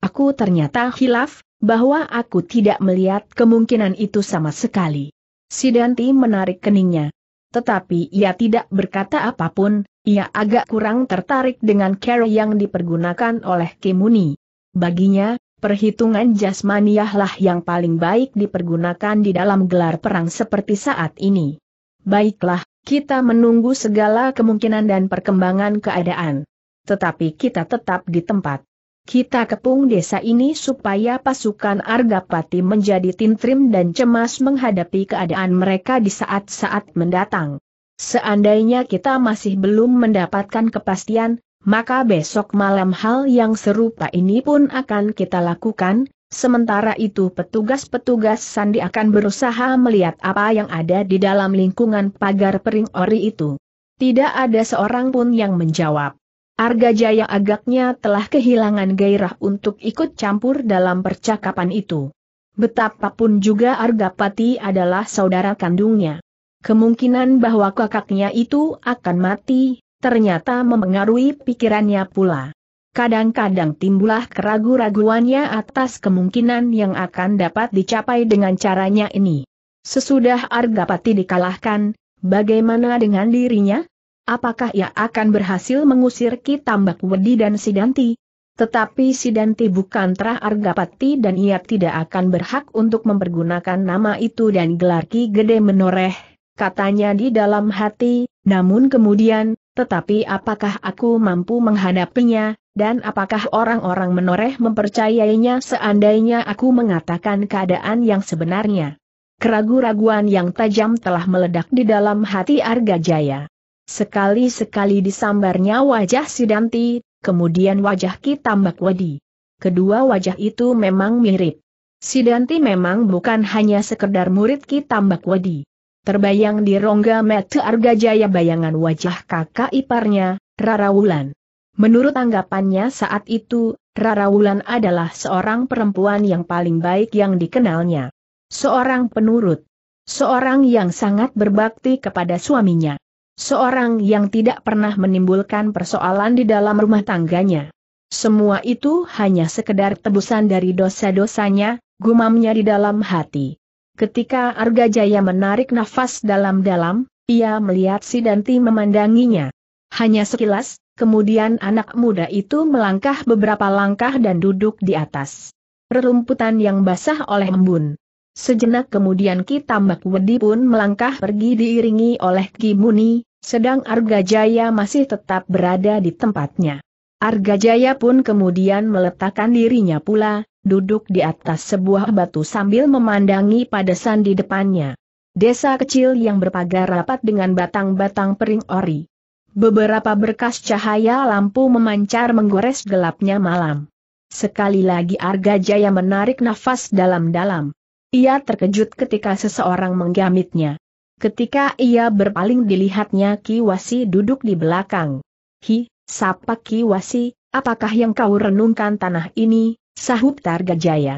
Aku ternyata hilaf, bahwa aku tidak melihat kemungkinan itu sama sekali. Sidanti menarik keningnya. Tetapi ia tidak berkata apapun, ia agak kurang tertarik dengan cara yang dipergunakan oleh Kimuni. Baginya, perhitungan jasmaniahlah yang paling baik dipergunakan di dalam gelar perang seperti saat ini. Baiklah, kita menunggu segala kemungkinan dan perkembangan keadaan. Tetapi kita tetap di tempat. Kita kepung desa ini supaya pasukan Argapati menjadi tintrim dan cemas menghadapi keadaan mereka di saat-saat mendatang. Seandainya kita masih belum mendapatkan kepastian, maka besok malam hal yang serupa ini pun akan kita lakukan, sementara itu petugas-petugas Sandi akan berusaha melihat apa yang ada di dalam lingkungan pagar pering ori itu. Tidak ada seorang pun yang menjawab. Arga Jaya agaknya telah kehilangan gairah untuk ikut campur dalam percakapan itu. Betapapun juga Arga Pati adalah saudara kandungnya. Kemungkinan bahwa kakaknya itu akan mati, ternyata memengaruhi pikirannya pula. Kadang-kadang timbulah keragu-raguannya atas kemungkinan yang akan dapat dicapai dengan caranya ini. Sesudah Argapati dikalahkan, bagaimana dengan dirinya? Apakah ia akan berhasil mengusir Ki Tambak Wedi dan Sidanti? Tetapi Sidanti bukan terah Argapati dan ia tidak akan berhak untuk mempergunakan nama itu dan gelar Ki Gede menoreh, katanya di dalam hati, namun kemudian, tetapi apakah aku mampu menghadapinya, dan apakah orang-orang menoreh mempercayainya seandainya aku mengatakan keadaan yang sebenarnya? Keragu-raguan yang tajam telah meledak di dalam hati Arga Jaya. Sekali-sekali disambarnya wajah Sidanti, kemudian wajah Kitambak Wedi. Kedua wajah itu memang mirip. Sidanti memang bukan hanya sekedar murid Kitambak Wedi terbayang di rongga mata Arga Jaya bayangan wajah kakak iparnya, Rara Wulan. Menurut anggapannya saat itu, Rara Wulan adalah seorang perempuan yang paling baik yang dikenalnya. Seorang penurut. Seorang yang sangat berbakti kepada suaminya. Seorang yang tidak pernah menimbulkan persoalan di dalam rumah tangganya. Semua itu hanya sekedar tebusan dari dosa-dosanya, gumamnya di dalam hati. Ketika Arga Jaya menarik nafas dalam-dalam, ia melihat si Danti memandanginya. Hanya sekilas, kemudian anak muda itu melangkah beberapa langkah dan duduk di atas rerumputan yang basah oleh embun. Sejenak kemudian Ki Tambak Wedi pun melangkah pergi diiringi oleh Ki Muni, sedang Arga Jaya masih tetap berada di tempatnya. Arga Jaya pun kemudian meletakkan dirinya pula, duduk di atas sebuah batu sambil memandangi padesan di depannya. Desa kecil yang berpagar rapat dengan batang-batang pering ori. Beberapa berkas cahaya lampu memancar menggores gelapnya malam. Sekali lagi Arga Jaya menarik nafas dalam-dalam. Ia terkejut ketika seseorang menggamitnya. Ketika ia berpaling dilihatnya ki wasi duduk di belakang. Hi, sapa wasi apakah yang kau renungkan tanah ini, sahut Ki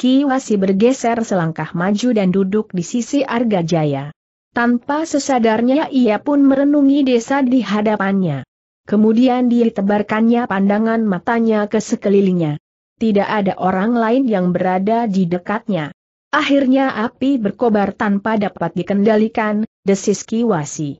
Kiwasi bergeser selangkah maju dan duduk di sisi Arga Jaya. Tanpa sesadarnya ia pun merenungi desa di hadapannya. Kemudian ditebarkannya pandangan matanya ke sekelilingnya. Tidak ada orang lain yang berada di dekatnya. Akhirnya api berkobar tanpa dapat dikendalikan, desis Kiwasi.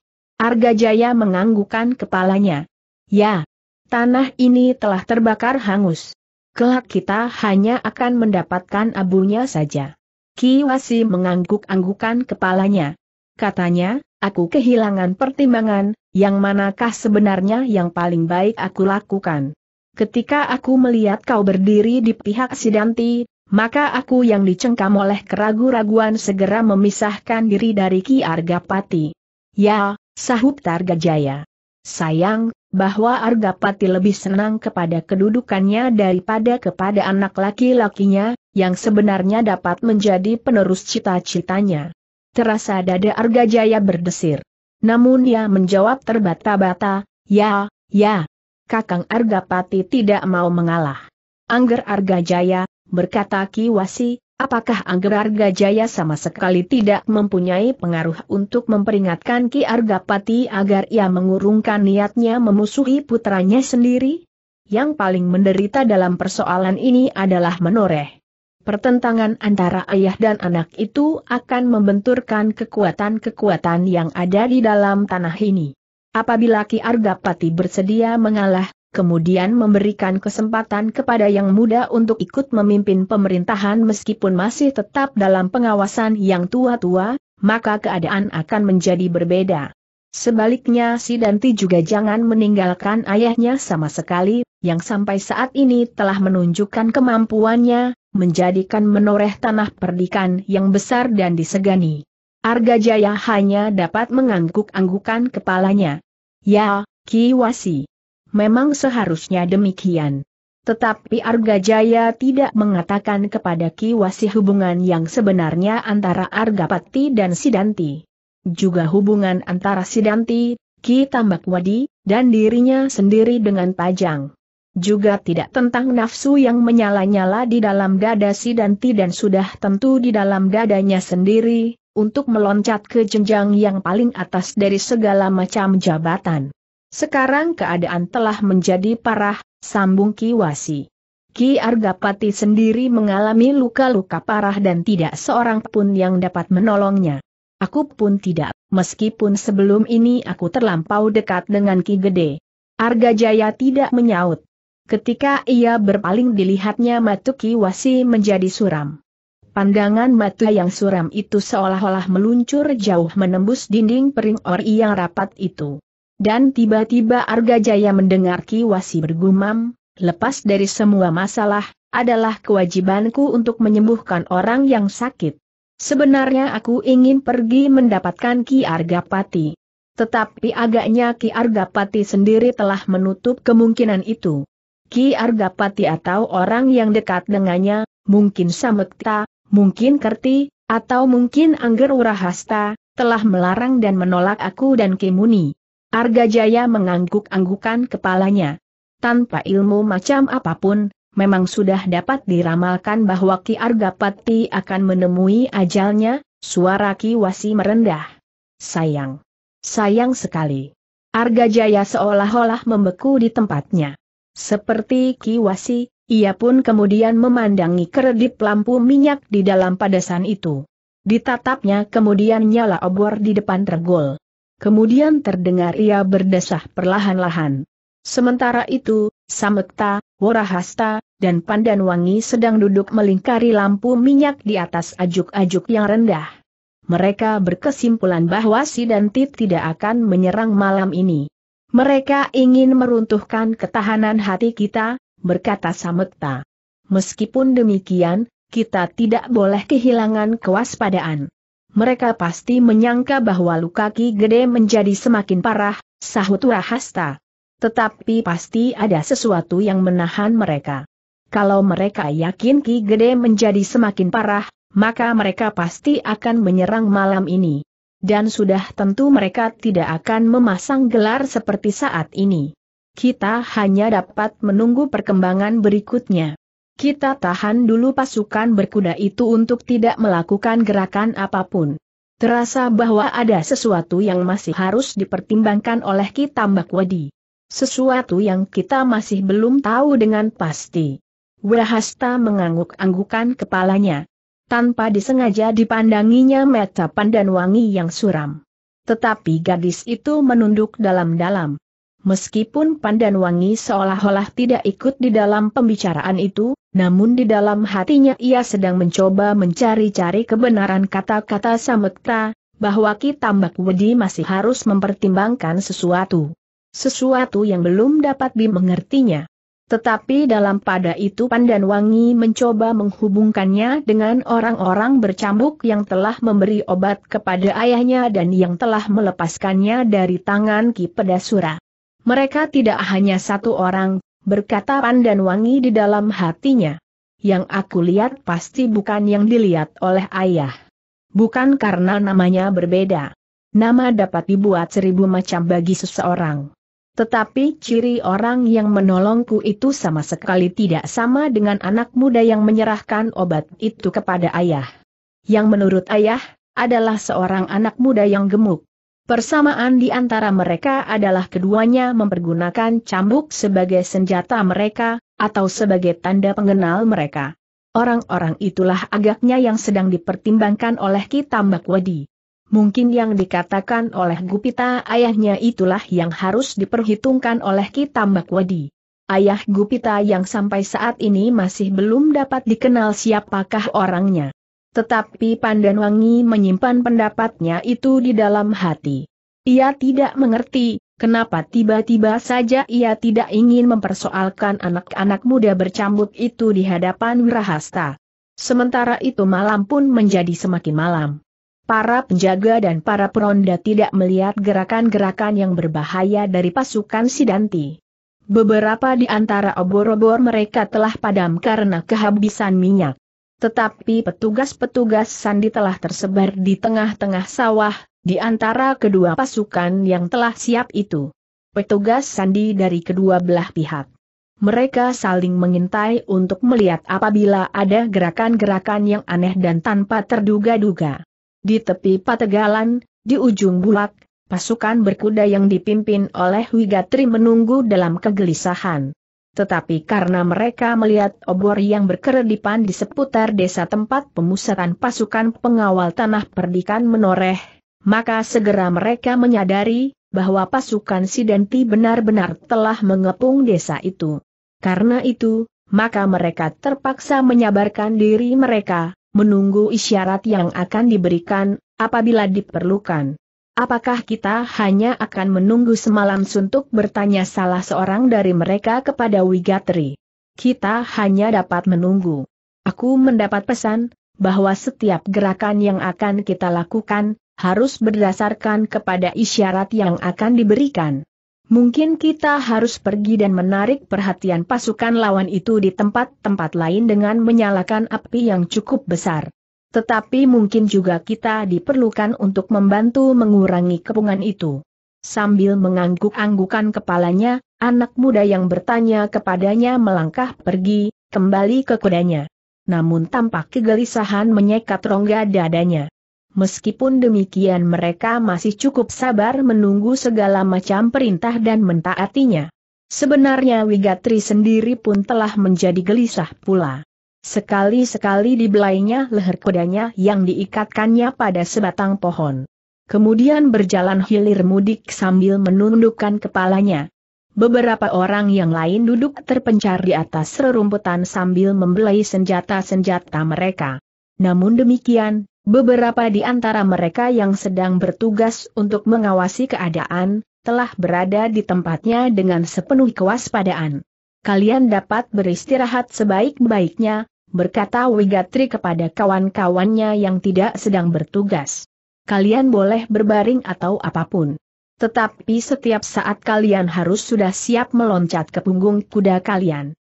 Jaya menganggukkan kepalanya. Ya, tanah ini telah terbakar hangus. Kelak kita hanya akan mendapatkan abunya saja. Kiwasi mengangguk-anggukan kepalanya. Katanya, aku kehilangan pertimbangan, yang manakah sebenarnya yang paling baik aku lakukan. Ketika aku melihat kau berdiri di pihak Sidanti, maka aku yang dicengkam oleh keragu-raguan segera memisahkan diri dari Ki Argapati. Ya, sahut Targajaya. Sayang, bahwa Argapati lebih senang kepada kedudukannya daripada kepada anak laki-lakinya, yang sebenarnya dapat menjadi penerus cita-citanya. Terasa dada Argajaya berdesir. Namun ia menjawab terbata-bata, ya, ya. Kakang Argapati tidak mau mengalah. Angger Argajaya, berkata Kiwasi, Apakah Angger Jaya sama sekali tidak mempunyai pengaruh untuk memperingatkan Ki Argapati agar ia mengurungkan niatnya memusuhi putranya sendiri? Yang paling menderita dalam persoalan ini adalah menoreh. Pertentangan antara ayah dan anak itu akan membenturkan kekuatan-kekuatan yang ada di dalam tanah ini. Apabila Ki Argapati bersedia mengalah, kemudian memberikan kesempatan kepada yang muda untuk ikut memimpin pemerintahan meskipun masih tetap dalam pengawasan yang tua-tua, maka keadaan akan menjadi berbeda. Sebaliknya si Danti juga jangan meninggalkan ayahnya sama sekali, yang sampai saat ini telah menunjukkan kemampuannya, menjadikan menoreh tanah perdikan yang besar dan disegani. Arga Jaya hanya dapat mengangguk-anggukan kepalanya. Ya, Kiwasi. Memang seharusnya demikian. Tetapi Arga Jaya tidak mengatakan kepada Ki wasi hubungan yang sebenarnya antara Arga Pati dan Sidanti. Juga hubungan antara Sidanti, Ki Tambak Wadi, dan dirinya sendiri dengan Pajang. Juga tidak tentang nafsu yang menyala-nyala di dalam dada Sidanti dan sudah tentu di dalam dadanya sendiri, untuk meloncat ke jenjang yang paling atas dari segala macam jabatan. Sekarang keadaan telah menjadi parah, sambung Ki Wasi. Ki Argapati sendiri mengalami luka-luka parah dan tidak seorang pun yang dapat menolongnya. Aku pun tidak, meskipun sebelum ini aku terlampau dekat dengan Ki Gede. Arga Jaya tidak menyaut. Ketika ia berpaling dilihatnya matu Ki Wasi menjadi suram. Pandangan mata yang suram itu seolah-olah meluncur jauh menembus dinding pering ori yang rapat itu. Dan tiba-tiba Arga Jaya mendengar Ki Wasi bergumam, lepas dari semua masalah, adalah kewajibanku untuk menyembuhkan orang yang sakit. Sebenarnya aku ingin pergi mendapatkan Ki Arga Pati, Tetapi agaknya Ki Arga Pati sendiri telah menutup kemungkinan itu. Ki Arga Pati atau orang yang dekat dengannya, mungkin Samekta, mungkin Kerti, atau mungkin Angger Urahasta, telah melarang dan menolak aku dan Ki Muni. Argajaya mengangguk-anggukan kepalanya. Tanpa ilmu macam apapun, memang sudah dapat diramalkan bahwa Ki Arga Pati akan menemui ajalnya, suara Ki Wasi merendah. Sayang. Sayang sekali. Argajaya seolah-olah membeku di tempatnya. Seperti Ki Wasi, ia pun kemudian memandangi kredit lampu minyak di dalam padasan itu. Ditatapnya kemudian nyala obor di depan regol. Kemudian terdengar ia berdesah perlahan-lahan. Sementara itu, Samekta, Warahasta, dan Pandanwangi sedang duduk melingkari lampu minyak di atas ajuk-ajuk yang rendah. Mereka berkesimpulan bahwa si Dantit tidak akan menyerang malam ini. Mereka ingin meruntuhkan ketahanan hati kita, berkata Samekta. Meskipun demikian, kita tidak boleh kehilangan kewaspadaan mereka pasti menyangka bahwa luka Ki Gede menjadi semakin parah, sahut Rahasta. Tetapi pasti ada sesuatu yang menahan mereka. Kalau mereka yakin Ki Gede menjadi semakin parah, maka mereka pasti akan menyerang malam ini. Dan sudah tentu mereka tidak akan memasang gelar seperti saat ini. Kita hanya dapat menunggu perkembangan berikutnya. Kita tahan dulu pasukan berkuda itu untuk tidak melakukan gerakan apapun. Terasa bahwa ada sesuatu yang masih harus dipertimbangkan oleh kita Mbak Wadi. Sesuatu yang kita masih belum tahu dengan pasti. Wahasta mengangguk-anggukan kepalanya. Tanpa disengaja dipandanginya mata pandan wangi yang suram. Tetapi gadis itu menunduk dalam-dalam. Meskipun Pandan Wangi seolah-olah tidak ikut di dalam pembicaraan itu, namun di dalam hatinya ia sedang mencoba mencari-cari kebenaran kata-kata Samekta, bahwa Ki Tambak Wedi masih harus mempertimbangkan sesuatu. Sesuatu yang belum dapat dimengertinya. Tetapi dalam pada itu Pandan Wangi mencoba menghubungkannya dengan orang-orang bercambuk yang telah memberi obat kepada ayahnya dan yang telah melepaskannya dari tangan Ki Pedasura. Mereka tidak hanya satu orang, berkata Pandan Wangi di dalam hatinya. Yang aku lihat pasti bukan yang dilihat oleh ayah. Bukan karena namanya berbeda. Nama dapat dibuat seribu macam bagi seseorang. Tetapi ciri orang yang menolongku itu sama sekali tidak sama dengan anak muda yang menyerahkan obat itu kepada ayah. Yang menurut ayah, adalah seorang anak muda yang gemuk. Persamaan di antara mereka adalah keduanya mempergunakan cambuk sebagai senjata mereka, atau sebagai tanda pengenal mereka. Orang-orang itulah agaknya yang sedang dipertimbangkan oleh Kitambak Wadi. Mungkin yang dikatakan oleh Gupita ayahnya itulah yang harus diperhitungkan oleh Kitambak Wadi. Ayah Gupita yang sampai saat ini masih belum dapat dikenal siapakah orangnya. Tetapi Pandan Wangi menyimpan pendapatnya itu di dalam hati. Ia tidak mengerti, kenapa tiba-tiba saja ia tidak ingin mempersoalkan anak-anak muda bercambuk itu di hadapan Wirahasta. Sementara itu malam pun menjadi semakin malam. Para penjaga dan para peronda tidak melihat gerakan-gerakan yang berbahaya dari pasukan Sidanti. Beberapa di antara obor-obor mereka telah padam karena kehabisan minyak. Tetapi petugas-petugas sandi telah tersebar di tengah-tengah sawah, di antara kedua pasukan yang telah siap itu. Petugas sandi dari kedua belah pihak. Mereka saling mengintai untuk melihat apabila ada gerakan-gerakan yang aneh dan tanpa terduga-duga. Di tepi pategalan, di ujung bulak, pasukan berkuda yang dipimpin oleh Wigatri menunggu dalam kegelisahan. Tetapi karena mereka melihat obor yang berkeredipan di seputar desa tempat pemusatan pasukan pengawal tanah perdikan menoreh, maka segera mereka menyadari bahwa pasukan Sidenti benar-benar telah mengepung desa itu. Karena itu, maka mereka terpaksa menyabarkan diri mereka, menunggu isyarat yang akan diberikan apabila diperlukan. Apakah kita hanya akan menunggu semalam suntuk bertanya salah seorang dari mereka kepada Wigatri? Kita hanya dapat menunggu. Aku mendapat pesan, bahwa setiap gerakan yang akan kita lakukan, harus berdasarkan kepada isyarat yang akan diberikan. Mungkin kita harus pergi dan menarik perhatian pasukan lawan itu di tempat-tempat lain dengan menyalakan api yang cukup besar. Tetapi mungkin juga kita diperlukan untuk membantu mengurangi kepungan itu. Sambil mengangguk-anggukan kepalanya, anak muda yang bertanya kepadanya melangkah pergi, kembali ke kudanya. Namun tampak kegelisahan menyekat rongga dadanya. Meskipun demikian mereka masih cukup sabar menunggu segala macam perintah dan mentaatinya. Sebenarnya Wigatri sendiri pun telah menjadi gelisah pula. Sekali-sekali dibelainya leher kudanya yang diikatkannya pada sebatang pohon. Kemudian berjalan hilir mudik sambil menundukkan kepalanya. Beberapa orang yang lain duduk terpencar di atas rerumputan sambil membelai senjata-senjata mereka. Namun demikian, beberapa di antara mereka yang sedang bertugas untuk mengawasi keadaan, telah berada di tempatnya dengan sepenuh kewaspadaan. Kalian dapat beristirahat sebaik-baiknya, berkata Wigatri kepada kawan-kawannya yang tidak sedang bertugas. Kalian boleh berbaring atau apapun. Tetapi setiap saat kalian harus sudah siap meloncat ke punggung kuda kalian.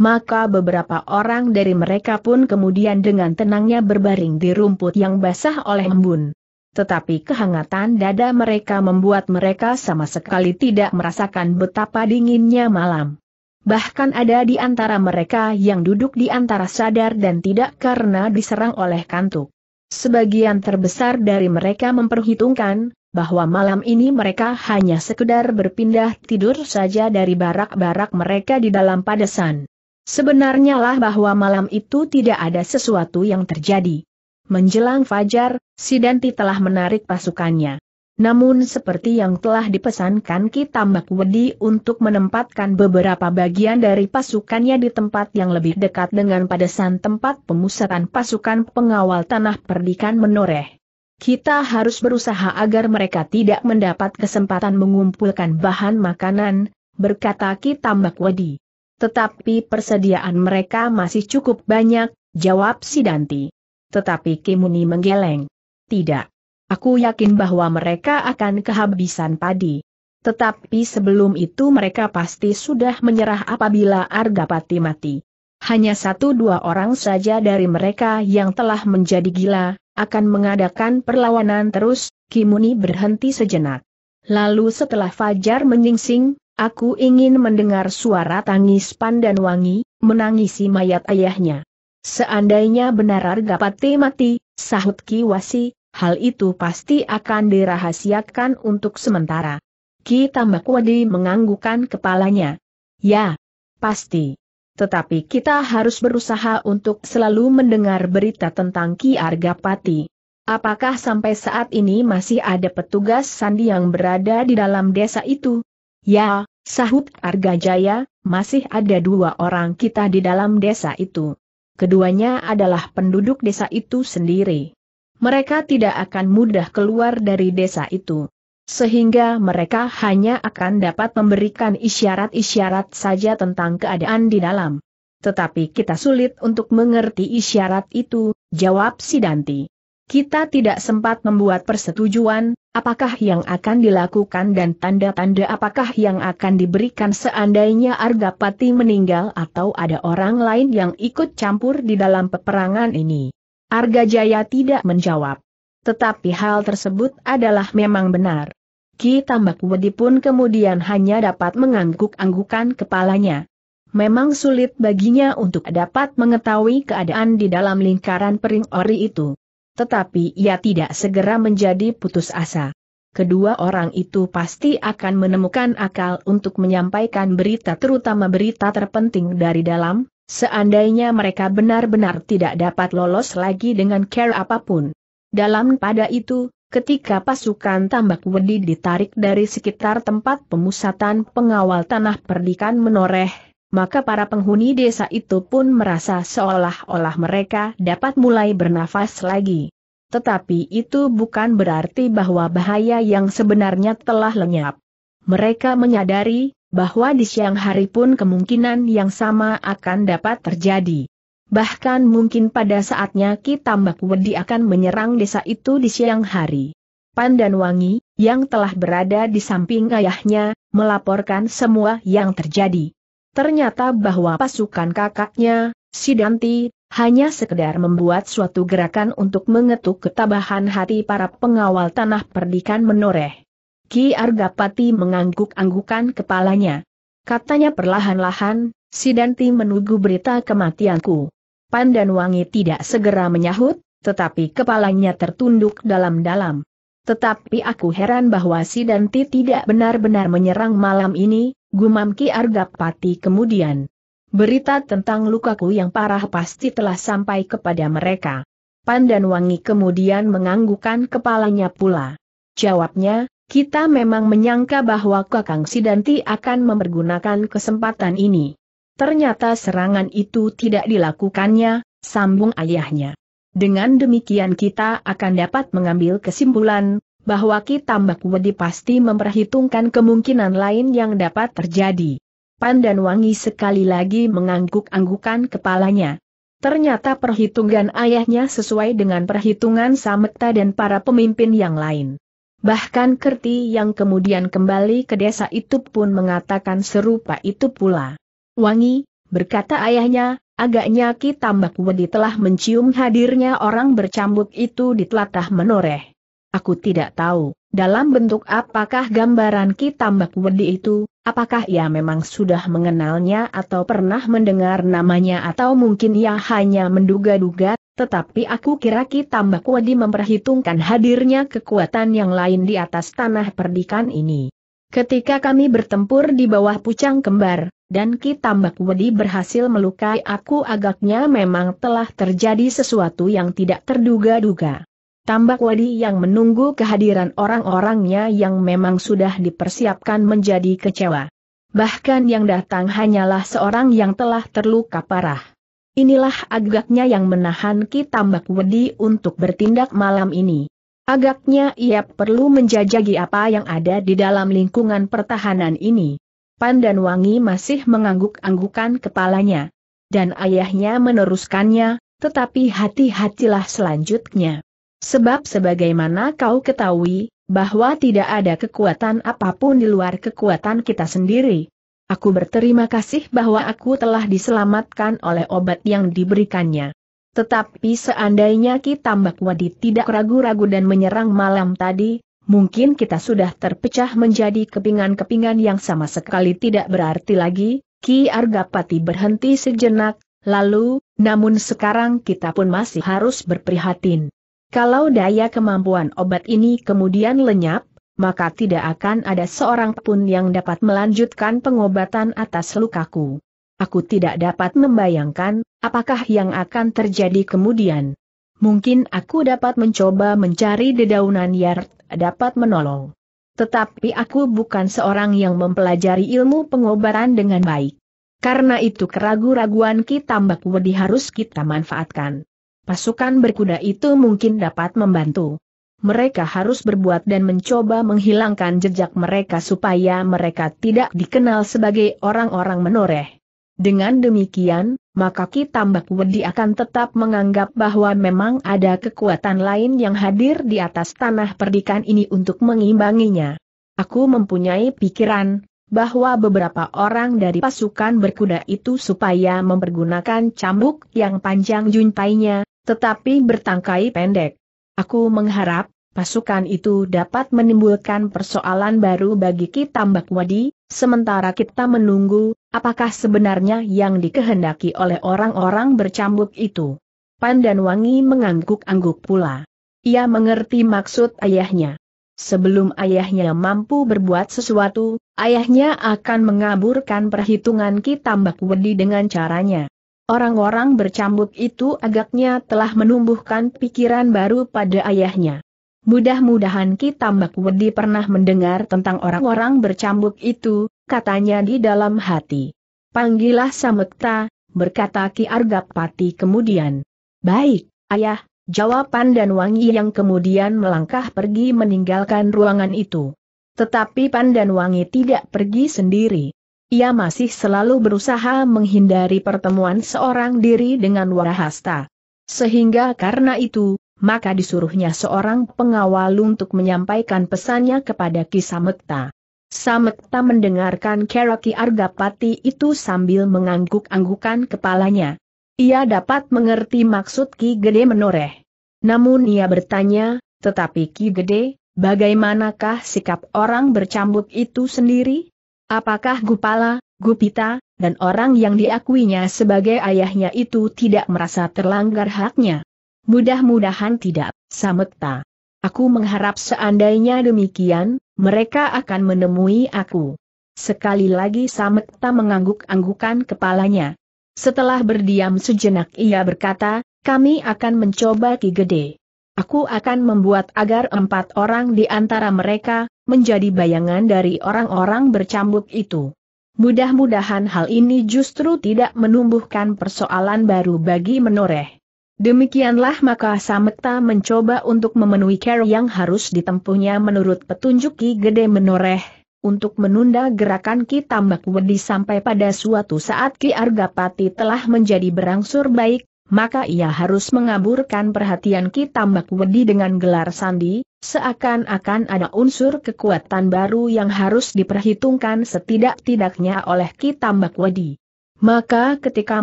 Maka beberapa orang dari mereka pun kemudian dengan tenangnya berbaring di rumput yang basah oleh embun tetapi kehangatan dada mereka membuat mereka sama sekali tidak merasakan betapa dinginnya malam. Bahkan ada di antara mereka yang duduk di antara sadar dan tidak karena diserang oleh kantuk. Sebagian terbesar dari mereka memperhitungkan, bahwa malam ini mereka hanya sekedar berpindah tidur saja dari barak-barak mereka di dalam padesan. Sebenarnya lah bahwa malam itu tidak ada sesuatu yang terjadi. Menjelang fajar, Sidanti telah menarik pasukannya. Namun seperti yang telah dipesankan Ki Tambak Wedi untuk menempatkan beberapa bagian dari pasukannya di tempat yang lebih dekat dengan padasan tempat pemusatan pasukan pengawal tanah perdikan menoreh. Kita harus berusaha agar mereka tidak mendapat kesempatan mengumpulkan bahan makanan, berkata Ki Tambak Wedi. Tetapi persediaan mereka masih cukup banyak, jawab Sidanti. Tetapi Kimuni menggeleng. Tidak. Aku yakin bahwa mereka akan kehabisan padi. Tetapi sebelum itu mereka pasti sudah menyerah apabila Argapati mati. Hanya satu dua orang saja dari mereka yang telah menjadi gila, akan mengadakan perlawanan terus, Kimuni berhenti sejenak. Lalu setelah Fajar menyingsing, aku ingin mendengar suara tangis pandan wangi, menangisi mayat ayahnya. Seandainya benar Argapati mati, sahut Kiwasi, hal itu pasti akan dirahasiakan untuk sementara. Ki Tambak Wadi menganggukkan kepalanya. Ya, pasti. Tetapi kita harus berusaha untuk selalu mendengar berita tentang Ki Argapati. Apakah sampai saat ini masih ada petugas sandi yang berada di dalam desa itu? Ya, sahut Argajaya, masih ada dua orang kita di dalam desa itu. Keduanya adalah penduduk desa itu sendiri mereka tidak akan mudah keluar dari desa itu. Sehingga mereka hanya akan dapat memberikan isyarat-isyarat saja tentang keadaan di dalam. Tetapi kita sulit untuk mengerti isyarat itu, jawab Sidanti. Kita tidak sempat membuat persetujuan, apakah yang akan dilakukan dan tanda-tanda apakah yang akan diberikan seandainya Argapati meninggal atau ada orang lain yang ikut campur di dalam peperangan ini. Arga Jaya tidak menjawab. Tetapi hal tersebut adalah memang benar. Ki Tambak Wedi pun kemudian hanya dapat mengangguk-anggukan kepalanya. Memang sulit baginya untuk dapat mengetahui keadaan di dalam lingkaran pering ori itu. Tetapi ia tidak segera menjadi putus asa. Kedua orang itu pasti akan menemukan akal untuk menyampaikan berita terutama berita terpenting dari dalam, Seandainya mereka benar-benar tidak dapat lolos lagi dengan care apapun. Dalam pada itu, ketika pasukan tambak wedi ditarik dari sekitar tempat pemusatan pengawal tanah perdikan menoreh, maka para penghuni desa itu pun merasa seolah-olah mereka dapat mulai bernafas lagi. Tetapi itu bukan berarti bahwa bahaya yang sebenarnya telah lenyap. Mereka menyadari bahwa di siang hari pun kemungkinan yang sama akan dapat terjadi. Bahkan mungkin pada saatnya kita Mbak Wedi akan menyerang desa itu di siang hari. Pandan Wangi yang telah berada di samping ayahnya, melaporkan semua yang terjadi. Ternyata bahwa pasukan kakaknya, Sidanti, hanya sekedar membuat suatu gerakan untuk mengetuk ketabahan hati para pengawal tanah perdikan menoreh. Ki Argapati mengangguk-anggukan kepalanya. Katanya perlahan-lahan, si Danti menunggu berita kematianku. Wangi tidak segera menyahut, tetapi kepalanya tertunduk dalam-dalam. Tetapi aku heran bahwa si Danti tidak benar-benar menyerang malam ini, gumam Ki Argapati kemudian. Berita tentang lukaku yang parah pasti telah sampai kepada mereka. Wangi kemudian menganggukkan kepalanya pula. Jawabnya, kita memang menyangka bahwa Kakang Sidanti akan mempergunakan kesempatan ini. Ternyata serangan itu tidak dilakukannya, sambung ayahnya. Dengan demikian kita akan dapat mengambil kesimpulan, bahwa Ki Tambak Wedi pasti memperhitungkan kemungkinan lain yang dapat terjadi. Pandan Wangi sekali lagi mengangguk-anggukan kepalanya. Ternyata perhitungan ayahnya sesuai dengan perhitungan Sametta dan para pemimpin yang lain. Bahkan Kerti yang kemudian kembali ke desa itu pun mengatakan serupa itu pula. Wangi, berkata ayahnya, agaknya Ki Tambak Wedi telah mencium hadirnya orang bercambuk itu di telatah menoreh. Aku tidak tahu, dalam bentuk apakah gambaran Ki Tambak Wedi itu, apakah ia memang sudah mengenalnya atau pernah mendengar namanya atau mungkin ia hanya menduga-duga, tetapi aku kira Mbak Wadi memperhitungkan hadirnya kekuatan yang lain di atas tanah perdikan ini. Ketika kami bertempur di bawah pucang kembar, dan Mbak Wadi berhasil melukai aku agaknya memang telah terjadi sesuatu yang tidak terduga-duga. Tambak Wadi yang menunggu kehadiran orang-orangnya yang memang sudah dipersiapkan menjadi kecewa. Bahkan yang datang hanyalah seorang yang telah terluka parah. Inilah agaknya yang menahan Ki Tambak Wedi untuk bertindak malam ini. Agaknya ia perlu menjajagi apa yang ada di dalam lingkungan pertahanan ini. Pandan Wangi masih mengangguk-anggukan kepalanya. Dan ayahnya meneruskannya, tetapi hati-hatilah selanjutnya. Sebab sebagaimana kau ketahui, bahwa tidak ada kekuatan apapun di luar kekuatan kita sendiri, Aku berterima kasih bahwa aku telah diselamatkan oleh obat yang diberikannya. Tetapi seandainya kita Mbak Wadi tidak ragu-ragu dan menyerang malam tadi, mungkin kita sudah terpecah menjadi kepingan-kepingan yang sama sekali tidak berarti lagi, Ki Argapati berhenti sejenak, lalu, namun sekarang kita pun masih harus berprihatin. Kalau daya kemampuan obat ini kemudian lenyap, maka tidak akan ada seorang pun yang dapat melanjutkan pengobatan atas lukaku. Aku tidak dapat membayangkan, apakah yang akan terjadi kemudian. Mungkin aku dapat mencoba mencari dedaunan yard, dapat menolong. Tetapi aku bukan seorang yang mempelajari ilmu pengobatan dengan baik. Karena itu keraguan-raguan kita Mbak Wedi harus kita manfaatkan. Pasukan berkuda itu mungkin dapat membantu mereka harus berbuat dan mencoba menghilangkan jejak mereka supaya mereka tidak dikenal sebagai orang-orang menoreh. Dengan demikian, maka kita Mbak Wedi akan tetap menganggap bahwa memang ada kekuatan lain yang hadir di atas tanah perdikan ini untuk mengimbanginya. Aku mempunyai pikiran, bahwa beberapa orang dari pasukan berkuda itu supaya mempergunakan cambuk yang panjang juntainya, tetapi bertangkai pendek. Aku mengharap, pasukan itu dapat menimbulkan persoalan baru bagi kita Mbak Wadi, sementara kita menunggu, apakah sebenarnya yang dikehendaki oleh orang-orang bercambuk itu. Wangi mengangguk-angguk pula. Ia mengerti maksud ayahnya. Sebelum ayahnya mampu berbuat sesuatu, ayahnya akan mengaburkan perhitungan kita Mbak Wedi dengan caranya. Orang-orang bercambuk itu agaknya telah menumbuhkan pikiran baru pada ayahnya. Mudah-mudahan kita Wedi pernah mendengar tentang orang-orang bercambuk itu, katanya di dalam hati. Panggilah Samekta, berkata Ki Argapati kemudian. Baik, ayah, jawaban dan wangi yang kemudian melangkah pergi meninggalkan ruangan itu. Tetapi Pandan Wangi tidak pergi sendiri. Ia masih selalu berusaha menghindari pertemuan seorang diri dengan Warahasta. Sehingga karena itu, maka disuruhnya seorang pengawal untuk menyampaikan pesannya kepada Ki Kisamekta. Samekta mendengarkan Keraki Argapati itu sambil mengangguk-anggukan kepalanya. Ia dapat mengerti maksud Ki Gede menoreh. Namun ia bertanya, tetapi Ki Gede, bagaimanakah sikap orang bercambuk itu sendiri? Apakah Gupala, Gupita, dan orang yang diakuinya sebagai ayahnya itu tidak merasa terlanggar haknya? Mudah-mudahan tidak, Samekta. Aku mengharap seandainya demikian, mereka akan menemui aku. Sekali lagi Samekta mengangguk-anggukan kepalanya. Setelah berdiam sejenak ia berkata, kami akan mencoba Ki Gede. Aku akan membuat agar empat orang di antara mereka, menjadi bayangan dari orang-orang bercambuk itu. Mudah-mudahan hal ini justru tidak menumbuhkan persoalan baru bagi menoreh. Demikianlah maka Samekta mencoba untuk memenuhi care yang harus ditempuhnya menurut petunjuk Ki Gede Menoreh, untuk menunda gerakan Ki Tambak Wedi sampai pada suatu saat Ki Argapati telah menjadi berangsur baik, maka ia harus mengaburkan perhatian Mbak Wedi dengan gelar sandi, seakan-akan ada unsur kekuatan baru yang harus diperhitungkan setidak-tidaknya oleh Mbak Wedi. Maka ketika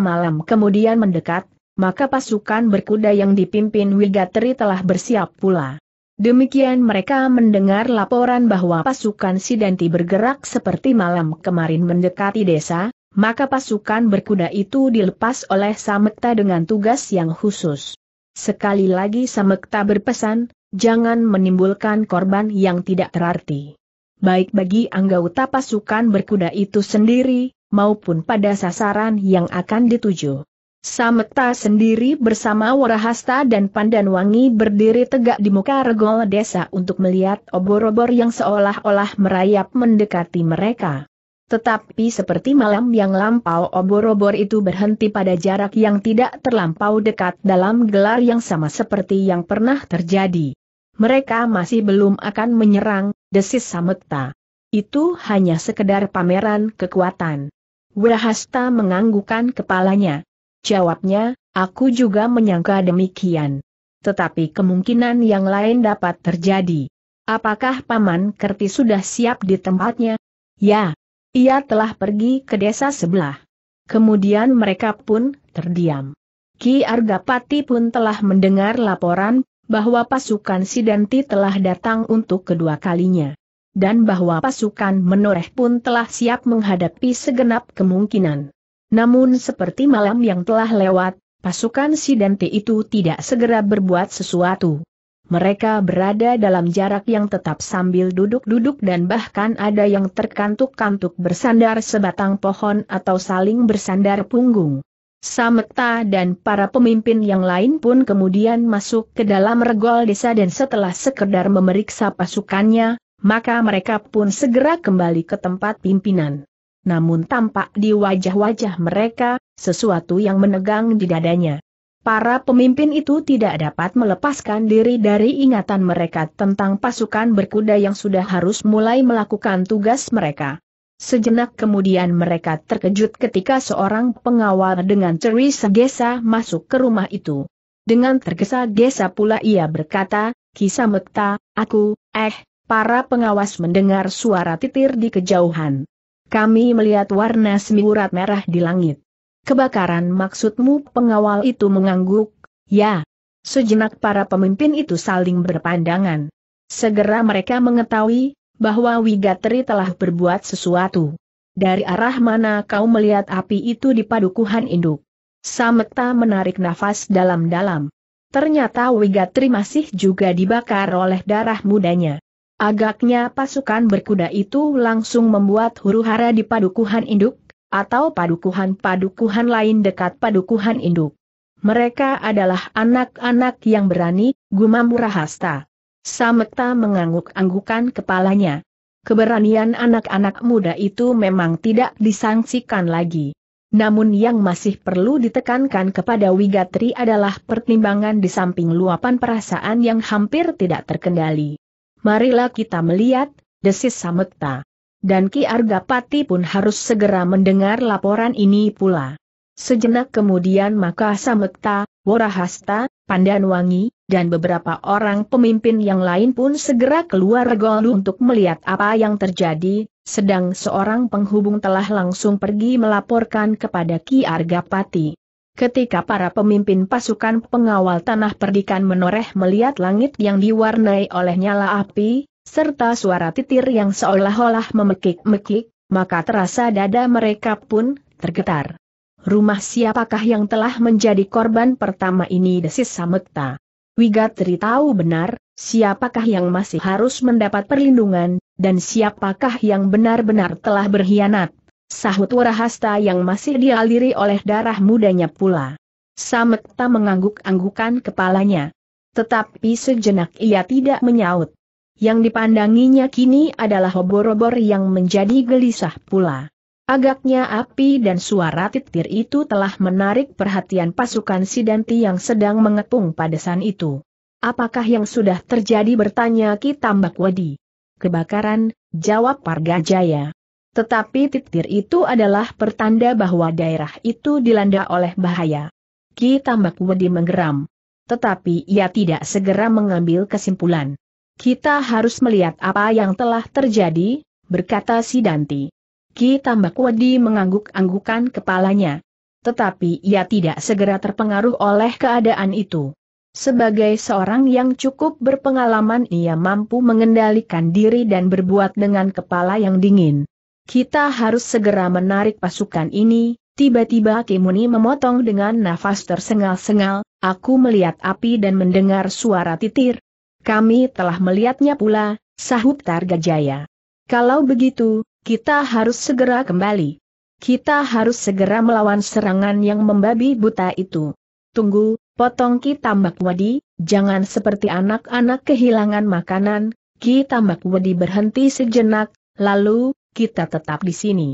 malam kemudian mendekat, maka pasukan berkuda yang dipimpin Wilgatri telah bersiap pula. Demikian mereka mendengar laporan bahwa pasukan Sidanti bergerak seperti malam kemarin mendekati desa, maka pasukan berkuda itu dilepas oleh Samekta dengan tugas yang khusus. Sekali lagi Samekta berpesan, jangan menimbulkan korban yang tidak terarti. Baik bagi anggota pasukan berkuda itu sendiri, maupun pada sasaran yang akan dituju. Samekta sendiri bersama Warahasta dan Pandanwangi berdiri tegak di muka regol desa untuk melihat obor-obor yang seolah-olah merayap mendekati mereka. Tetapi seperti malam yang lampau obor-obor itu berhenti pada jarak yang tidak terlampau dekat dalam gelar yang sama seperti yang pernah terjadi. Mereka masih belum akan menyerang, desis Samekta. Itu hanya sekedar pameran kekuatan. Wirahasta menganggukan kepalanya. Jawabnya, aku juga menyangka demikian. Tetapi kemungkinan yang lain dapat terjadi. Apakah Paman Kerti sudah siap di tempatnya? Ya, ia telah pergi ke desa sebelah. Kemudian mereka pun terdiam. Ki Argapati pun telah mendengar laporan bahwa pasukan Sidanti telah datang untuk kedua kalinya. Dan bahwa pasukan menoreh pun telah siap menghadapi segenap kemungkinan. Namun seperti malam yang telah lewat, pasukan Sidanti itu tidak segera berbuat sesuatu. Mereka berada dalam jarak yang tetap sambil duduk-duduk dan bahkan ada yang terkantuk-kantuk bersandar sebatang pohon atau saling bersandar punggung. Sameta dan para pemimpin yang lain pun kemudian masuk ke dalam regol desa dan setelah sekedar memeriksa pasukannya, maka mereka pun segera kembali ke tempat pimpinan. Namun tampak di wajah-wajah mereka, sesuatu yang menegang di dadanya para pemimpin itu tidak dapat melepaskan diri dari ingatan mereka tentang pasukan berkuda yang sudah harus mulai melakukan tugas mereka. Sejenak kemudian mereka terkejut ketika seorang pengawal dengan ceri segesa masuk ke rumah itu. Dengan tergesa-gesa pula ia berkata, Kisah Mekta, aku, eh, para pengawas mendengar suara titir di kejauhan. Kami melihat warna semburat merah di langit. Kebakaran maksudmu pengawal itu mengangguk, ya. Sejenak para pemimpin itu saling berpandangan. Segera mereka mengetahui, bahwa Wigatri telah berbuat sesuatu. Dari arah mana kau melihat api itu di padukuhan induk? Sameta menarik nafas dalam-dalam. Ternyata Wigatri masih juga dibakar oleh darah mudanya. Agaknya pasukan berkuda itu langsung membuat huru-hara di padukuhan induk, atau padukuhan-padukuhan lain dekat padukuhan induk. Mereka adalah anak-anak yang berani, gumam Rahasta. Samekta mengangguk-anggukan kepalanya. Keberanian anak-anak muda itu memang tidak disangsikan lagi. Namun yang masih perlu ditekankan kepada Wigatri adalah pertimbangan di samping luapan perasaan yang hampir tidak terkendali. Marilah kita melihat, desis Samekta dan Ki Argapati pun harus segera mendengar laporan ini pula. Sejenak kemudian maka Samekta, Warahasta, Pandanwangi, dan beberapa orang pemimpin yang lain pun segera keluar Golu untuk melihat apa yang terjadi, sedang seorang penghubung telah langsung pergi melaporkan kepada Ki Argapati. Ketika para pemimpin pasukan pengawal tanah perdikan menoreh melihat langit yang diwarnai oleh nyala api, serta suara titir yang seolah-olah memekik-mekik, maka terasa dada mereka pun tergetar. Rumah siapakah yang telah menjadi korban pertama ini desis Samekta? Wigatri tahu benar, siapakah yang masih harus mendapat perlindungan, dan siapakah yang benar-benar telah berkhianat. Sahut Warahasta yang masih dialiri oleh darah mudanya pula. Samekta mengangguk-anggukan kepalanya. Tetapi sejenak ia tidak menyaut. Yang dipandanginya kini adalah obor-obor yang menjadi gelisah pula. Agaknya api dan suara titir itu telah menarik perhatian pasukan Sidanti yang sedang mengepung padesan itu. Apakah yang sudah terjadi bertanya Ki Tambak Wadi? Kebakaran, jawab Parga Jaya. Tetapi titir itu adalah pertanda bahwa daerah itu dilanda oleh bahaya. Ki Tambak Wadi menggeram. Tetapi ia tidak segera mengambil kesimpulan. Kita harus melihat apa yang telah terjadi, berkata si Danti. Ki Tambak Wedi mengangguk-anggukan kepalanya. Tetapi ia tidak segera terpengaruh oleh keadaan itu. Sebagai seorang yang cukup berpengalaman ia mampu mengendalikan diri dan berbuat dengan kepala yang dingin. Kita harus segera menarik pasukan ini, tiba-tiba Kimuni memotong dengan nafas tersengal-sengal, aku melihat api dan mendengar suara titir, kami telah melihatnya pula, sahut Jaya. Kalau begitu, kita harus segera kembali. Kita harus segera melawan serangan yang membabi buta itu. Tunggu, potong Ki Tambak Wadi, jangan seperti anak-anak kehilangan makanan, Ki Tambak Wadi berhenti sejenak, lalu, kita tetap di sini.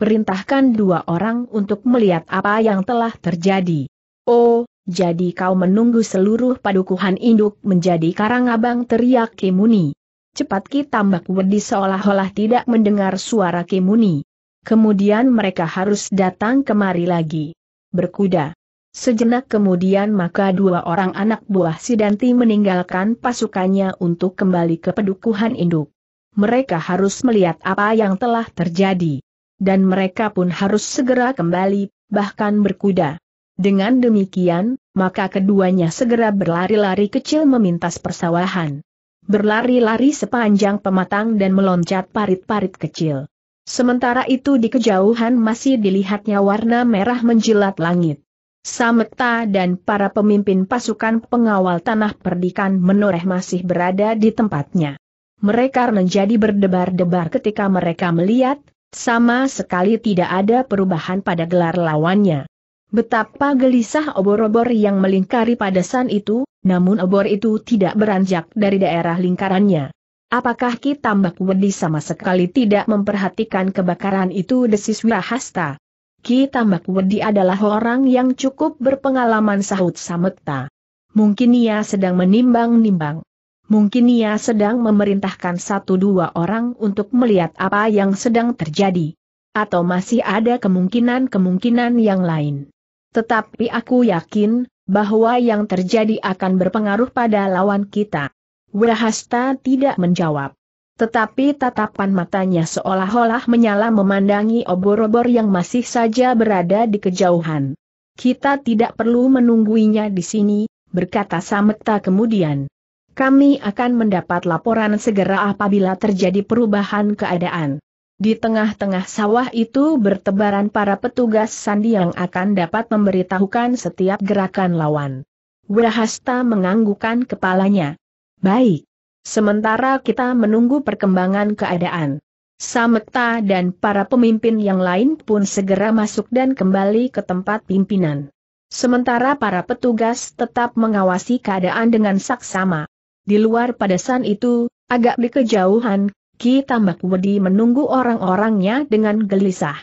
Perintahkan dua orang untuk melihat apa yang telah terjadi. Oh, jadi kau menunggu seluruh padukuhan induk menjadi karang abang? teriak Kimuni. Cepat kita, Tambak Wedi seolah-olah tidak mendengar suara Kimuni. Kemudian mereka harus datang kemari lagi. Berkuda. Sejenak kemudian maka dua orang anak buah Sidanti meninggalkan pasukannya untuk kembali ke pedukuhan induk. Mereka harus melihat apa yang telah terjadi. Dan mereka pun harus segera kembali, bahkan berkuda. Dengan demikian, maka keduanya segera berlari-lari kecil memintas persawahan. Berlari-lari sepanjang pematang dan meloncat parit-parit kecil. Sementara itu di kejauhan masih dilihatnya warna merah menjilat langit. Sametta dan para pemimpin pasukan pengawal tanah perdikan menoreh masih berada di tempatnya. Mereka menjadi berdebar-debar ketika mereka melihat, sama sekali tidak ada perubahan pada gelar lawannya. Betapa gelisah obor-obor yang melingkari padasan itu, namun obor itu tidak beranjak dari daerah lingkarannya. Apakah Ki Tambak Wedi sama sekali tidak memperhatikan kebakaran itu desis Wirahasta? Ki Tambak Wedi adalah orang yang cukup berpengalaman sahut sametta. Mungkin ia sedang menimbang-nimbang. Mungkin ia sedang memerintahkan satu dua orang untuk melihat apa yang sedang terjadi. Atau masih ada kemungkinan-kemungkinan yang lain. Tetapi aku yakin, bahwa yang terjadi akan berpengaruh pada lawan kita. Wahasta tidak menjawab. Tetapi tatapan matanya seolah-olah menyala memandangi obor-obor yang masih saja berada di kejauhan. Kita tidak perlu menungguinya di sini, berkata Sametta kemudian. Kami akan mendapat laporan segera apabila terjadi perubahan keadaan. Di tengah-tengah sawah itu bertebaran para petugas sandi yang akan dapat memberitahukan setiap gerakan lawan. Wirahasta menganggukkan kepalanya. Baik. Sementara kita menunggu perkembangan keadaan. Sametta dan para pemimpin yang lain pun segera masuk dan kembali ke tempat pimpinan. Sementara para petugas tetap mengawasi keadaan dengan saksama. Di luar padesan itu, agak di kejauhan, Ki Tambak Wedi menunggu orang-orangnya dengan gelisah.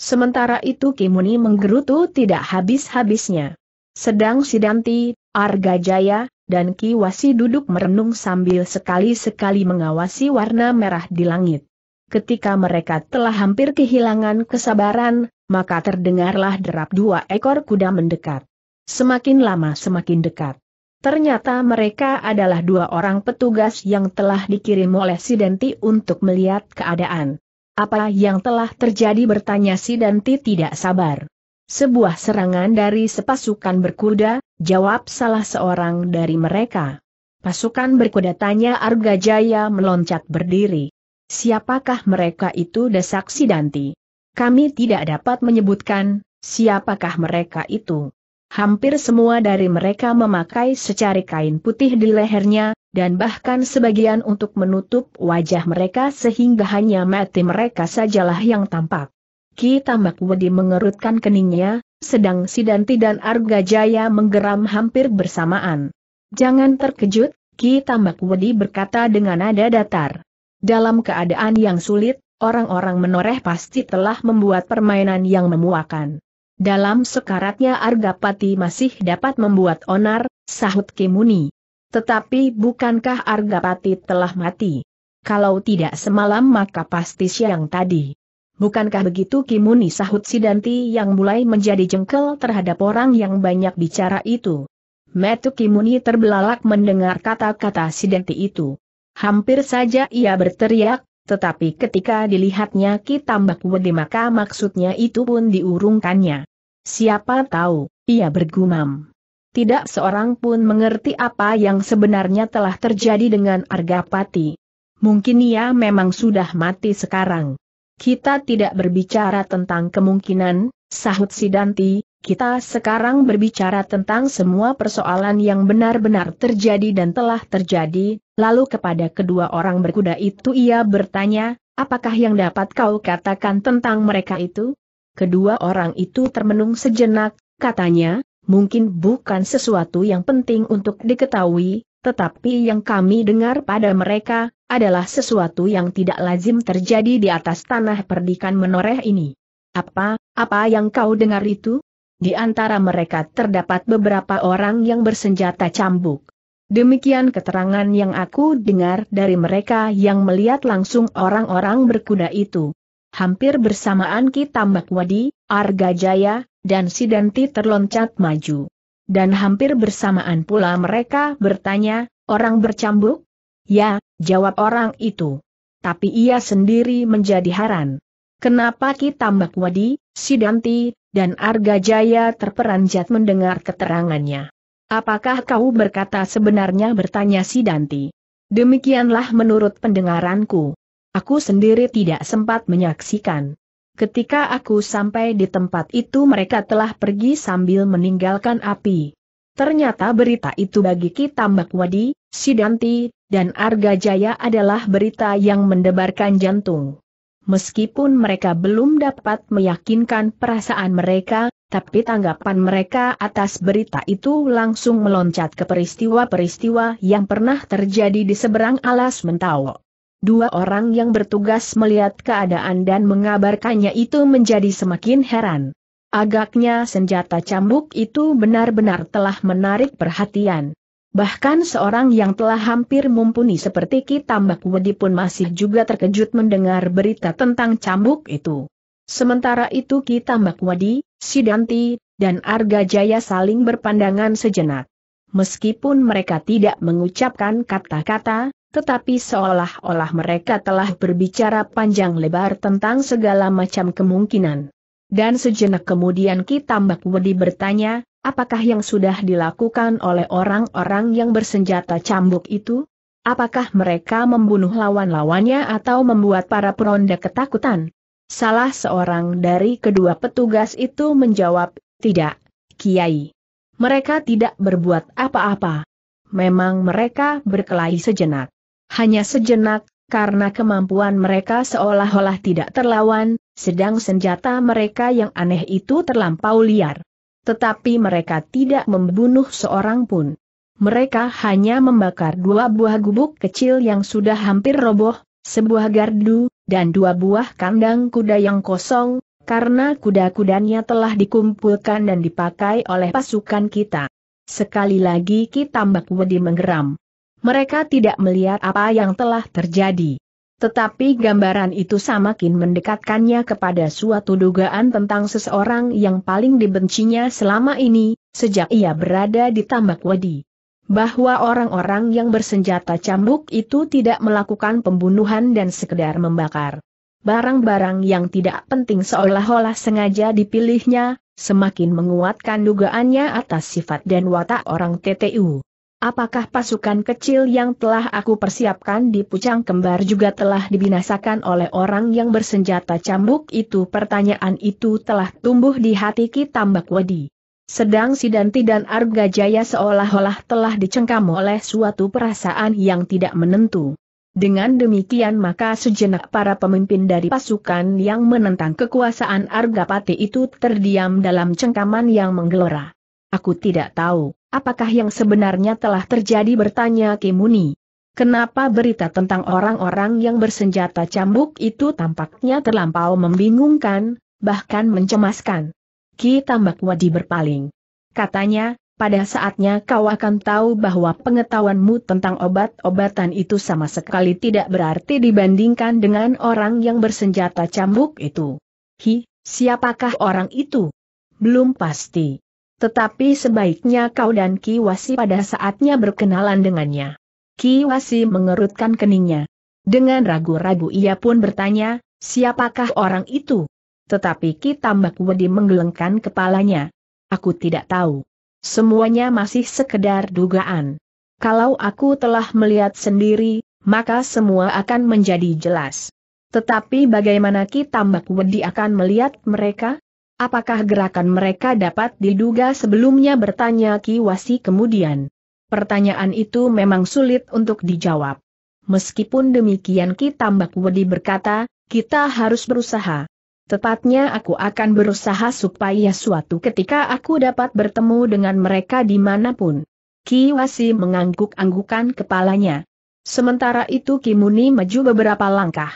Sementara itu Kimuni menggerutu tidak habis-habisnya. Sedang Sidanti, Arga Jaya, dan Ki Wasi duduk merenung sambil sekali-sekali mengawasi warna merah di langit. Ketika mereka telah hampir kehilangan kesabaran, maka terdengarlah derap dua ekor kuda mendekat. Semakin lama semakin dekat. Ternyata mereka adalah dua orang petugas yang telah dikirim oleh Sidenti untuk melihat keadaan. Apa yang telah terjadi bertanya Sidenti tidak sabar. Sebuah serangan dari sepasukan berkuda, jawab salah seorang dari mereka. Pasukan berkuda tanya Jaya meloncat berdiri. Siapakah mereka itu desak Sidanti? Kami tidak dapat menyebutkan, siapakah mereka itu. Hampir semua dari mereka memakai secari kain putih di lehernya, dan bahkan sebagian untuk menutup wajah mereka sehingga hanya mati mereka sajalah yang tampak. Ki Tambak Wedi mengerutkan keningnya, sedang Sidanti dan Arga Jaya menggeram hampir bersamaan. Jangan terkejut, Ki Tambak Wedi berkata dengan nada datar. Dalam keadaan yang sulit, orang-orang menoreh pasti telah membuat permainan yang memuakan. Dalam sekaratnya Argapati masih dapat membuat onar, sahut Kimuni. Tetapi bukankah Argapati telah mati? Kalau tidak semalam maka pasti siang tadi. Bukankah begitu Kimuni sahut Sidanti yang mulai menjadi jengkel terhadap orang yang banyak bicara itu? Metu Kimuni terbelalak mendengar kata-kata Sidanti itu. Hampir saja ia berteriak, tetapi ketika dilihatnya Ki Tambak Wede maka maksudnya itu pun diurungkannya. Siapa tahu, ia bergumam. Tidak seorang pun mengerti apa yang sebenarnya telah terjadi dengan Argapati. Mungkin ia memang sudah mati sekarang. Kita tidak berbicara tentang kemungkinan, sahut Sidanti, kita sekarang berbicara tentang semua persoalan yang benar-benar terjadi dan telah terjadi, lalu kepada kedua orang berkuda itu ia bertanya, apakah yang dapat kau katakan tentang mereka itu? Kedua orang itu termenung sejenak, katanya, mungkin bukan sesuatu yang penting untuk diketahui, tetapi yang kami dengar pada mereka, adalah sesuatu yang tidak lazim terjadi di atas tanah perdikan menoreh ini. Apa, apa yang kau dengar itu? Di antara mereka terdapat beberapa orang yang bersenjata cambuk. Demikian keterangan yang aku dengar dari mereka yang melihat langsung orang-orang berkuda itu. Hampir bersamaan Ki Tambak Wadi, Arga Jaya, dan Sidanti terloncat maju. Dan hampir bersamaan pula mereka bertanya, orang bercambuk? Ya, jawab orang itu. Tapi ia sendiri menjadi haran. Kenapa Ki Tambak Wadi, Sidanti, dan Arga Jaya terperanjat mendengar keterangannya? Apakah kau berkata sebenarnya bertanya Sidanti? Demikianlah menurut pendengaranku. Aku sendiri tidak sempat menyaksikan. Ketika aku sampai di tempat itu mereka telah pergi sambil meninggalkan api. Ternyata berita itu bagi Kitambak Wadi, Sidanti, dan Arga Jaya adalah berita yang mendebarkan jantung. Meskipun mereka belum dapat meyakinkan perasaan mereka, tapi tanggapan mereka atas berita itu langsung meloncat ke peristiwa-peristiwa yang pernah terjadi di seberang alas Mentawok. Dua orang yang bertugas melihat keadaan dan mengabarkannya itu menjadi semakin heran. Agaknya senjata cambuk itu benar-benar telah menarik perhatian. Bahkan seorang yang telah hampir mumpuni seperti Ki Tambak Wedi pun masih juga terkejut mendengar berita tentang cambuk itu. Sementara itu Ki Tambak Wedi, Sidanti, dan Arga Jaya saling berpandangan sejenak. Meskipun mereka tidak mengucapkan kata-kata, tetapi seolah-olah mereka telah berbicara panjang lebar tentang segala macam kemungkinan. Dan sejenak kemudian Kitambak Wedi bertanya, apakah yang sudah dilakukan oleh orang-orang yang bersenjata cambuk itu? Apakah mereka membunuh lawan-lawannya atau membuat para peronda ketakutan? Salah seorang dari kedua petugas itu menjawab, tidak, Kiai. Mereka tidak berbuat apa-apa. Memang mereka berkelahi sejenak. Hanya sejenak, karena kemampuan mereka seolah-olah tidak terlawan, sedang senjata mereka yang aneh itu terlampau liar. Tetapi mereka tidak membunuh seorang pun. Mereka hanya membakar dua buah gubuk kecil yang sudah hampir roboh, sebuah gardu, dan dua buah kandang kuda yang kosong, karena kuda-kudanya telah dikumpulkan dan dipakai oleh pasukan kita. Sekali lagi kita Tambak Wedi menggeram mereka tidak melihat apa yang telah terjadi. Tetapi gambaran itu semakin mendekatkannya kepada suatu dugaan tentang seseorang yang paling dibencinya selama ini, sejak ia berada di tambak wadi. Bahwa orang-orang yang bersenjata cambuk itu tidak melakukan pembunuhan dan sekedar membakar. Barang-barang yang tidak penting seolah-olah sengaja dipilihnya, semakin menguatkan dugaannya atas sifat dan watak orang TTU. Apakah pasukan kecil yang telah aku persiapkan di Pucang Kembar juga telah dibinasakan oleh orang yang bersenjata cambuk itu? Pertanyaan itu telah tumbuh di hati Ki Tambak Wedi. Sedang Sidanti dan Arga Jaya seolah-olah telah dicengkam oleh suatu perasaan yang tidak menentu. Dengan demikian maka sejenak para pemimpin dari pasukan yang menentang kekuasaan Arga Pati itu terdiam dalam cengkaman yang menggelora. Aku tidak tahu Apakah yang sebenarnya telah terjadi bertanya Kimuni? Kenapa berita tentang orang-orang yang bersenjata cambuk itu tampaknya terlampau membingungkan, bahkan mencemaskan? Ki Tambak Wadi berpaling. Katanya, pada saatnya kau akan tahu bahwa pengetahuanmu tentang obat-obatan itu sama sekali tidak berarti dibandingkan dengan orang yang bersenjata cambuk itu. Hi, siapakah orang itu? Belum pasti. Tetapi sebaiknya kau dan Ki Wasi pada saatnya berkenalan dengannya. Ki Wasi mengerutkan keningnya. Dengan ragu-ragu ia pun bertanya, siapakah orang itu? Tetapi Ki Tambak Wedi menggelengkan kepalanya. Aku tidak tahu. Semuanya masih sekedar dugaan. Kalau aku telah melihat sendiri, maka semua akan menjadi jelas. Tetapi bagaimana Ki Tambak Wedi akan melihat mereka? Apakah gerakan mereka dapat diduga sebelumnya bertanya Ki Wasi kemudian? Pertanyaan itu memang sulit untuk dijawab. Meskipun demikian Ki Tambak Wedi berkata, kita harus berusaha. Tepatnya aku akan berusaha supaya suatu ketika aku dapat bertemu dengan mereka dimanapun. Ki Wasi mengangguk-anggukan kepalanya. Sementara itu Ki Muni maju beberapa langkah.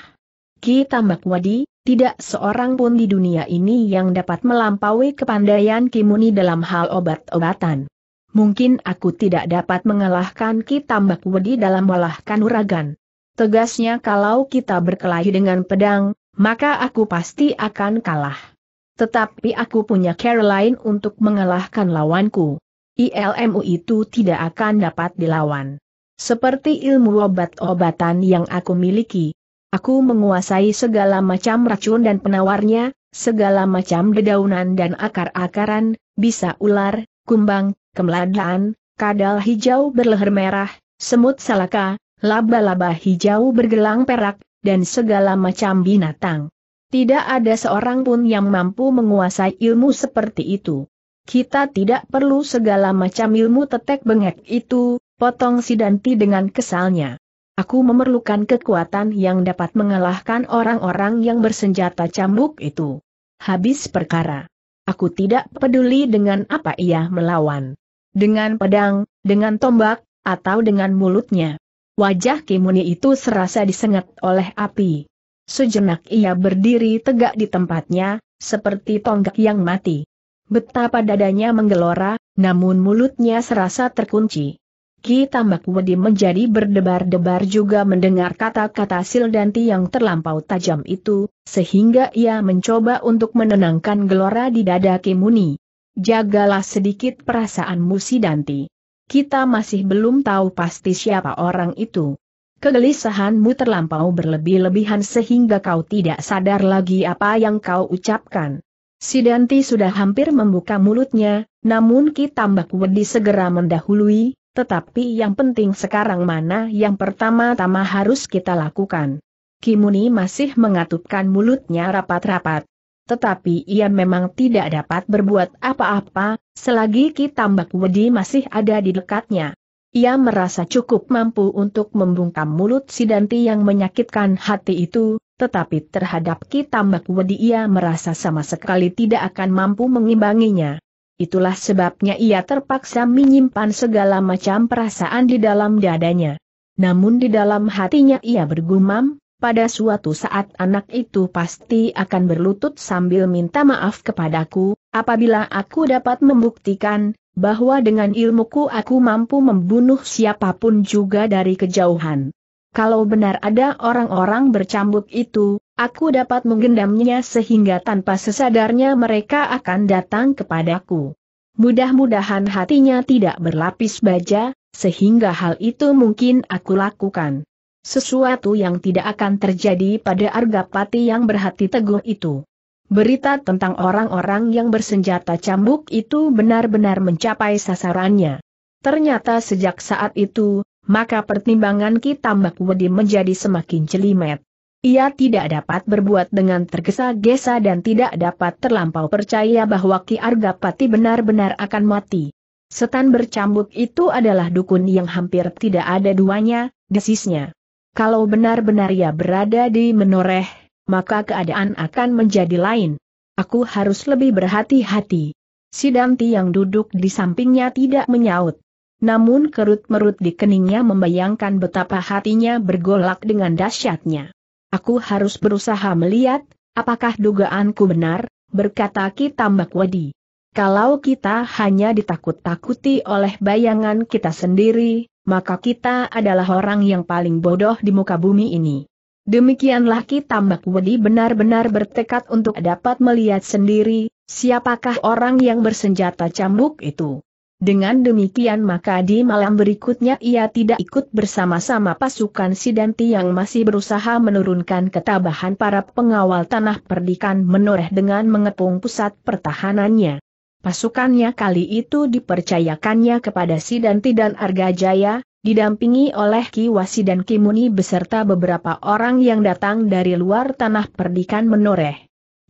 Ki Tambak Wadi, tidak seorang pun di dunia ini yang dapat melampaui kepandaian Kimuni dalam hal obat-obatan. Mungkin aku tidak dapat mengalahkan Kitambak Wedi dalam melahkan uragan. Tegasnya kalau kita berkelahi dengan pedang, maka aku pasti akan kalah. Tetapi aku punya Caroline untuk mengalahkan lawanku. ILMU itu tidak akan dapat dilawan. Seperti ilmu obat-obatan yang aku miliki, Aku menguasai segala macam racun dan penawarnya, segala macam dedaunan dan akar-akaran, bisa ular, kumbang, kemeladaan, kadal hijau berleher merah, semut salaka, laba-laba hijau bergelang perak, dan segala macam binatang. Tidak ada seorang pun yang mampu menguasai ilmu seperti itu. Kita tidak perlu segala macam ilmu tetek bengek itu, potong Sidanti dengan kesalnya. Aku memerlukan kekuatan yang dapat mengalahkan orang-orang yang bersenjata cambuk itu. Habis perkara. Aku tidak peduli dengan apa ia melawan. Dengan pedang, dengan tombak, atau dengan mulutnya. Wajah Kimuni itu serasa disengat oleh api. Sejenak ia berdiri tegak di tempatnya, seperti tonggak yang mati. Betapa dadanya menggelora, namun mulutnya serasa terkunci. Ki Tambak Wedi menjadi berdebar-debar juga mendengar kata-kata Sildanti yang terlampau tajam itu, sehingga ia mencoba untuk menenangkan gelora di dada Kimuni. Jagalah sedikit perasaanmu Sidanti. Kita masih belum tahu pasti siapa orang itu. Kegelisahanmu terlampau berlebih-lebihan sehingga kau tidak sadar lagi apa yang kau ucapkan. Sidanti sudah hampir membuka mulutnya, namun Ki Tambak Wedi segera mendahului, tetapi yang penting sekarang mana yang pertama-tama harus kita lakukan. Kimuni masih mengatupkan mulutnya rapat-rapat. Tetapi ia memang tidak dapat berbuat apa-apa, selagi Kitambak Wedi masih ada di dekatnya. Ia merasa cukup mampu untuk membungkam mulut Sidanti yang menyakitkan hati itu, tetapi terhadap Kitambak Wedi ia merasa sama sekali tidak akan mampu mengimbanginya. Itulah sebabnya ia terpaksa menyimpan segala macam perasaan di dalam dadanya. Namun di dalam hatinya ia bergumam, pada suatu saat anak itu pasti akan berlutut sambil minta maaf kepadaku, apabila aku dapat membuktikan, bahwa dengan ilmuku aku mampu membunuh siapapun juga dari kejauhan. Kalau benar ada orang-orang bercambuk itu, aku dapat menggendamnya sehingga tanpa sesadarnya mereka akan datang kepadaku. Mudah-mudahan hatinya tidak berlapis baja, sehingga hal itu mungkin aku lakukan. Sesuatu yang tidak akan terjadi pada Argapati yang berhati teguh itu. Berita tentang orang-orang yang bersenjata cambuk itu benar-benar mencapai sasarannya. Ternyata sejak saat itu, maka pertimbangan kita Mbak Wedi menjadi semakin jelimet. Ia tidak dapat berbuat dengan tergesa-gesa dan tidak dapat terlampau percaya bahwa Ki Argapati benar-benar akan mati. Setan bercambuk itu adalah dukun yang hampir tidak ada duanya, desisnya. Kalau benar-benar ia berada di menoreh, maka keadaan akan menjadi lain. Aku harus lebih berhati-hati. Sidanti yang duduk di sampingnya tidak menyaut namun kerut-merut di keningnya membayangkan betapa hatinya bergolak dengan dahsyatnya. Aku harus berusaha melihat, apakah dugaanku benar, berkata Ki Tambak Wadi. Kalau kita hanya ditakut-takuti oleh bayangan kita sendiri, maka kita adalah orang yang paling bodoh di muka bumi ini. Demikianlah Ki Tambak Wadi benar-benar bertekad untuk dapat melihat sendiri, siapakah orang yang bersenjata cambuk itu. Dengan demikian maka di malam berikutnya ia tidak ikut bersama-sama pasukan Sidanti yang masih berusaha menurunkan ketabahan para pengawal tanah perdikan menoreh dengan mengepung pusat pertahanannya. Pasukannya kali itu dipercayakannya kepada Sidanti dan Argajaya, didampingi oleh Kiwasi dan Kimuni beserta beberapa orang yang datang dari luar tanah perdikan menoreh.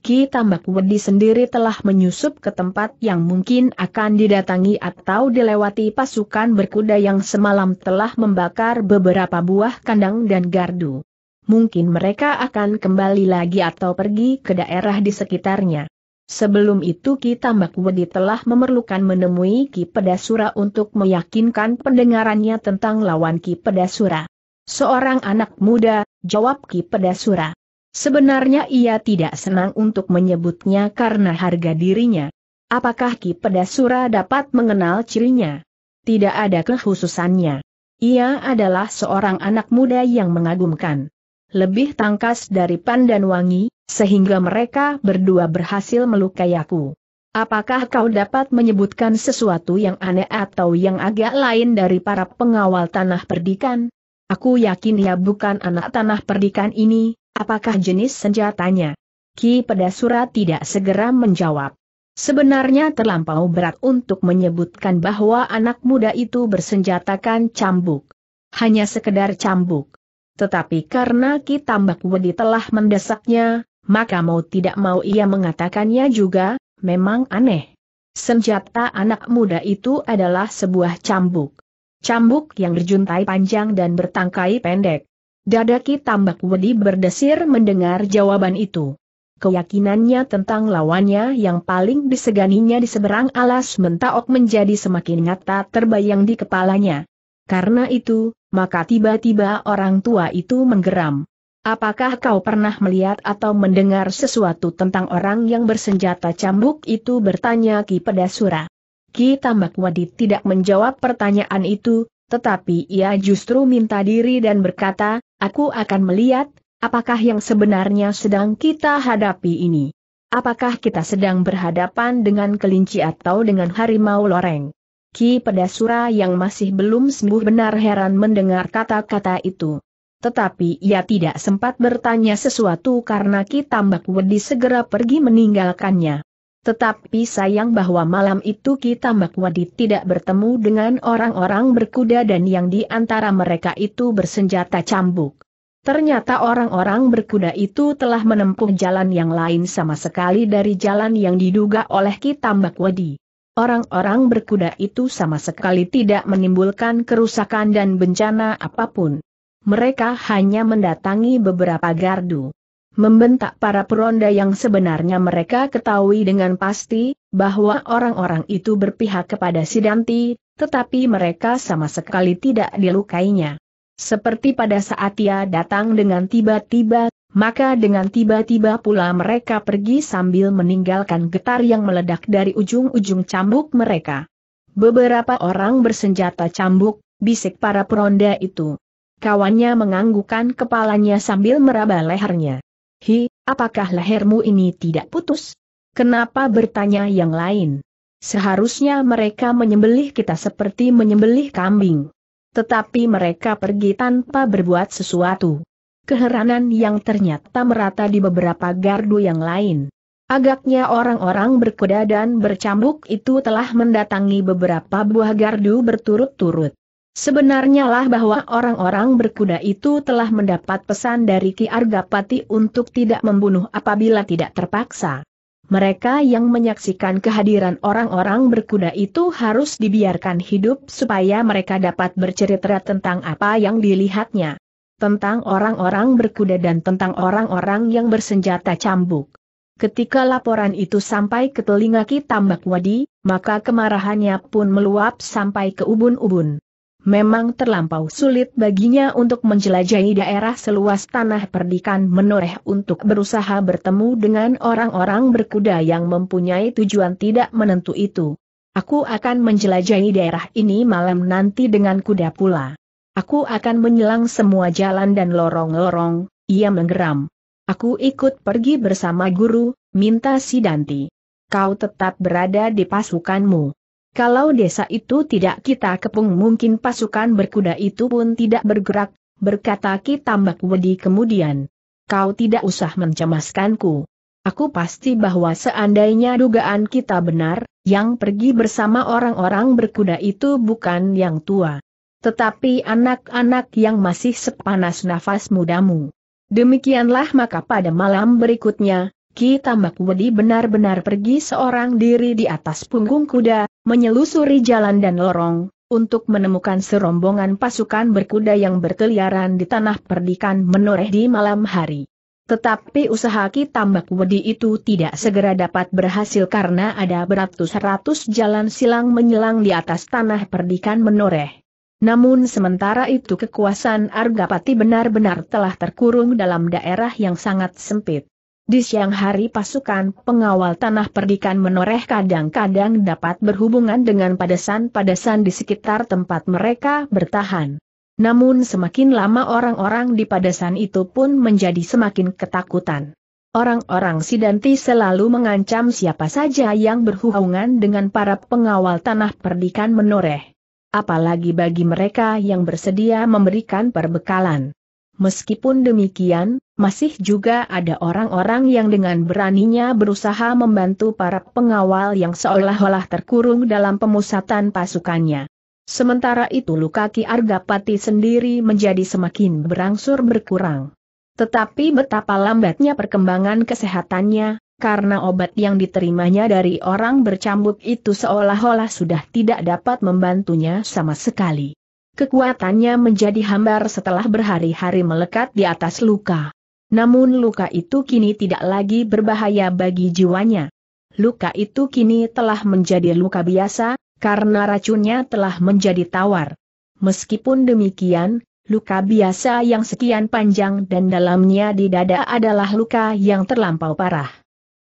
Ki Tambak Wedi sendiri telah menyusup ke tempat yang mungkin akan didatangi atau dilewati pasukan berkuda yang semalam telah membakar beberapa buah kandang dan gardu. Mungkin mereka akan kembali lagi atau pergi ke daerah di sekitarnya. Sebelum itu Ki Tambak Wedi telah memerlukan menemui Ki Pedasura untuk meyakinkan pendengarannya tentang lawan Ki Pedasura. Seorang anak muda, jawab Ki Pedasura. Sebenarnya ia tidak senang untuk menyebutnya karena harga dirinya. Apakah Ki Pedasura dapat mengenal cirinya? Tidak ada kekhususannya. Ia adalah seorang anak muda yang mengagumkan. Lebih tangkas dari Wangi, sehingga mereka berdua berhasil melukai aku. Apakah kau dapat menyebutkan sesuatu yang aneh atau yang agak lain dari para pengawal tanah perdikan? Aku yakin ia bukan anak tanah perdikan ini, Apakah jenis senjatanya? Ki Pedasura tidak segera menjawab. Sebenarnya terlampau berat untuk menyebutkan bahwa anak muda itu bersenjatakan cambuk. Hanya sekedar cambuk. Tetapi karena Ki Tambak Wedi telah mendesaknya, maka mau tidak mau ia mengatakannya juga, memang aneh. Senjata anak muda itu adalah sebuah cambuk. Cambuk yang berjuntai panjang dan bertangkai pendek. Dadaki tambak wedi berdesir mendengar jawaban itu. Keyakinannya tentang lawannya yang paling diseganinya di seberang alas mentaok menjadi semakin nyata terbayang di kepalanya. Karena itu, maka tiba-tiba orang tua itu menggeram. Apakah kau pernah melihat atau mendengar sesuatu tentang orang yang bersenjata cambuk itu bertanya Ki Pedasura? Ki Tambak Wadi tidak menjawab pertanyaan itu, tetapi ia justru minta diri dan berkata, aku akan melihat, apakah yang sebenarnya sedang kita hadapi ini. Apakah kita sedang berhadapan dengan kelinci atau dengan harimau loreng? Ki Pedasura yang masih belum sembuh benar heran mendengar kata-kata itu. Tetapi ia tidak sempat bertanya sesuatu karena Ki Tambak Wedi segera pergi meninggalkannya. Tetapi sayang bahwa malam itu kita Makwadi tidak bertemu dengan orang-orang berkuda dan yang di antara mereka itu bersenjata cambuk. Ternyata orang-orang berkuda itu telah menempuh jalan yang lain sama sekali dari jalan yang diduga oleh kita Makwadi. Orang-orang berkuda itu sama sekali tidak menimbulkan kerusakan dan bencana apapun. Mereka hanya mendatangi beberapa gardu membentak para peronda yang sebenarnya mereka ketahui dengan pasti, bahwa orang-orang itu berpihak kepada Sidanti, tetapi mereka sama sekali tidak dilukainya. Seperti pada saat ia datang dengan tiba-tiba, maka dengan tiba-tiba pula mereka pergi sambil meninggalkan getar yang meledak dari ujung-ujung cambuk mereka. Beberapa orang bersenjata cambuk, bisik para peronda itu. Kawannya menganggukkan kepalanya sambil meraba lehernya. Hi, apakah lehermu ini tidak putus? Kenapa bertanya yang lain? Seharusnya mereka menyembelih kita seperti menyembelih kambing. Tetapi mereka pergi tanpa berbuat sesuatu. Keheranan yang ternyata merata di beberapa gardu yang lain. Agaknya orang-orang berkuda dan bercambuk itu telah mendatangi beberapa buah gardu berturut-turut. Sebenarnya lah bahwa orang-orang berkuda itu telah mendapat pesan dari Ki Argapati untuk tidak membunuh apabila tidak terpaksa. Mereka yang menyaksikan kehadiran orang-orang berkuda itu harus dibiarkan hidup supaya mereka dapat bercerita tentang apa yang dilihatnya. Tentang orang-orang berkuda dan tentang orang-orang yang bersenjata cambuk. Ketika laporan itu sampai ke telinga Ki Tambak Wadi, maka kemarahannya pun meluap sampai ke ubun-ubun memang terlampau sulit baginya untuk menjelajahi daerah seluas tanah perdikan menoreh untuk berusaha bertemu dengan orang-orang berkuda yang mempunyai tujuan tidak menentu itu. Aku akan menjelajahi daerah ini malam nanti dengan kuda pula. Aku akan menyelang semua jalan dan lorong-lorong, ia menggeram. Aku ikut pergi bersama guru, minta si Danti. Kau tetap berada di pasukanmu. Kalau desa itu tidak kita kepung mungkin pasukan berkuda itu pun tidak bergerak, berkata Ki Tambak Wedi kemudian. Kau tidak usah mencemaskanku. Aku pasti bahwa seandainya dugaan kita benar, yang pergi bersama orang-orang berkuda itu bukan yang tua. Tetapi anak-anak yang masih sepanas nafas mudamu. Demikianlah maka pada malam berikutnya, Ki Tambak Wedi benar-benar pergi seorang diri di atas punggung kuda, menyelusuri jalan dan lorong, untuk menemukan serombongan pasukan berkuda yang berkeliaran di tanah perdikan menoreh di malam hari. Tetapi usaha Ki Tambak Wedi itu tidak segera dapat berhasil karena ada beratus-ratus jalan silang menyelang di atas tanah perdikan menoreh. Namun sementara itu kekuasaan Argapati benar-benar telah terkurung dalam daerah yang sangat sempit. Di siang hari pasukan pengawal tanah perdikan menoreh kadang-kadang dapat berhubungan dengan padesan-padesan di sekitar tempat mereka bertahan. Namun semakin lama orang-orang di padesan itu pun menjadi semakin ketakutan. Orang-orang Sidanti selalu mengancam siapa saja yang berhubungan dengan para pengawal tanah perdikan menoreh. Apalagi bagi mereka yang bersedia memberikan perbekalan. Meskipun demikian, masih juga ada orang-orang yang dengan beraninya berusaha membantu para pengawal yang seolah-olah terkurung dalam pemusatan pasukannya. Sementara itu Lukaki Argapati sendiri menjadi semakin berangsur berkurang. Tetapi betapa lambatnya perkembangan kesehatannya, karena obat yang diterimanya dari orang bercambuk itu seolah-olah sudah tidak dapat membantunya sama sekali. Kekuatannya menjadi hambar setelah berhari-hari melekat di atas luka. Namun luka itu kini tidak lagi berbahaya bagi jiwanya. Luka itu kini telah menjadi luka biasa, karena racunnya telah menjadi tawar. Meskipun demikian, luka biasa yang sekian panjang dan dalamnya di dada adalah luka yang terlampau parah.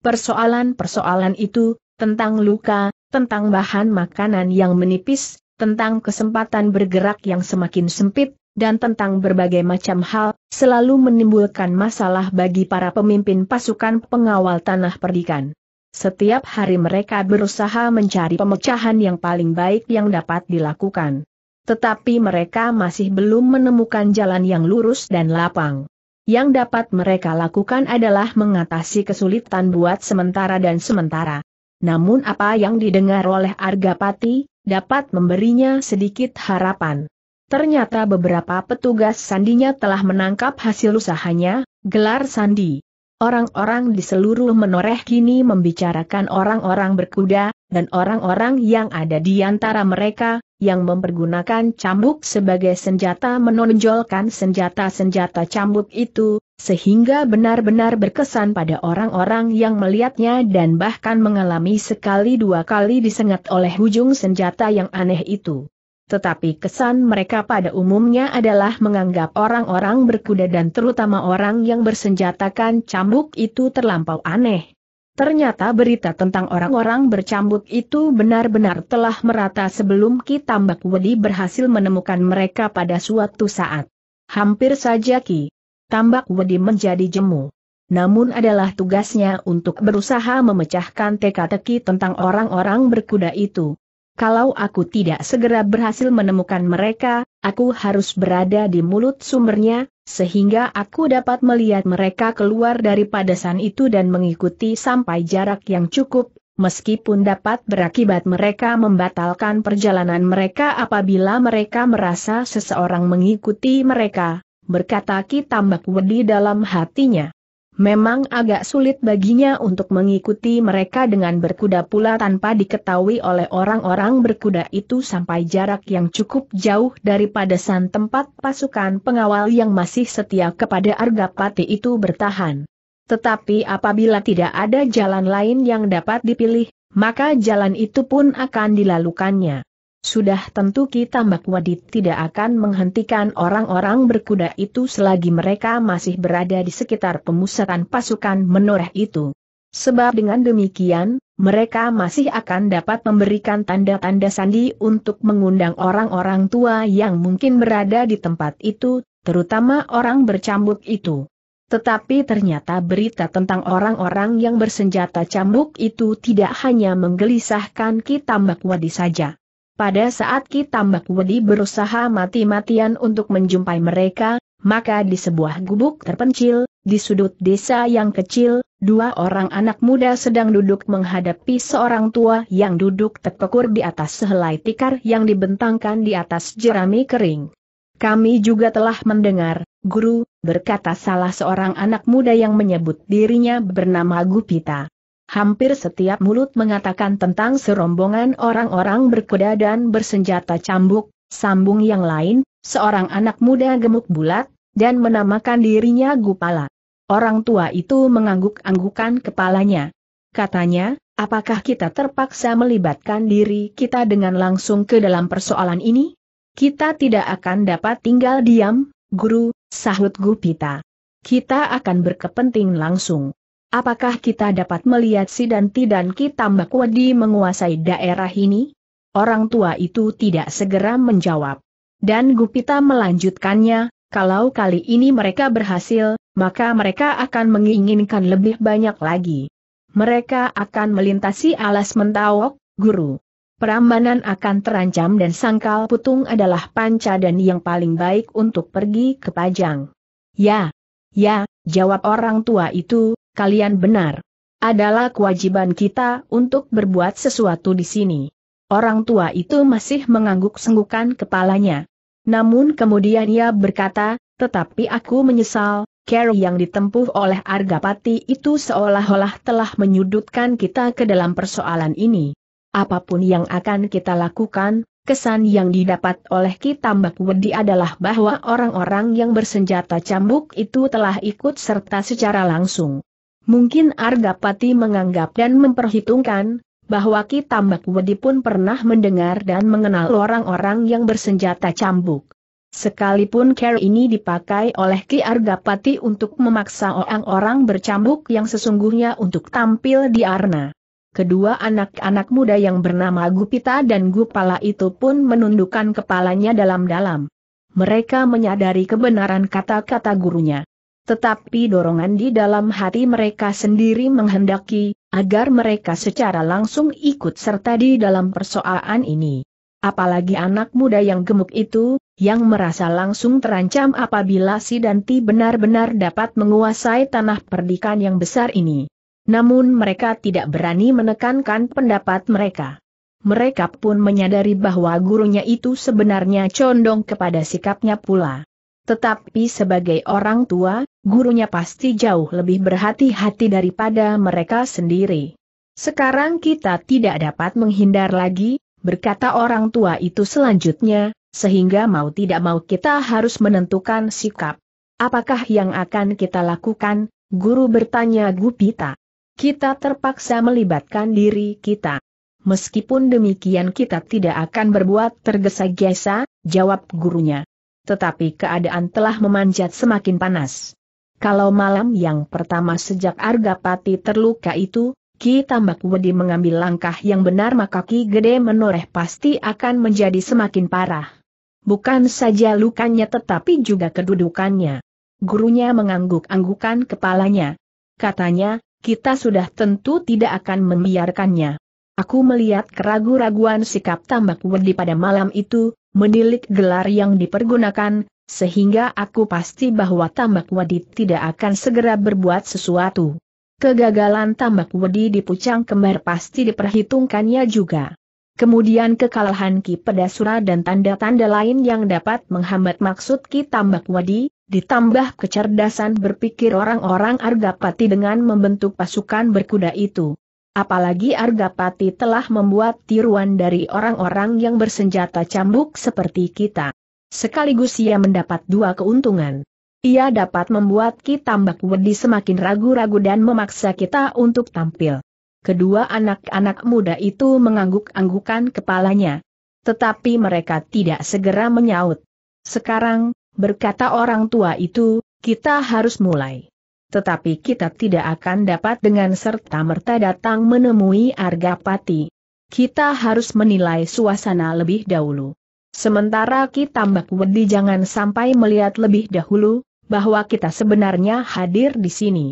Persoalan-persoalan itu, tentang luka, tentang bahan makanan yang menipis, tentang kesempatan bergerak yang semakin sempit, dan tentang berbagai macam hal, selalu menimbulkan masalah bagi para pemimpin pasukan pengawal tanah perdikan. Setiap hari mereka berusaha mencari pemecahan yang paling baik yang dapat dilakukan. Tetapi mereka masih belum menemukan jalan yang lurus dan lapang. Yang dapat mereka lakukan adalah mengatasi kesulitan buat sementara dan sementara. Namun apa yang didengar oleh Argapati, dapat memberinya sedikit harapan. Ternyata beberapa petugas sandinya telah menangkap hasil usahanya, gelar sandi. Orang-orang di seluruh menoreh kini membicarakan orang-orang berkuda, dan orang-orang yang ada di antara mereka, yang mempergunakan cambuk sebagai senjata menonjolkan senjata-senjata cambuk itu, sehingga benar-benar berkesan pada orang-orang yang melihatnya dan bahkan mengalami sekali dua kali disengat oleh ujung senjata yang aneh itu tetapi kesan mereka pada umumnya adalah menganggap orang-orang berkuda dan terutama orang yang bersenjatakan cambuk itu terlampau aneh. Ternyata berita tentang orang-orang bercambuk itu benar-benar telah merata sebelum Ki Tambak Wedi berhasil menemukan mereka pada suatu saat. Hampir saja Ki Tambak Wedi menjadi jemu. Namun adalah tugasnya untuk berusaha memecahkan teka-teki tentang orang-orang berkuda itu. Kalau aku tidak segera berhasil menemukan mereka, aku harus berada di mulut sumbernya, sehingga aku dapat melihat mereka keluar dari padasan itu dan mengikuti sampai jarak yang cukup, meskipun dapat berakibat mereka membatalkan perjalanan mereka apabila mereka merasa seseorang mengikuti mereka, berkata Ki Tambak Wedi dalam hatinya. Memang agak sulit baginya untuk mengikuti mereka dengan berkuda pula tanpa diketahui oleh orang-orang berkuda itu sampai jarak yang cukup jauh daripada san tempat pasukan pengawal yang masih setia kepada Argapati itu bertahan. Tetapi apabila tidak ada jalan lain yang dapat dipilih, maka jalan itu pun akan dilalukannya. Sudah tentu kita Tambak Wadid tidak akan menghentikan orang-orang berkuda itu selagi mereka masih berada di sekitar pemusatan pasukan menoreh itu. Sebab dengan demikian, mereka masih akan dapat memberikan tanda-tanda sandi untuk mengundang orang-orang tua yang mungkin berada di tempat itu, terutama orang bercambuk itu. Tetapi ternyata berita tentang orang-orang yang bersenjata cambuk itu tidak hanya menggelisahkan kita Tambak Wadi saja. Pada saat Ki Tambak Wedi berusaha mati-matian untuk menjumpai mereka, maka di sebuah gubuk terpencil, di sudut desa yang kecil, dua orang anak muda sedang duduk menghadapi seorang tua yang duduk terpekur di atas sehelai tikar yang dibentangkan di atas jerami kering. Kami juga telah mendengar, guru, berkata salah seorang anak muda yang menyebut dirinya bernama Gupita. Hampir setiap mulut mengatakan tentang serombongan orang-orang berkuda dan bersenjata cambuk, sambung yang lain, seorang anak muda gemuk bulat, dan menamakan dirinya Gupala. Orang tua itu mengangguk-anggukan kepalanya. Katanya, apakah kita terpaksa melibatkan diri kita dengan langsung ke dalam persoalan ini? Kita tidak akan dapat tinggal diam, guru, sahut Gupita. Kita akan berkepenting langsung. Apakah kita dapat melihat si Danti dan kita Wadi menguasai daerah ini? Orang tua itu tidak segera menjawab. Dan Gupita melanjutkannya, kalau kali ini mereka berhasil, maka mereka akan menginginkan lebih banyak lagi. Mereka akan melintasi alas mentawok, guru. Perambanan akan terancam dan sangkal putung adalah panca dan yang paling baik untuk pergi ke Pajang. Ya, ya, jawab orang tua itu, kalian benar. Adalah kewajiban kita untuk berbuat sesuatu di sini. Orang tua itu masih mengangguk-senggukan kepalanya. Namun kemudian ia berkata, tetapi aku menyesal, Carry yang ditempuh oleh Argapati itu seolah-olah telah menyudutkan kita ke dalam persoalan ini. Apapun yang akan kita lakukan, kesan yang didapat oleh kita Mbak Wedi adalah bahwa orang-orang yang bersenjata cambuk itu telah ikut serta secara langsung. Mungkin Argapati menganggap dan memperhitungkan, bahwa Ki Tambak Wedi pun pernah mendengar dan mengenal orang-orang yang bersenjata cambuk. Sekalipun care ini dipakai oleh Ki Argapati untuk memaksa orang-orang bercambuk yang sesungguhnya untuk tampil di arna. Kedua anak-anak muda yang bernama Gupita dan Gupala itu pun menundukkan kepalanya dalam-dalam. Mereka menyadari kebenaran kata-kata gurunya. Tetapi dorongan di dalam hati mereka sendiri menghendaki, agar mereka secara langsung ikut serta di dalam persoalan ini. Apalagi anak muda yang gemuk itu, yang merasa langsung terancam apabila si Danti benar-benar dapat menguasai tanah perdikan yang besar ini. Namun mereka tidak berani menekankan pendapat mereka. Mereka pun menyadari bahwa gurunya itu sebenarnya condong kepada sikapnya pula. Tetapi sebagai orang tua, gurunya pasti jauh lebih berhati-hati daripada mereka sendiri. Sekarang kita tidak dapat menghindar lagi, berkata orang tua itu selanjutnya, sehingga mau tidak mau kita harus menentukan sikap. Apakah yang akan kita lakukan? Guru bertanya Gupita. Kita terpaksa melibatkan diri kita. Meskipun demikian kita tidak akan berbuat tergesa-gesa, jawab gurunya tetapi keadaan telah memanjat semakin panas. Kalau malam yang pertama sejak Argapati terluka itu, Ki Tambak Wedi mengambil langkah yang benar maka Ki Gede menoreh pasti akan menjadi semakin parah. Bukan saja lukanya tetapi juga kedudukannya. Gurunya mengangguk-anggukan kepalanya. Katanya, kita sudah tentu tidak akan membiarkannya. Aku melihat keragu-raguan sikap Tambak Wedi pada malam itu, menilik gelar yang dipergunakan, sehingga aku pasti bahwa tambak Wadi tidak akan segera berbuat sesuatu. Kegagalan tambak Wadi di pucang kembar pasti diperhitungkannya juga. Kemudian kekalahan Ki Pedasura dan tanda-tanda lain yang dapat menghambat maksud Ki Tambak Wadi, ditambah kecerdasan berpikir orang-orang Argapati dengan membentuk pasukan berkuda itu. Apalagi Argapati telah membuat tiruan dari orang-orang yang bersenjata cambuk seperti kita. Sekaligus ia mendapat dua keuntungan. Ia dapat membuat kita Mbak Wedi semakin ragu-ragu dan memaksa kita untuk tampil. Kedua anak-anak muda itu mengangguk-anggukan kepalanya. Tetapi mereka tidak segera menyaut. Sekarang, berkata orang tua itu, kita harus mulai tetapi kita tidak akan dapat dengan serta-merta datang menemui Argapati. Kita harus menilai suasana lebih dahulu. Sementara kita Mbak Wedi jangan sampai melihat lebih dahulu, bahwa kita sebenarnya hadir di sini.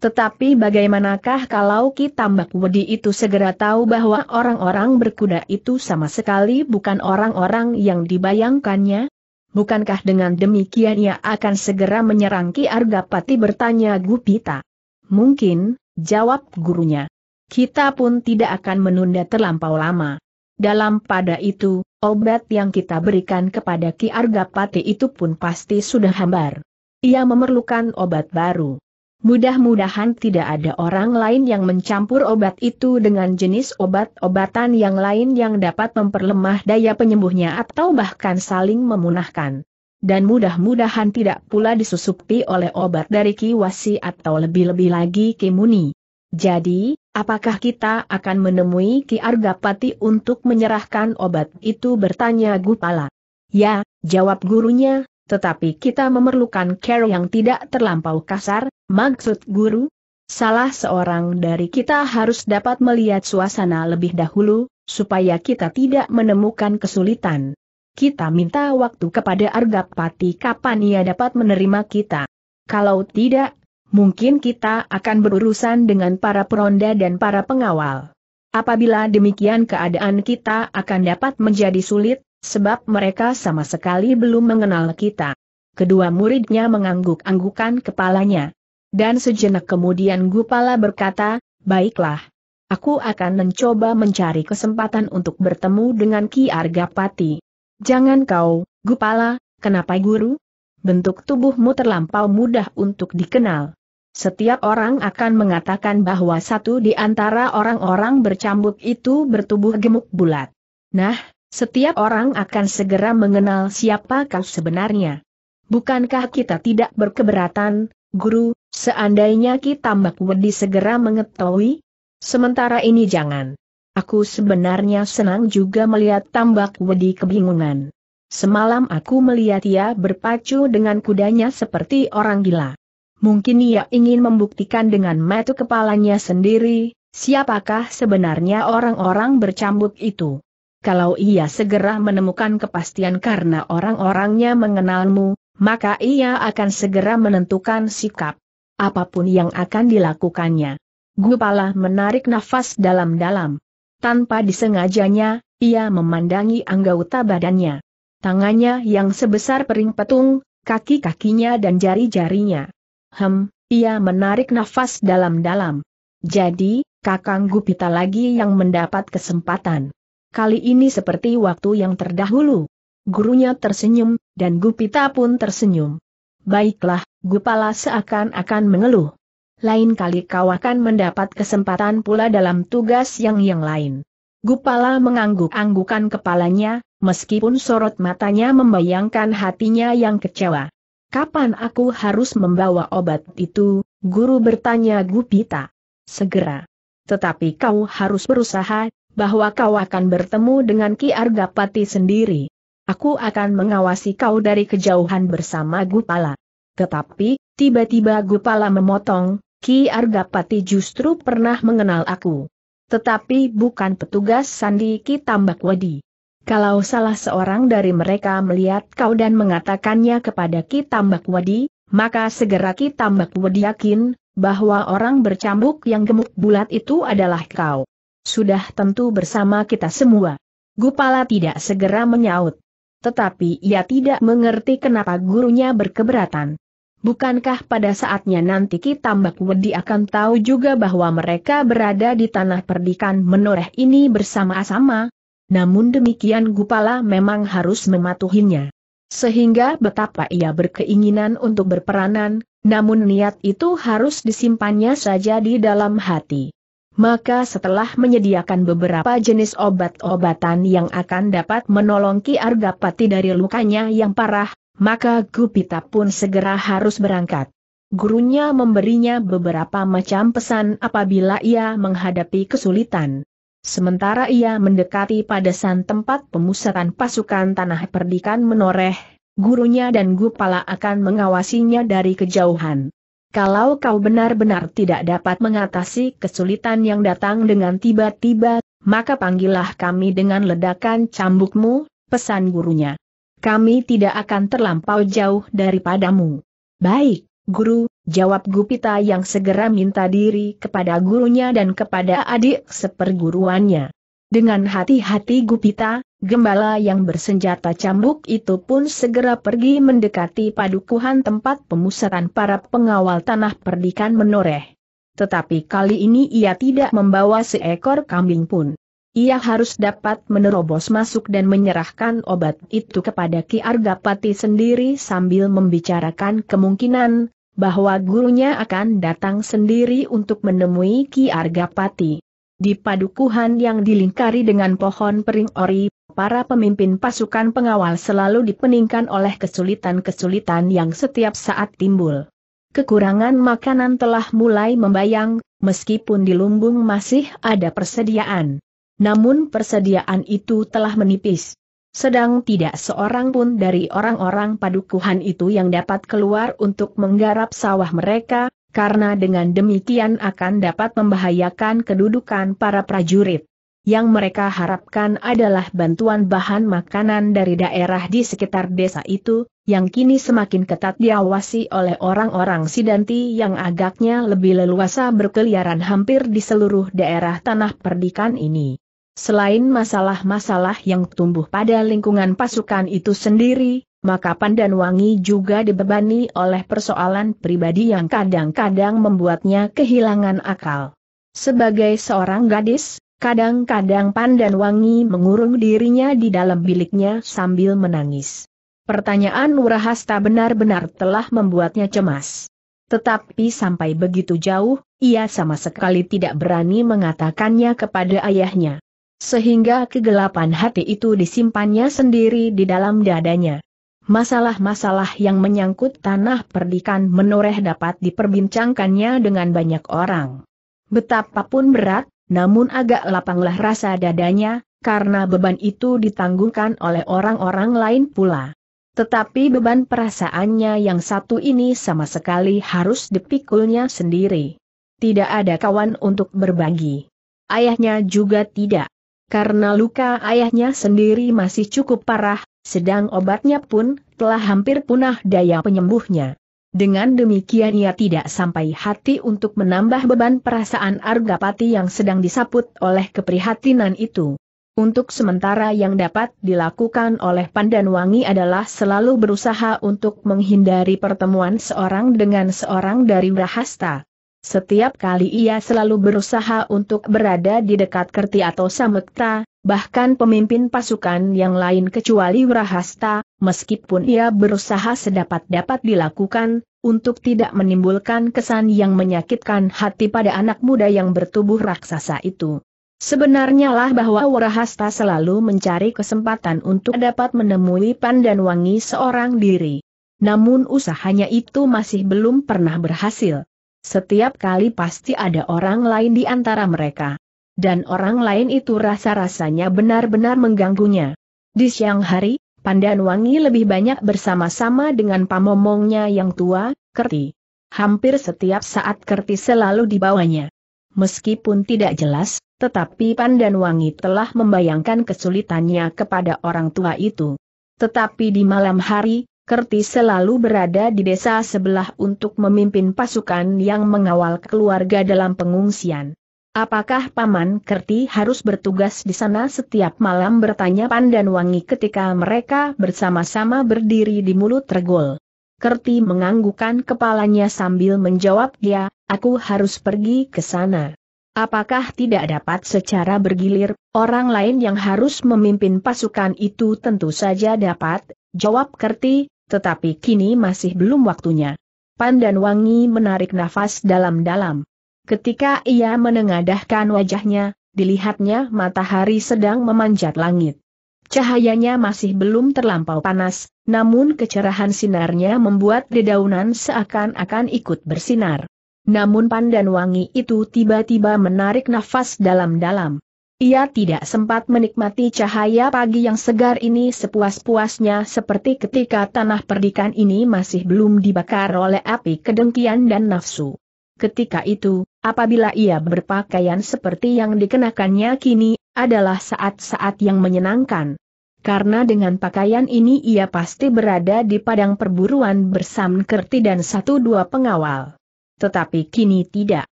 Tetapi bagaimanakah kalau kita Mbak Wedi itu segera tahu bahwa orang-orang berkuda itu sama sekali bukan orang-orang yang dibayangkannya? Bukankah dengan demikian ia akan segera menyerang Ki Argapati bertanya Gupita? Mungkin, jawab gurunya. Kita pun tidak akan menunda terlampau lama. Dalam pada itu, obat yang kita berikan kepada Ki Argapati itu pun pasti sudah hambar. Ia memerlukan obat baru. Mudah-mudahan tidak ada orang lain yang mencampur obat itu dengan jenis obat-obatan yang lain yang dapat memperlemah daya penyembuhnya atau bahkan saling memunahkan. Dan mudah-mudahan tidak pula disusupi oleh obat dari kiwasi atau lebih-lebih lagi kimuni. Jadi, apakah kita akan menemui Ki Argapati untuk menyerahkan obat itu bertanya Gupala? Ya, jawab gurunya, tetapi kita memerlukan care yang tidak terlampau kasar, maksud guru. Salah seorang dari kita harus dapat melihat suasana lebih dahulu, supaya kita tidak menemukan kesulitan. Kita minta waktu kepada Argapati kapan ia dapat menerima kita. Kalau tidak, mungkin kita akan berurusan dengan para peronda dan para pengawal. Apabila demikian keadaan kita akan dapat menjadi sulit, sebab mereka sama sekali belum mengenal kita. Kedua muridnya mengangguk-anggukan kepalanya. Dan sejenak kemudian Gupala berkata, baiklah. Aku akan mencoba mencari kesempatan untuk bertemu dengan Ki Argapati. Jangan kau, Gupala, kenapa guru? Bentuk tubuhmu terlampau mudah untuk dikenal. Setiap orang akan mengatakan bahwa satu di antara orang-orang bercambuk itu bertubuh gemuk bulat. Nah, setiap orang akan segera mengenal siapa kau sebenarnya. Bukankah kita tidak berkeberatan, guru, seandainya kita Mbak Wedi segera mengetahui? Sementara ini jangan. Aku sebenarnya senang juga melihat tambak wedi kebingungan. Semalam aku melihat ia berpacu dengan kudanya seperti orang gila. Mungkin ia ingin membuktikan dengan metu kepalanya sendiri, siapakah sebenarnya orang-orang bercambuk itu kalau ia segera menemukan kepastian karena orang-orangnya mengenalmu, maka ia akan segera menentukan sikap. Apapun yang akan dilakukannya. Gupala menarik nafas dalam-dalam. Tanpa disengajanya, ia memandangi anggota badannya. Tangannya yang sebesar pering petung, kaki-kakinya dan jari-jarinya. Hem, ia menarik nafas dalam-dalam. Jadi, Kakang Gupita lagi yang mendapat kesempatan kali ini seperti waktu yang terdahulu. Gurunya tersenyum, dan Gupita pun tersenyum. Baiklah, Gupala seakan-akan mengeluh. Lain kali kau akan mendapat kesempatan pula dalam tugas yang yang lain. Gupala mengangguk-anggukan kepalanya, meskipun sorot matanya membayangkan hatinya yang kecewa. Kapan aku harus membawa obat itu, guru bertanya Gupita. Segera. Tetapi kau harus berusaha, bahwa kau akan bertemu dengan Ki Argapati sendiri. Aku akan mengawasi kau dari kejauhan bersama Gupala. Tetapi, tiba-tiba Gupala memotong, Ki Argapati justru pernah mengenal aku. Tetapi bukan petugas Sandi Ki Tambakwadi. Kalau salah seorang dari mereka melihat kau dan mengatakannya kepada Ki Tambakwadi, maka segera Ki Tambakwadi yakin, bahwa orang bercambuk yang gemuk bulat itu adalah kau. Sudah tentu bersama kita semua. Gupala tidak segera menyaut. Tetapi ia tidak mengerti kenapa gurunya berkeberatan. Bukankah pada saatnya nanti Kitambak Wedi akan tahu juga bahwa mereka berada di tanah perdikan menoreh ini bersama-sama? Namun demikian Gupala memang harus mematuhinya. Sehingga betapa ia berkeinginan untuk berperanan, namun niat itu harus disimpannya saja di dalam hati. Maka setelah menyediakan beberapa jenis obat-obatan yang akan dapat menolong Ki Argapati dari lukanya yang parah, maka Gupita pun segera harus berangkat. Gurunya memberinya beberapa macam pesan apabila ia menghadapi kesulitan. Sementara ia mendekati padasan tempat pemusatan pasukan tanah perdikan menoreh, gurunya dan Gupala akan mengawasinya dari kejauhan. Kalau kau benar-benar tidak dapat mengatasi kesulitan yang datang dengan tiba-tiba, maka panggillah kami dengan ledakan cambukmu, pesan gurunya. Kami tidak akan terlampau jauh daripadamu. Baik, guru, jawab Gupita yang segera minta diri kepada gurunya dan kepada adik seperguruannya. Dengan hati-hati Gupita, gembala yang bersenjata cambuk itu pun segera pergi mendekati padukuhan tempat pemusatan para pengawal tanah perdikan menoreh. Tetapi kali ini ia tidak membawa seekor kambing pun. Ia harus dapat menerobos masuk dan menyerahkan obat itu kepada Ki Argapati sendiri sambil membicarakan kemungkinan bahwa gurunya akan datang sendiri untuk menemui Ki Argapati. Di padukuhan yang dilingkari dengan pohon pering ori, para pemimpin pasukan pengawal selalu dipeningkan oleh kesulitan-kesulitan yang setiap saat timbul. Kekurangan makanan telah mulai membayang, meskipun di lumbung masih ada persediaan. Namun persediaan itu telah menipis. Sedang tidak seorang pun dari orang-orang padukuhan itu yang dapat keluar untuk menggarap sawah mereka, karena dengan demikian akan dapat membahayakan kedudukan para prajurit. Yang mereka harapkan adalah bantuan bahan makanan dari daerah di sekitar desa itu, yang kini semakin ketat diawasi oleh orang-orang Sidanti yang agaknya lebih leluasa berkeliaran hampir di seluruh daerah tanah perdikan ini. Selain masalah-masalah yang tumbuh pada lingkungan pasukan itu sendiri, maka Pandan Wangi juga dibebani oleh persoalan pribadi yang kadang-kadang membuatnya kehilangan akal. Sebagai seorang gadis, kadang-kadang Pandan Wangi mengurung dirinya di dalam biliknya sambil menangis. Pertanyaan Wurahasta benar-benar telah membuatnya cemas. Tetapi sampai begitu jauh, ia sama sekali tidak berani mengatakannya kepada ayahnya. Sehingga kegelapan hati itu disimpannya sendiri di dalam dadanya masalah-masalah yang menyangkut tanah perdikan menoreh dapat diperbincangkannya dengan banyak orang. Betapapun berat, namun agak lapanglah rasa dadanya, karena beban itu ditanggungkan oleh orang-orang lain pula. Tetapi beban perasaannya yang satu ini sama sekali harus dipikulnya sendiri. Tidak ada kawan untuk berbagi. Ayahnya juga tidak. Karena luka ayahnya sendiri masih cukup parah, sedang obatnya pun telah hampir punah daya penyembuhnya. Dengan demikian ia tidak sampai hati untuk menambah beban perasaan Argapati yang sedang disaput oleh keprihatinan itu. Untuk sementara yang dapat dilakukan oleh pandan wangi adalah selalu berusaha untuk menghindari pertemuan seorang dengan seorang dari Rahasta. Setiap kali ia selalu berusaha untuk berada di dekat Kerti atau Samekta, bahkan pemimpin pasukan yang lain kecuali Wrahasta, meskipun ia berusaha sedapat-dapat dilakukan, untuk tidak menimbulkan kesan yang menyakitkan hati pada anak muda yang bertubuh raksasa itu. Sebenarnya lah bahwa Wrahasta selalu mencari kesempatan untuk dapat menemui Wangi seorang diri. Namun usahanya itu masih belum pernah berhasil. Setiap kali pasti ada orang lain di antara mereka dan orang lain itu rasa-rasanya benar-benar mengganggunya. Di siang hari, Pandan Wangi lebih banyak bersama-sama dengan pamomongnya yang tua, Kerti. Hampir setiap saat Kerti selalu dibawanya. Meskipun tidak jelas, tetapi Pandan Wangi telah membayangkan kesulitannya kepada orang tua itu. Tetapi di malam hari, Kerti selalu berada di desa sebelah untuk memimpin pasukan yang mengawal keluarga dalam pengungsian. Apakah Paman Kerti harus bertugas di sana setiap malam bertanya Pandan Wangi ketika mereka bersama-sama berdiri di mulut tergol. Kerti menganggukkan kepalanya sambil menjawab dia, ya, aku harus pergi ke sana. Apakah tidak dapat secara bergilir, orang lain yang harus memimpin pasukan itu tentu saja dapat, jawab Kerti, tetapi kini masih belum waktunya. Pandan Wangi menarik nafas dalam-dalam. Ketika ia menengadahkan wajahnya, dilihatnya matahari sedang memanjat langit. Cahayanya masih belum terlampau panas, namun kecerahan sinarnya membuat dedaunan seakan-akan ikut bersinar. Namun pandan wangi itu tiba-tiba menarik nafas dalam-dalam. Ia tidak sempat menikmati cahaya pagi yang segar ini sepuas-puasnya seperti ketika tanah perdikan ini masih belum dibakar oleh api kedengkian dan nafsu. Ketika itu, Apabila ia berpakaian seperti yang dikenakannya kini, adalah saat-saat yang menyenangkan. Karena dengan pakaian ini ia pasti berada di padang perburuan bersama Kerti dan satu dua pengawal. Tetapi kini tidak.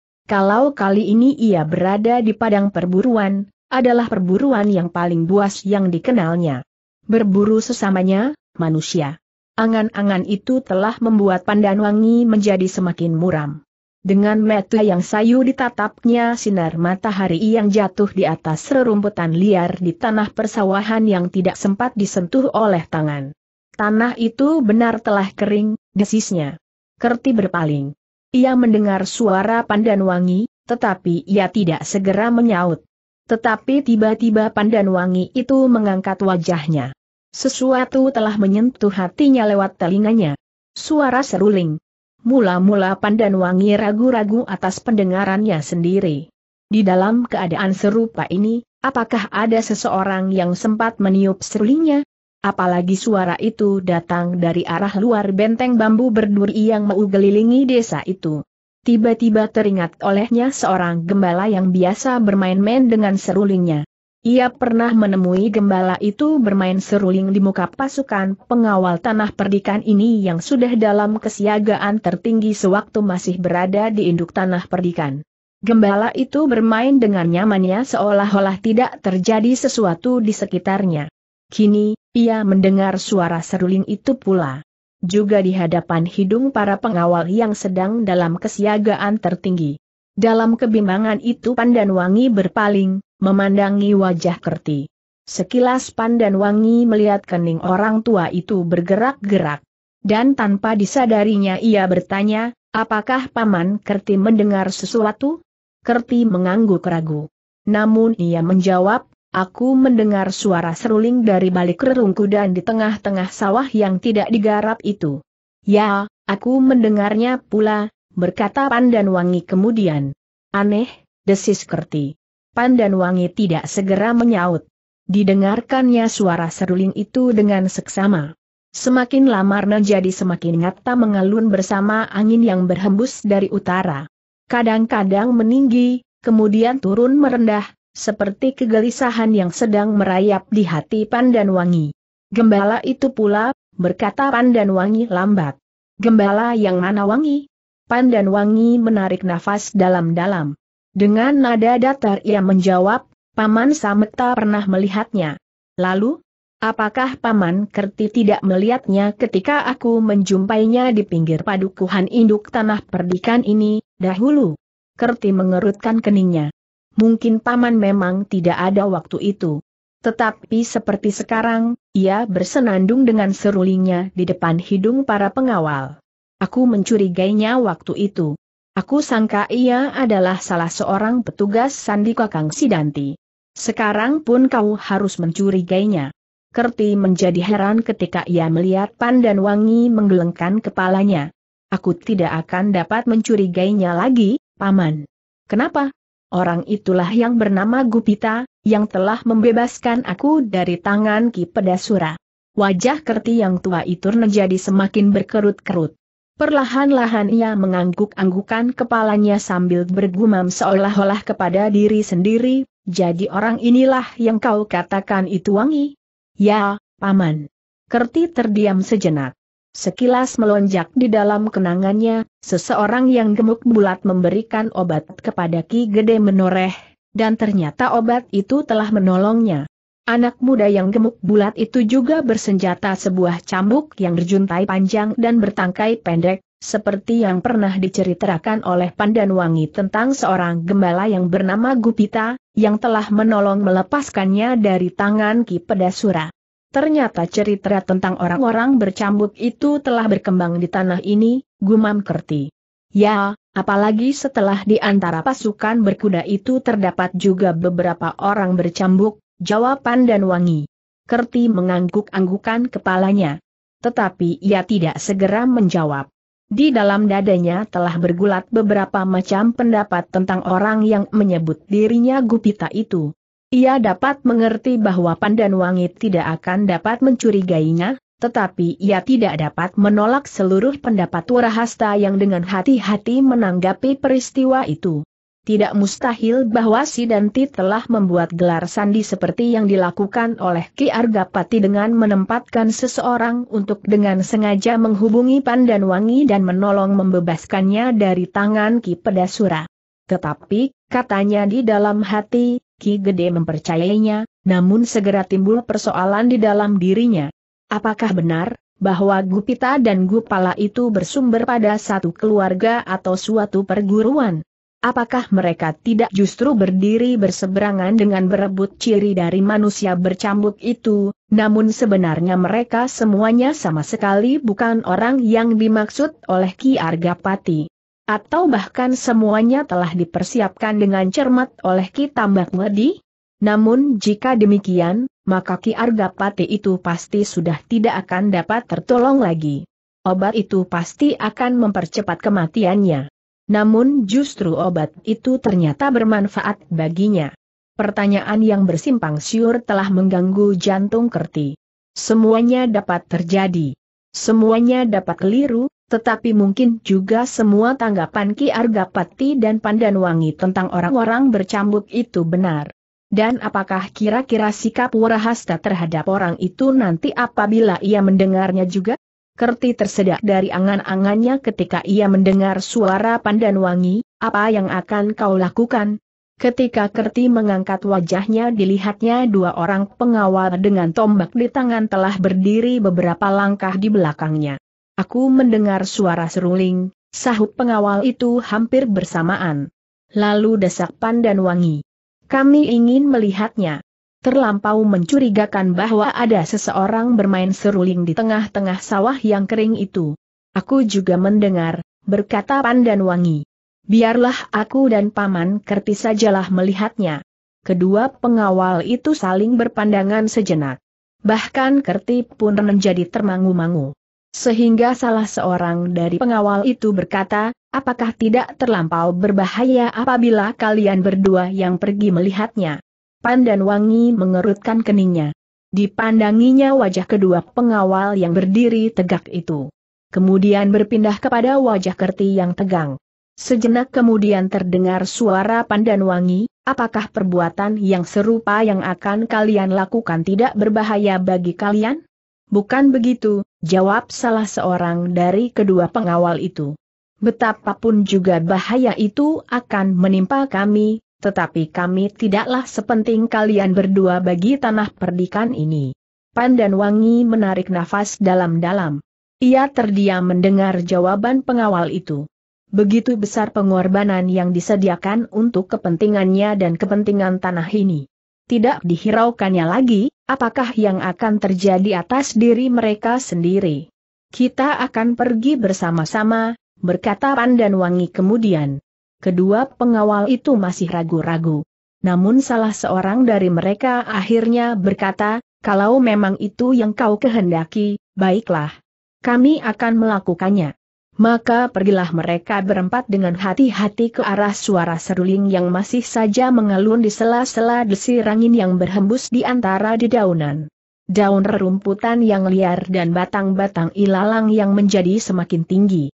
Kalau kali ini ia berada di padang perburuan, adalah perburuan yang paling buas yang dikenalnya. Berburu sesamanya, manusia. Angan-angan itu telah membuat pandan wangi menjadi semakin muram. Dengan mata yang sayu ditatapnya sinar matahari yang jatuh di atas rerumputan liar di tanah persawahan yang tidak sempat disentuh oleh tangan. Tanah itu benar telah kering, desisnya. Kerti berpaling. Ia mendengar suara pandan wangi, tetapi ia tidak segera menyaut. Tetapi tiba-tiba pandan wangi itu mengangkat wajahnya. Sesuatu telah menyentuh hatinya lewat telinganya. Suara seruling. Mula-mula Pandan Wangi ragu-ragu atas pendengarannya sendiri. Di dalam keadaan serupa ini, apakah ada seseorang yang sempat meniup serulingnya? Apalagi suara itu datang dari arah luar benteng bambu berduri yang mau gelilingi desa itu. Tiba-tiba teringat olehnya seorang gembala yang biasa bermain-main dengan serulingnya. Ia pernah menemui gembala itu bermain seruling di muka pasukan pengawal tanah perdikan ini yang sudah dalam kesiagaan tertinggi sewaktu masih berada di induk tanah perdikan. Gembala itu bermain dengan nyamannya seolah-olah tidak terjadi sesuatu di sekitarnya. Kini, ia mendengar suara seruling itu pula. Juga di hadapan hidung para pengawal yang sedang dalam kesiagaan tertinggi. Dalam kebimbangan itu pandan wangi berpaling, memandangi wajah kerti. Sekilas pandan wangi melihat kening orang tua itu bergerak-gerak. Dan tanpa disadarinya ia bertanya, apakah paman kerti mendengar sesuatu? Kerti mengangguk ragu. Namun ia menjawab, aku mendengar suara seruling dari balik rerungku dan di tengah-tengah sawah yang tidak digarap itu. Ya, aku mendengarnya pula, berkata pandan wangi kemudian. Aneh, desis kerti. Pandan Wangi tidak segera menyaut. Didengarkannya suara seruling itu dengan seksama. Semakin lamarna jadi semakin nyata mengalun bersama angin yang berhembus dari utara. Kadang-kadang meninggi, kemudian turun merendah, seperti kegelisahan yang sedang merayap di hati Pandan Wangi. Gembala itu pula, berkata Pandan Wangi lambat. Gembala yang mana Wangi? Pandan Wangi menarik nafas dalam-dalam. Dengan nada datar ia menjawab, Paman Sameta pernah melihatnya. Lalu, apakah Paman Kerti tidak melihatnya ketika aku menjumpainya di pinggir padukuhan induk tanah perdikan ini, dahulu? Kerti mengerutkan keningnya. Mungkin Paman memang tidak ada waktu itu. Tetapi seperti sekarang, ia bersenandung dengan serulingnya di depan hidung para pengawal. Aku mencurigainya waktu itu. Aku sangka ia adalah salah seorang petugas sandi kakang Sidanti. Sekarang pun kau harus mencurigainya. Kerti menjadi heran ketika ia melihat Pandan Wangi menggelengkan kepalanya. Aku tidak akan dapat mencurigainya lagi, Paman. Kenapa? Orang itulah yang bernama Gupita, yang telah membebaskan aku dari tangan Ki Pedasura. Wajah Kerti yang tua itu menjadi semakin berkerut-kerut. Perlahan-lahan ia mengangguk-anggukan kepalanya sambil bergumam seolah-olah kepada diri sendiri, jadi orang inilah yang kau katakan itu wangi? Ya, Paman. Kerti terdiam sejenak. Sekilas melonjak di dalam kenangannya, seseorang yang gemuk bulat memberikan obat kepada Ki Gede menoreh, dan ternyata obat itu telah menolongnya. Anak muda yang gemuk bulat itu juga bersenjata sebuah cambuk yang berjuntai panjang dan bertangkai pendek, seperti yang pernah diceritakan oleh Pandanwangi tentang seorang gembala yang bernama Gupita, yang telah menolong melepaskannya dari tangan Ki Pedasura. Ternyata cerita tentang orang-orang bercambuk itu telah berkembang di tanah ini, gumam Kerti. Ya, Apalagi setelah di antara pasukan berkuda itu terdapat juga beberapa orang bercambuk, jawaban dan Wangi. Kerti mengangguk-anggukan kepalanya. Tetapi ia tidak segera menjawab. Di dalam dadanya telah bergulat beberapa macam pendapat tentang orang yang menyebut dirinya Gupita itu. Ia dapat mengerti bahwa Wangit tidak akan dapat mencurigainya, tetapi ia tidak dapat menolak seluruh pendapat Warahasta yang dengan hati-hati menanggapi peristiwa itu. Tidak mustahil bahwa si Danti telah membuat gelar sandi seperti yang dilakukan oleh Ki Argapati dengan menempatkan seseorang untuk dengan sengaja menghubungi Pandan Wangi dan menolong membebaskannya dari tangan Ki Pedasura. Tetapi, katanya di dalam hati, Ki Gede mempercayainya, namun segera timbul persoalan di dalam dirinya. Apakah benar, bahwa Gupita dan Gupala itu bersumber pada satu keluarga atau suatu perguruan? Apakah mereka tidak justru berdiri berseberangan dengan berebut ciri dari manusia bercambuk itu, namun sebenarnya mereka semuanya sama sekali bukan orang yang dimaksud oleh Ki Arga Argapati. Atau bahkan semuanya telah dipersiapkan dengan cermat oleh Ki Tambak Wedi? Namun jika demikian, maka Ki Arga Argapati itu pasti sudah tidak akan dapat tertolong lagi. Obat itu pasti akan mempercepat kematiannya. Namun justru obat itu ternyata bermanfaat baginya. Pertanyaan yang bersimpang siur telah mengganggu jantung Kerti. Semuanya dapat terjadi. Semuanya dapat keliru, tetapi mungkin juga semua tanggapan Ki Argapati dan Pandanwangi tentang orang-orang bercambuk itu benar. Dan apakah kira-kira sikap Warahasta terhadap orang itu nanti apabila ia mendengarnya juga? Kerti tersedak dari angan-angannya ketika ia mendengar suara pandan wangi, apa yang akan kau lakukan? Ketika Kerti mengangkat wajahnya dilihatnya dua orang pengawal dengan tombak di tangan telah berdiri beberapa langkah di belakangnya. Aku mendengar suara seruling, sahut pengawal itu hampir bersamaan. Lalu desak pandan wangi. Kami ingin melihatnya terlampau mencurigakan bahwa ada seseorang bermain seruling di tengah-tengah sawah yang kering itu. Aku juga mendengar, berkata Pandan Wangi. Biarlah aku dan Paman Kerti sajalah melihatnya. Kedua pengawal itu saling berpandangan sejenak. Bahkan Kerti pun menjadi termangu-mangu. Sehingga salah seorang dari pengawal itu berkata, apakah tidak terlampau berbahaya apabila kalian berdua yang pergi melihatnya? pandan wangi mengerutkan keningnya. Dipandanginya wajah kedua pengawal yang berdiri tegak itu. Kemudian berpindah kepada wajah Kerti yang tegang. Sejenak kemudian terdengar suara pandan wangi, apakah perbuatan yang serupa yang akan kalian lakukan tidak berbahaya bagi kalian? Bukan begitu, jawab salah seorang dari kedua pengawal itu. Betapapun juga bahaya itu akan menimpa kami, tetapi kami tidaklah sepenting kalian berdua bagi tanah perdikan ini. Pandan Wangi menarik nafas dalam-dalam. Ia terdiam mendengar jawaban pengawal itu. Begitu besar pengorbanan yang disediakan untuk kepentingannya dan kepentingan tanah ini. Tidak dihiraukannya lagi, apakah yang akan terjadi atas diri mereka sendiri. Kita akan pergi bersama-sama, berkata Pandan Wangi kemudian. Kedua pengawal itu masih ragu-ragu. Namun salah seorang dari mereka akhirnya berkata, kalau memang itu yang kau kehendaki, baiklah. Kami akan melakukannya. Maka pergilah mereka berempat dengan hati-hati ke arah suara seruling yang masih saja mengalun di sela-sela desirangin rangin yang berhembus di antara dedaunan. Daun rerumputan yang liar dan batang-batang ilalang yang menjadi semakin tinggi.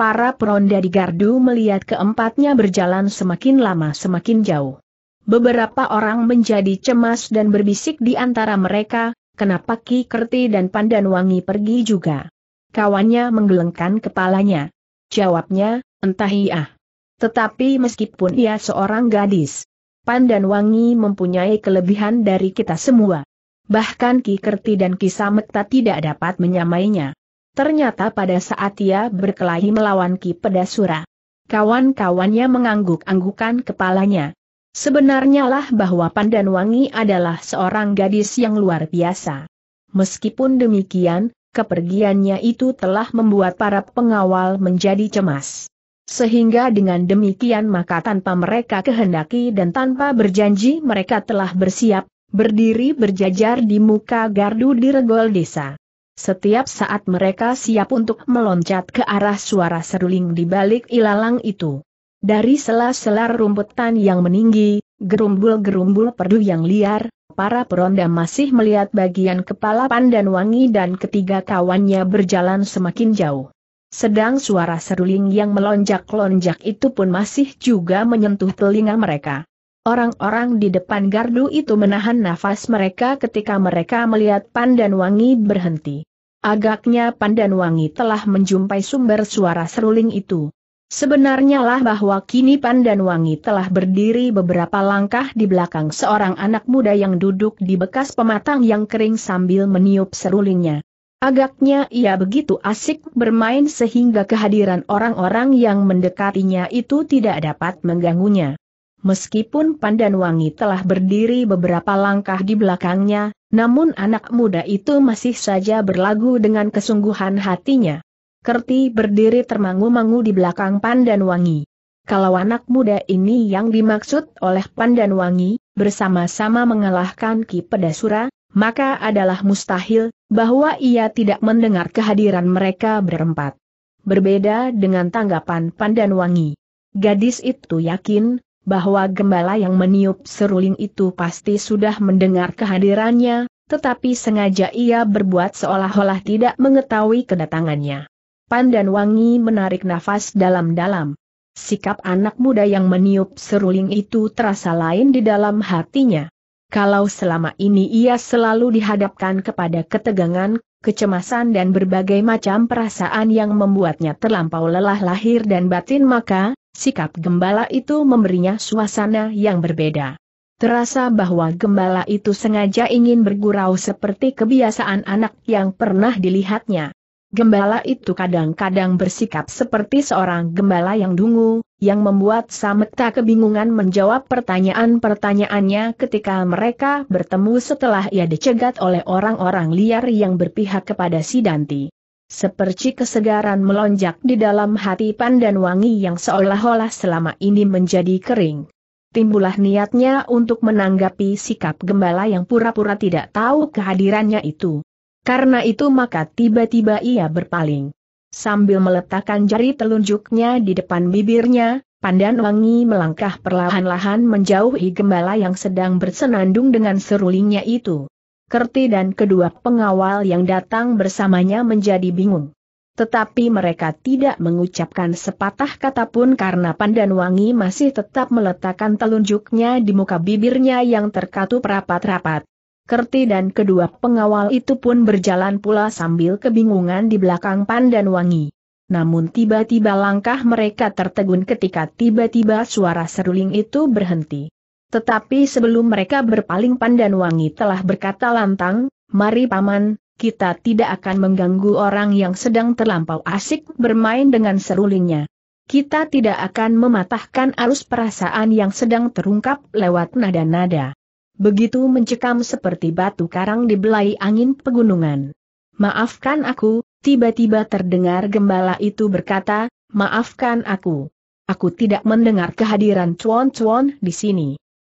Para peronda di gardu melihat keempatnya berjalan semakin lama semakin jauh. Beberapa orang menjadi cemas dan berbisik di antara mereka, kenapa Ki Kerti dan Pandan Wangi pergi juga. Kawannya menggelengkan kepalanya. Jawabnya, entah iya. Tetapi meskipun ia seorang gadis, Pandan Wangi mempunyai kelebihan dari kita semua. Bahkan Ki Kerti dan Ki tak tidak dapat menyamainya. Ternyata pada saat ia berkelahi melawan Ki Pedasura, kawan-kawannya mengangguk-anggukan kepalanya. Sebenarnya lah bahwa Pandanwangi adalah seorang gadis yang luar biasa. Meskipun demikian, kepergiannya itu telah membuat para pengawal menjadi cemas. Sehingga dengan demikian maka tanpa mereka kehendaki dan tanpa berjanji mereka telah bersiap, berdiri berjajar di muka gardu di regol desa. Setiap saat mereka siap untuk meloncat ke arah suara seruling di balik ilalang itu. Dari sela-sela rumputan yang meninggi, gerumbul-gerumbul perdu yang liar, para peronda masih melihat bagian kepala Pandan Wangi dan ketiga kawannya berjalan semakin jauh. Sedang suara seruling yang melonjak-lonjak itu pun masih juga menyentuh telinga mereka. Orang-orang di depan gardu itu menahan nafas mereka ketika mereka melihat Pandan Wangi berhenti. Agaknya Pandan Wangi telah menjumpai sumber suara seruling itu. Sebenarnya lah bahwa kini Pandan Wangi telah berdiri beberapa langkah di belakang seorang anak muda yang duduk di bekas pematang yang kering sambil meniup serulingnya. Agaknya ia begitu asik bermain sehingga kehadiran orang-orang yang mendekatinya itu tidak dapat mengganggunya. Meskipun Pandan Wangi telah berdiri beberapa langkah di belakangnya, namun anak muda itu masih saja berlagu dengan kesungguhan hatinya. Kerti berdiri termangu-mangu di belakang Pandan Wangi. Kalau anak muda ini yang dimaksud oleh Pandan Wangi, bersama-sama mengalahkan Ki Pedasura, maka adalah mustahil bahwa ia tidak mendengar kehadiran mereka berempat. Berbeda dengan tanggapan Pandan Wangi. Gadis itu yakin bahwa gembala yang meniup seruling itu pasti sudah mendengar kehadirannya, tetapi sengaja ia berbuat seolah-olah tidak mengetahui kedatangannya. Pandan Wangi menarik nafas dalam-dalam. Sikap anak muda yang meniup seruling itu terasa lain di dalam hatinya. Kalau selama ini ia selalu dihadapkan kepada ketegangan, kecemasan dan berbagai macam perasaan yang membuatnya terlampau lelah lahir dan batin maka, Sikap gembala itu memberinya suasana yang berbeda. Terasa bahwa gembala itu sengaja ingin bergurau seperti kebiasaan anak yang pernah dilihatnya. Gembala itu kadang-kadang bersikap seperti seorang gembala yang dungu, yang membuat Sameta kebingungan menjawab pertanyaan-pertanyaannya ketika mereka bertemu setelah ia dicegat oleh orang-orang liar yang berpihak kepada si Danti. Seperti kesegaran melonjak di dalam hati pandan wangi yang seolah-olah selama ini menjadi kering. Timbulah niatnya untuk menanggapi sikap gembala yang pura-pura tidak tahu kehadirannya itu. Karena itu maka tiba-tiba ia berpaling. Sambil meletakkan jari telunjuknya di depan bibirnya, Pandan Wangi melangkah perlahan-lahan menjauhi gembala yang sedang bersenandung dengan serulingnya itu. Kerti dan kedua pengawal yang datang bersamanya menjadi bingung. Tetapi mereka tidak mengucapkan sepatah kata pun karena Pandan Wangi masih tetap meletakkan telunjuknya di muka bibirnya yang terkatup rapat-rapat. Kerti dan kedua pengawal itu pun berjalan pula sambil kebingungan di belakang Pandan Wangi. Namun tiba-tiba langkah mereka tertegun ketika tiba-tiba suara seruling itu berhenti. Tetapi sebelum mereka berpaling Pandan Wangi telah berkata lantang, Mari Paman, kita tidak akan mengganggu orang yang sedang terlampau asik bermain dengan serulingnya. Kita tidak akan mematahkan arus perasaan yang sedang terungkap lewat nada-nada. Begitu mencekam seperti batu karang dibelai angin pegunungan. Maafkan aku, tiba-tiba terdengar gembala itu berkata, maafkan aku. Aku tidak mendengar kehadiran cuan-cuan di sini.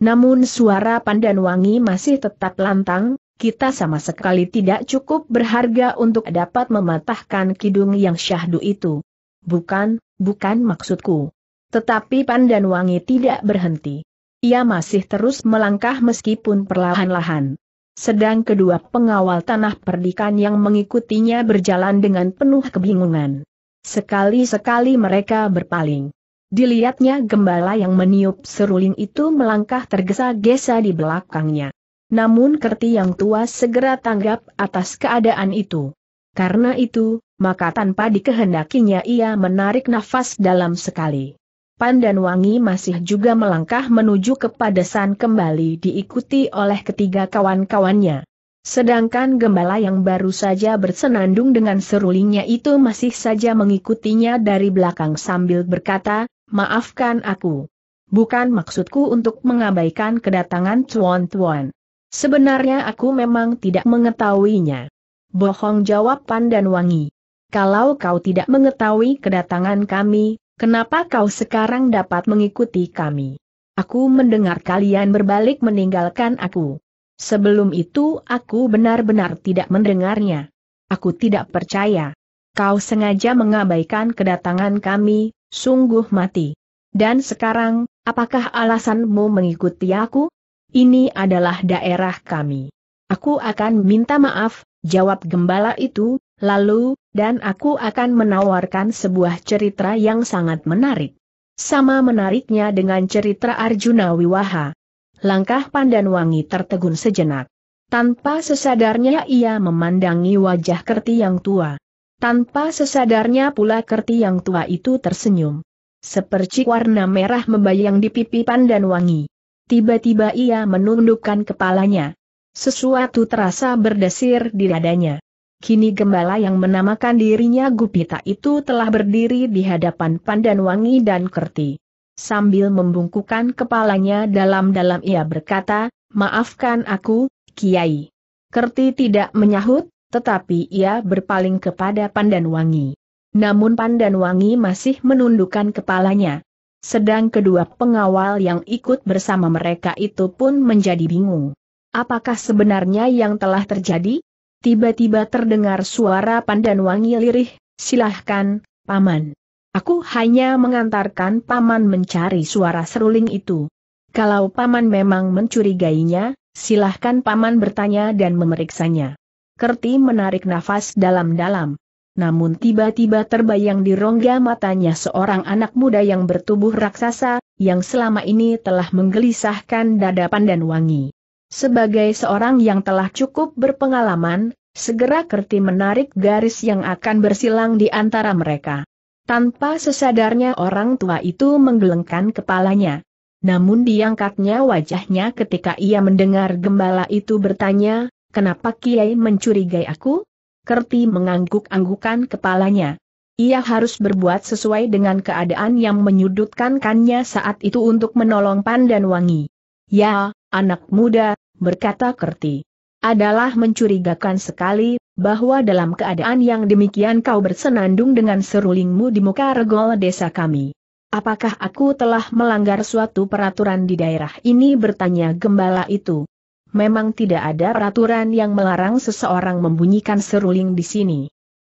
Namun suara pandan wangi masih tetap lantang, kita sama sekali tidak cukup berharga untuk dapat mematahkan kidung yang syahdu itu. Bukan, bukan maksudku. Tetapi pandan wangi tidak berhenti. Ia masih terus melangkah meskipun perlahan-lahan. Sedang kedua pengawal tanah perdikan yang mengikutinya berjalan dengan penuh kebingungan. Sekali-sekali mereka berpaling. Dilihatnya gembala yang meniup seruling itu melangkah tergesa-gesa di belakangnya. Namun Kerti yang tua segera tanggap atas keadaan itu. Karena itu, maka tanpa dikehendakinya ia menarik nafas dalam sekali. Pandan Wangi masih juga melangkah menuju kepada kembali diikuti oleh ketiga kawan-kawannya. Sedangkan gembala yang baru saja bersenandung dengan serulingnya itu masih saja mengikutinya dari belakang sambil berkata, Maafkan aku. Bukan maksudku untuk mengabaikan kedatangan Tuan Tuan. Sebenarnya aku memang tidak mengetahuinya. Bohong jawab Pandan Wangi. Kalau kau tidak mengetahui kedatangan kami, kenapa kau sekarang dapat mengikuti kami? Aku mendengar kalian berbalik meninggalkan aku. Sebelum itu aku benar-benar tidak mendengarnya. Aku tidak percaya. Kau sengaja mengabaikan kedatangan kami, Sungguh mati. Dan sekarang, apakah alasanmu mengikuti aku? Ini adalah daerah kami. Aku akan minta maaf, jawab gembala itu, lalu, dan aku akan menawarkan sebuah cerita yang sangat menarik. Sama menariknya dengan cerita Arjuna Wiwaha. Langkah Pandan Wangi tertegun sejenak. Tanpa sesadarnya ia memandangi wajah Kerti yang tua. Tanpa sesadarnya pula kerti yang tua itu tersenyum. Sepercik warna merah membayang di pipi pandan wangi. Tiba-tiba ia menundukkan kepalanya. Sesuatu terasa berdesir di dadanya. Kini gembala yang menamakan dirinya Gupita itu telah berdiri di hadapan pandan wangi dan kerti. Sambil membungkukan kepalanya dalam-dalam ia berkata, maafkan aku, Kiai. Kerti tidak menyahut, tetapi ia berpaling kepada Pandan Wangi. Namun Pandan Wangi masih menundukkan kepalanya. Sedang kedua pengawal yang ikut bersama mereka itu pun menjadi bingung. Apakah sebenarnya yang telah terjadi? Tiba-tiba terdengar suara Pandan Wangi lirih, silahkan, Paman. Aku hanya mengantarkan Paman mencari suara seruling itu. Kalau Paman memang mencurigainya, silahkan Paman bertanya dan memeriksanya. Kerti menarik nafas dalam-dalam. Namun tiba-tiba terbayang di rongga matanya seorang anak muda yang bertubuh raksasa, yang selama ini telah menggelisahkan dadapan dan wangi. Sebagai seorang yang telah cukup berpengalaman, segera Kerti menarik garis yang akan bersilang di antara mereka. Tanpa sesadarnya orang tua itu menggelengkan kepalanya. Namun diangkatnya wajahnya ketika ia mendengar gembala itu bertanya, Kenapa Kiai mencurigai aku? Kerti mengangguk-anggukan kepalanya. Ia harus berbuat sesuai dengan keadaan yang menyudutkan kannya saat itu untuk menolong pandan Wangi. Ya, anak muda, berkata Kerti. Adalah mencurigakan sekali, bahwa dalam keadaan yang demikian kau bersenandung dengan serulingmu di muka regol desa kami. Apakah aku telah melanggar suatu peraturan di daerah ini bertanya gembala itu? memang tidak ada peraturan yang melarang seseorang membunyikan seruling di sini.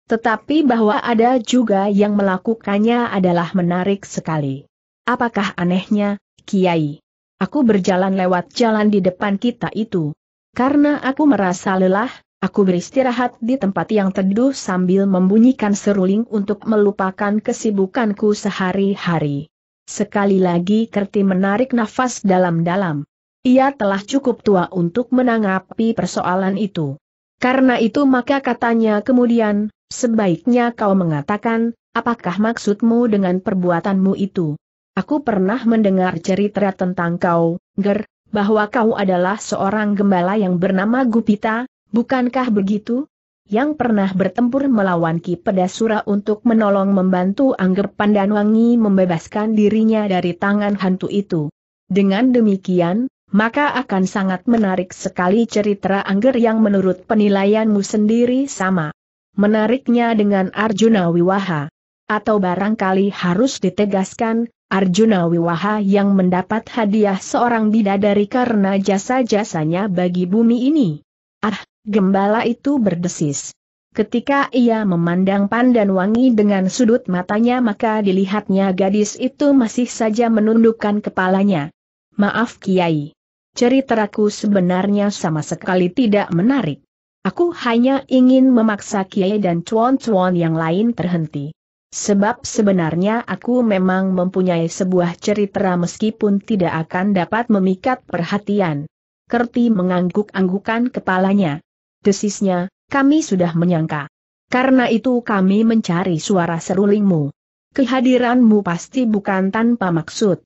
Tetapi bahwa ada juga yang melakukannya adalah menarik sekali. Apakah anehnya, Kiai? Aku berjalan lewat jalan di depan kita itu. Karena aku merasa lelah, aku beristirahat di tempat yang teduh sambil membunyikan seruling untuk melupakan kesibukanku sehari-hari. Sekali lagi Kerti menarik nafas dalam-dalam. Ia telah cukup tua untuk menanggapi persoalan itu. Karena itu maka katanya kemudian, sebaiknya kau mengatakan, apakah maksudmu dengan perbuatanmu itu? Aku pernah mendengar cerita tentang kau, Ger, bahwa kau adalah seorang gembala yang bernama Gupita, bukankah begitu? Yang pernah bertempur melawan Ki Pedasura untuk menolong membantu Angger Pandanwangi membebaskan dirinya dari tangan hantu itu. Dengan demikian, maka akan sangat menarik sekali cerita Angger yang menurut penilaianmu sendiri sama. Menariknya dengan Arjuna Wiwaha. Atau barangkali harus ditegaskan, Arjuna Wiwaha yang mendapat hadiah seorang bidadari karena jasa-jasanya bagi bumi ini. Ah, gembala itu berdesis. Ketika ia memandang Pandan Wangi dengan sudut matanya maka dilihatnya gadis itu masih saja menundukkan kepalanya. Maaf Kiai ceritaku sebenarnya sama sekali tidak menarik. Aku hanya ingin memaksa Kiai dan cuan-cuan yang lain terhenti. Sebab sebenarnya aku memang mempunyai sebuah cerita meskipun tidak akan dapat memikat perhatian. Kerti mengangguk-anggukan kepalanya. Desisnya, kami sudah menyangka. Karena itu kami mencari suara serulingmu. Kehadiranmu pasti bukan tanpa maksud.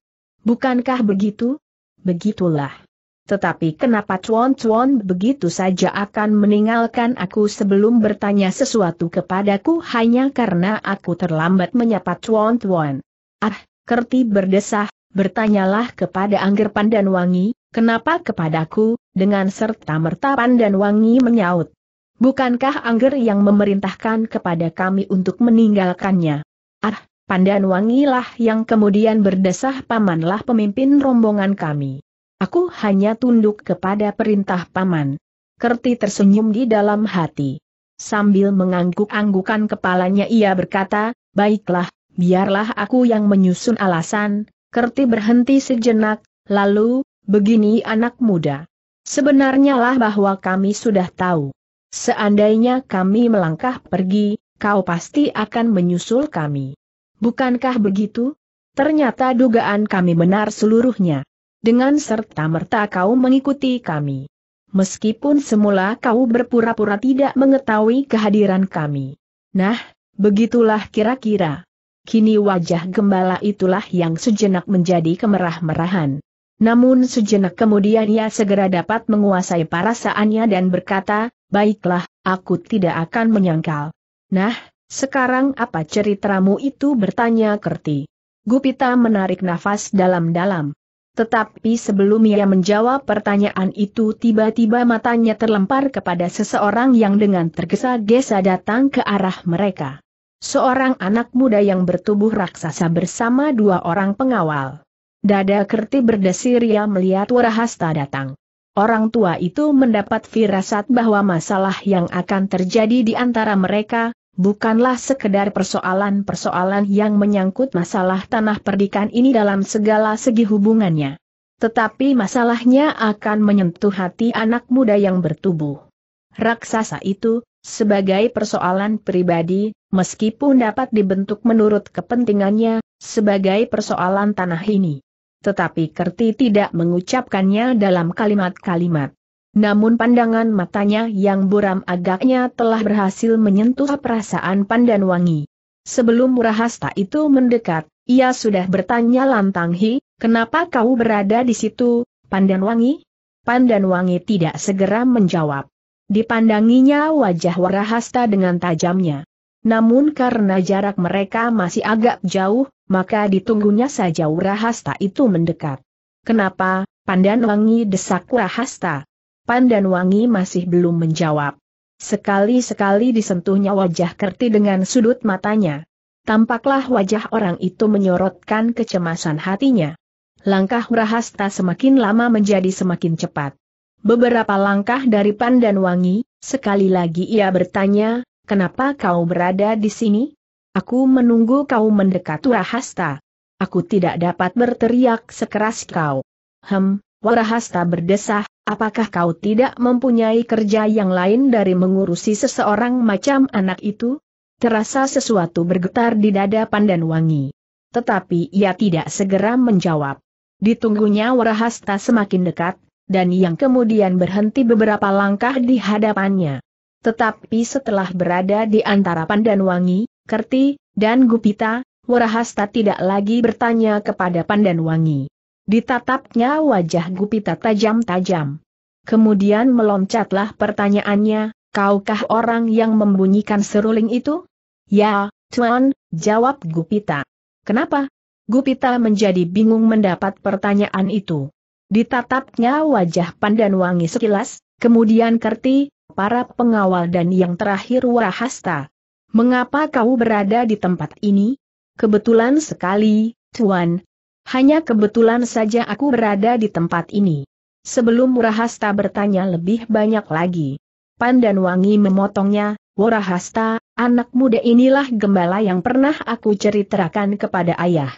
Bukankah begitu? Begitulah tetapi kenapa cuan-cuan begitu saja akan meninggalkan aku sebelum bertanya sesuatu kepadaku hanya karena aku terlambat menyapa cuan-cuan? Ah, Kerti berdesah, bertanyalah kepada Angger Pandan Wangi, kenapa kepadaku, dengan serta merta Pandan Wangi menyaut. Bukankah Angger yang memerintahkan kepada kami untuk meninggalkannya? Ah, Pandan Wangilah yang kemudian berdesah pamanlah pemimpin rombongan kami. Aku hanya tunduk kepada perintah paman. Kerti tersenyum di dalam hati. Sambil mengangguk-anggukan kepalanya ia berkata, baiklah, biarlah aku yang menyusun alasan, Kerti berhenti sejenak, lalu, begini anak muda. Sebenarnya lah bahwa kami sudah tahu. Seandainya kami melangkah pergi, kau pasti akan menyusul kami. Bukankah begitu? Ternyata dugaan kami benar seluruhnya dengan serta-merta kau mengikuti kami. Meskipun semula kau berpura-pura tidak mengetahui kehadiran kami. Nah, begitulah kira-kira. Kini wajah gembala itulah yang sejenak menjadi kemerah-merahan. Namun sejenak kemudian ia segera dapat menguasai perasaannya dan berkata, baiklah, aku tidak akan menyangkal. Nah, sekarang apa ceritamu itu bertanya Kerti. Gupita menarik nafas dalam-dalam. Tetapi sebelum ia menjawab pertanyaan itu tiba-tiba matanya terlempar kepada seseorang yang dengan tergesa-gesa datang ke arah mereka. Seorang anak muda yang bertubuh raksasa bersama dua orang pengawal. Dada kerti berdesir ia melihat Warahasta datang. Orang tua itu mendapat firasat bahwa masalah yang akan terjadi di antara mereka, bukanlah sekedar persoalan-persoalan yang menyangkut masalah tanah perdikan ini dalam segala segi hubungannya. Tetapi masalahnya akan menyentuh hati anak muda yang bertubuh. Raksasa itu, sebagai persoalan pribadi, meskipun dapat dibentuk menurut kepentingannya, sebagai persoalan tanah ini. Tetapi Kerti tidak mengucapkannya dalam kalimat-kalimat. Namun pandangan matanya yang buram agaknya telah berhasil menyentuh perasaan Pandan Wangi. Sebelum rahasta itu mendekat, ia sudah bertanya lantang Hi, kenapa kau berada di situ, Pandan Wangi? Pandan Wangi tidak segera menjawab. Dipandanginya wajah Warahasta dengan tajamnya. Namun karena jarak mereka masih agak jauh, maka ditunggunya saja Warahasta itu mendekat. Kenapa, Pandan Wangi desak Warahasta, Pandan Wangi masih belum menjawab. Sekali-sekali disentuhnya wajah Kerti dengan sudut matanya. Tampaklah wajah orang itu menyorotkan kecemasan hatinya. Langkah Rahasta semakin lama menjadi semakin cepat. Beberapa langkah dari Pandan Wangi, sekali lagi ia bertanya, kenapa kau berada di sini? Aku menunggu kau mendekat Rahasta. Aku tidak dapat berteriak sekeras kau. Hem, Warahasta berdesah, Apakah kau tidak mempunyai kerja yang lain dari mengurusi seseorang macam anak itu? Terasa sesuatu bergetar di dada pandan wangi. Tetapi ia tidak segera menjawab. Ditunggunya Warahasta semakin dekat, dan yang kemudian berhenti beberapa langkah di hadapannya. Tetapi setelah berada di antara pandan wangi, Kerti, dan Gupita, Warahasta tidak lagi bertanya kepada pandan wangi. Ditatapnya wajah Gupita tajam-tajam. Kemudian meloncatlah pertanyaannya, kaukah orang yang membunyikan seruling itu? Ya, Tuan, jawab Gupita. Kenapa? Gupita menjadi bingung mendapat pertanyaan itu. Ditatapnya wajah Pandan Wangi sekilas, kemudian Kerti, para pengawal dan yang terakhir Warahasta. Mengapa kau berada di tempat ini? Kebetulan sekali, Tuan, hanya kebetulan saja aku berada di tempat ini. Sebelum Wurahasta bertanya lebih banyak lagi, Pandan Wangi memotongnya, Wurahasta, anak muda inilah gembala yang pernah aku ceritakan kepada ayah.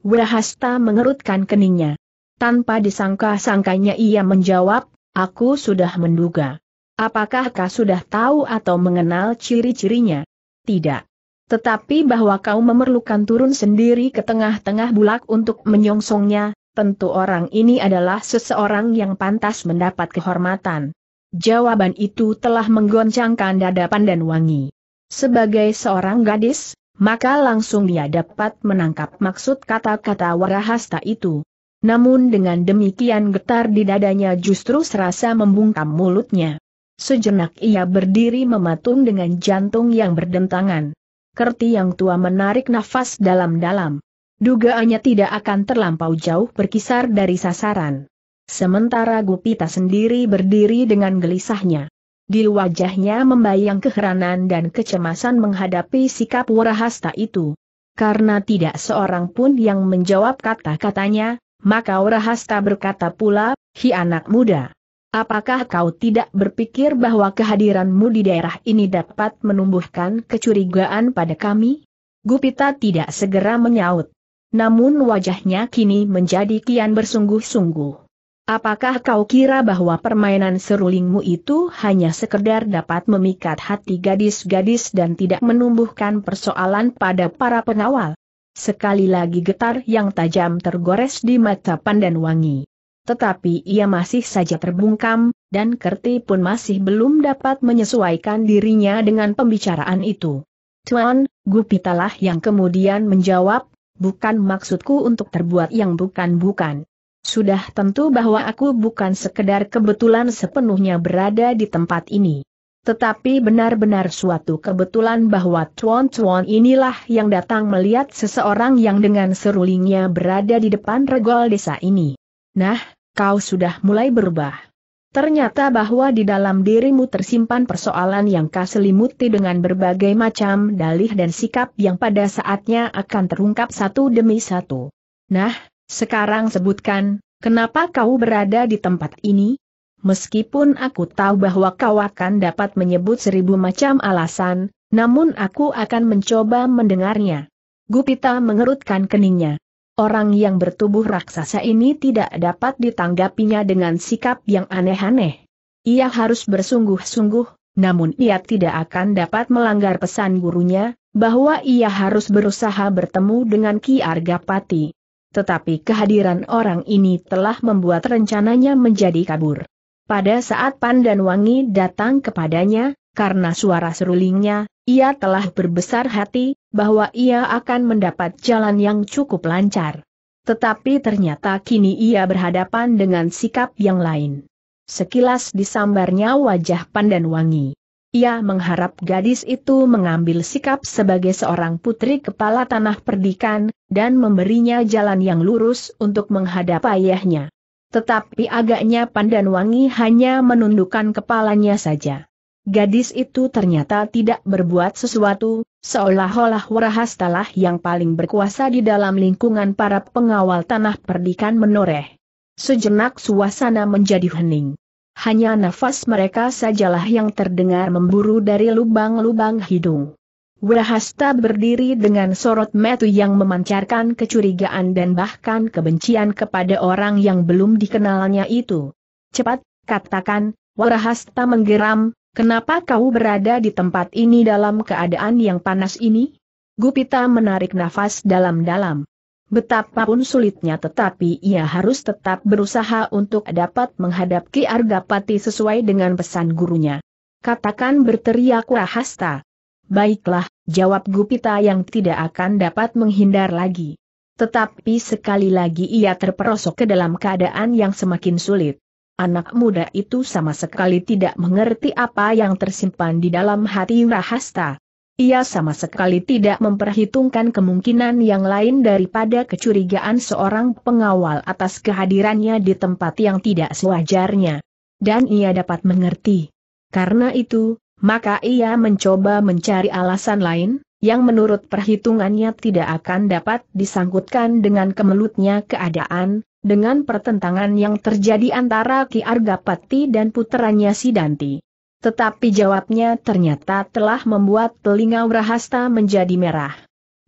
Wurahasta mengerutkan keningnya. Tanpa disangka-sangkanya ia menjawab, aku sudah menduga. Apakah kau sudah tahu atau mengenal ciri-cirinya? Tidak. Tetapi bahwa kau memerlukan turun sendiri ke tengah-tengah bulak untuk menyongsongnya, tentu orang ini adalah seseorang yang pantas mendapat kehormatan. Jawaban itu telah menggoncangkan dada Pandan Wangi. Sebagai seorang gadis, maka langsung dia dapat menangkap maksud kata-kata warahasta itu. Namun dengan demikian getar di dadanya justru serasa membungkam mulutnya. Sejenak ia berdiri mematung dengan jantung yang berdentangan. Kerti yang tua menarik nafas dalam-dalam. Dugaannya tidak akan terlampau jauh berkisar dari sasaran. Sementara Gupita sendiri berdiri dengan gelisahnya. Di wajahnya membayang keheranan dan kecemasan menghadapi sikap Warahasta itu. Karena tidak seorang pun yang menjawab kata-katanya, maka Warahasta berkata pula, Hi anak muda. Apakah kau tidak berpikir bahwa kehadiranmu di daerah ini dapat menumbuhkan kecurigaan pada kami? Gupita tidak segera menyaut. Namun wajahnya kini menjadi kian bersungguh-sungguh. Apakah kau kira bahwa permainan serulingmu itu hanya sekedar dapat memikat hati gadis-gadis dan tidak menumbuhkan persoalan pada para pengawal? Sekali lagi getar yang tajam tergores di mata Pandan Wangi. Tetapi ia masih saja terbungkam, dan Kerti pun masih belum dapat menyesuaikan dirinya dengan pembicaraan itu. Tuan, Gupitalah yang kemudian menjawab, bukan maksudku untuk terbuat yang bukan-bukan. Sudah tentu bahwa aku bukan sekedar kebetulan sepenuhnya berada di tempat ini. Tetapi benar-benar suatu kebetulan bahwa Tuan-Tuan inilah yang datang melihat seseorang yang dengan serulingnya berada di depan regol desa ini. Nah, kau sudah mulai berubah. Ternyata bahwa di dalam dirimu tersimpan persoalan yang kau selimuti dengan berbagai macam dalih dan sikap yang pada saatnya akan terungkap satu demi satu. Nah, sekarang sebutkan, kenapa kau berada di tempat ini? Meskipun aku tahu bahwa kau akan dapat menyebut seribu macam alasan, namun aku akan mencoba mendengarnya. Gupita mengerutkan keningnya. Orang yang bertubuh raksasa ini tidak dapat ditanggapinya dengan sikap yang aneh-aneh. Ia harus bersungguh-sungguh, namun ia tidak akan dapat melanggar pesan gurunya, bahwa ia harus berusaha bertemu dengan Ki Argapati. Tetapi kehadiran orang ini telah membuat rencananya menjadi kabur. Pada saat Pandan Wangi datang kepadanya, karena suara serulingnya, ia telah berbesar hati, bahwa ia akan mendapat jalan yang cukup lancar. Tetapi ternyata kini ia berhadapan dengan sikap yang lain. Sekilas disambarnya wajah pandan wangi. Ia mengharap gadis itu mengambil sikap sebagai seorang putri kepala tanah perdikan, dan memberinya jalan yang lurus untuk menghadap ayahnya. Tetapi agaknya Pandan Wangi hanya menundukkan kepalanya saja. Gadis itu ternyata tidak berbuat sesuatu, seolah-olah warahastalah yang paling berkuasa di dalam lingkungan para pengawal tanah perdikan menoreh. Sejenak suasana menjadi hening. Hanya nafas mereka sajalah yang terdengar memburu dari lubang-lubang hidung. Warahasta berdiri dengan sorot metu yang memancarkan kecurigaan dan bahkan kebencian kepada orang yang belum dikenalnya itu. Cepat, katakan, Warahasta menggeram, Kenapa kau berada di tempat ini dalam keadaan yang panas ini? Gupita menarik nafas dalam-dalam. Betapapun sulitnya tetapi ia harus tetap berusaha untuk dapat menghadapi Argapati sesuai dengan pesan gurunya. Katakan berteriak Wahasta. Baiklah, jawab Gupita yang tidak akan dapat menghindar lagi. Tetapi sekali lagi ia terperosok ke dalam keadaan yang semakin sulit. Anak muda itu sama sekali tidak mengerti apa yang tersimpan di dalam hati Rahasta. Ia sama sekali tidak memperhitungkan kemungkinan yang lain daripada kecurigaan seorang pengawal atas kehadirannya di tempat yang tidak sewajarnya. Dan ia dapat mengerti. Karena itu, maka ia mencoba mencari alasan lain, yang menurut perhitungannya tidak akan dapat disangkutkan dengan kemelutnya keadaan, dengan pertentangan yang terjadi antara Ki Argapati dan puteranya Sidanti. Tetapi jawabnya ternyata telah membuat telinga Wrahasta menjadi merah.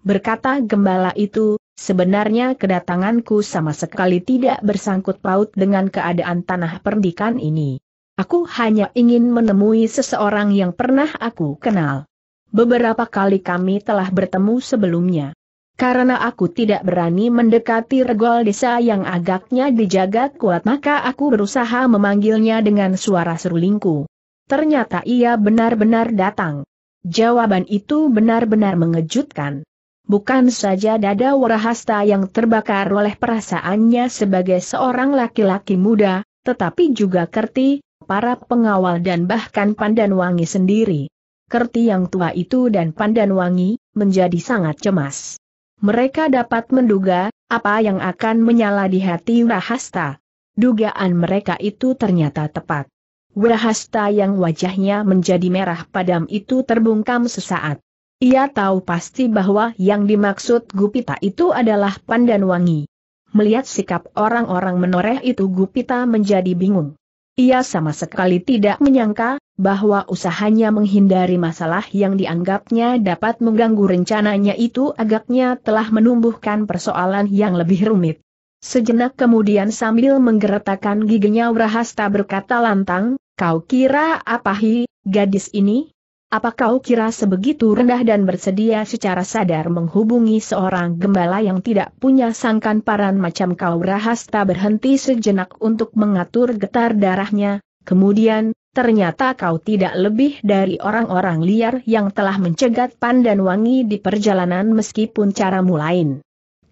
Berkata gembala itu, sebenarnya kedatanganku sama sekali tidak bersangkut paut dengan keadaan tanah perdikan ini. Aku hanya ingin menemui seseorang yang pernah aku kenal. Beberapa kali kami telah bertemu sebelumnya. Karena aku tidak berani mendekati regol desa yang agaknya dijaga kuat maka aku berusaha memanggilnya dengan suara serulingku. Ternyata ia benar-benar datang. Jawaban itu benar-benar mengejutkan. Bukan saja dada Warahasta yang terbakar oleh perasaannya sebagai seorang laki-laki muda, tetapi juga Kerti, para pengawal dan bahkan pandan wangi sendiri. Kerti yang tua itu dan pandan wangi, menjadi sangat cemas mereka dapat menduga apa yang akan menyala di hati Wahasta. Dugaan mereka itu ternyata tepat. Wahasta yang wajahnya menjadi merah padam itu terbungkam sesaat. Ia tahu pasti bahwa yang dimaksud Gupita itu adalah Wangi. Melihat sikap orang-orang menoreh itu Gupita menjadi bingung. Ia sama sekali tidak menyangka, bahwa usahanya menghindari masalah yang dianggapnya dapat mengganggu rencananya itu agaknya telah menumbuhkan persoalan yang lebih rumit. Sejenak kemudian sambil menggeretakan giginya Wrahasta berkata lantang, kau kira apa hi, gadis ini? Apa kau kira sebegitu rendah dan bersedia secara sadar menghubungi seorang gembala yang tidak punya sangkan paran macam kau rahasta berhenti sejenak untuk mengatur getar darahnya, kemudian, ternyata kau tidak lebih dari orang-orang liar yang telah mencegat pandan wangi di perjalanan meskipun caramu lain.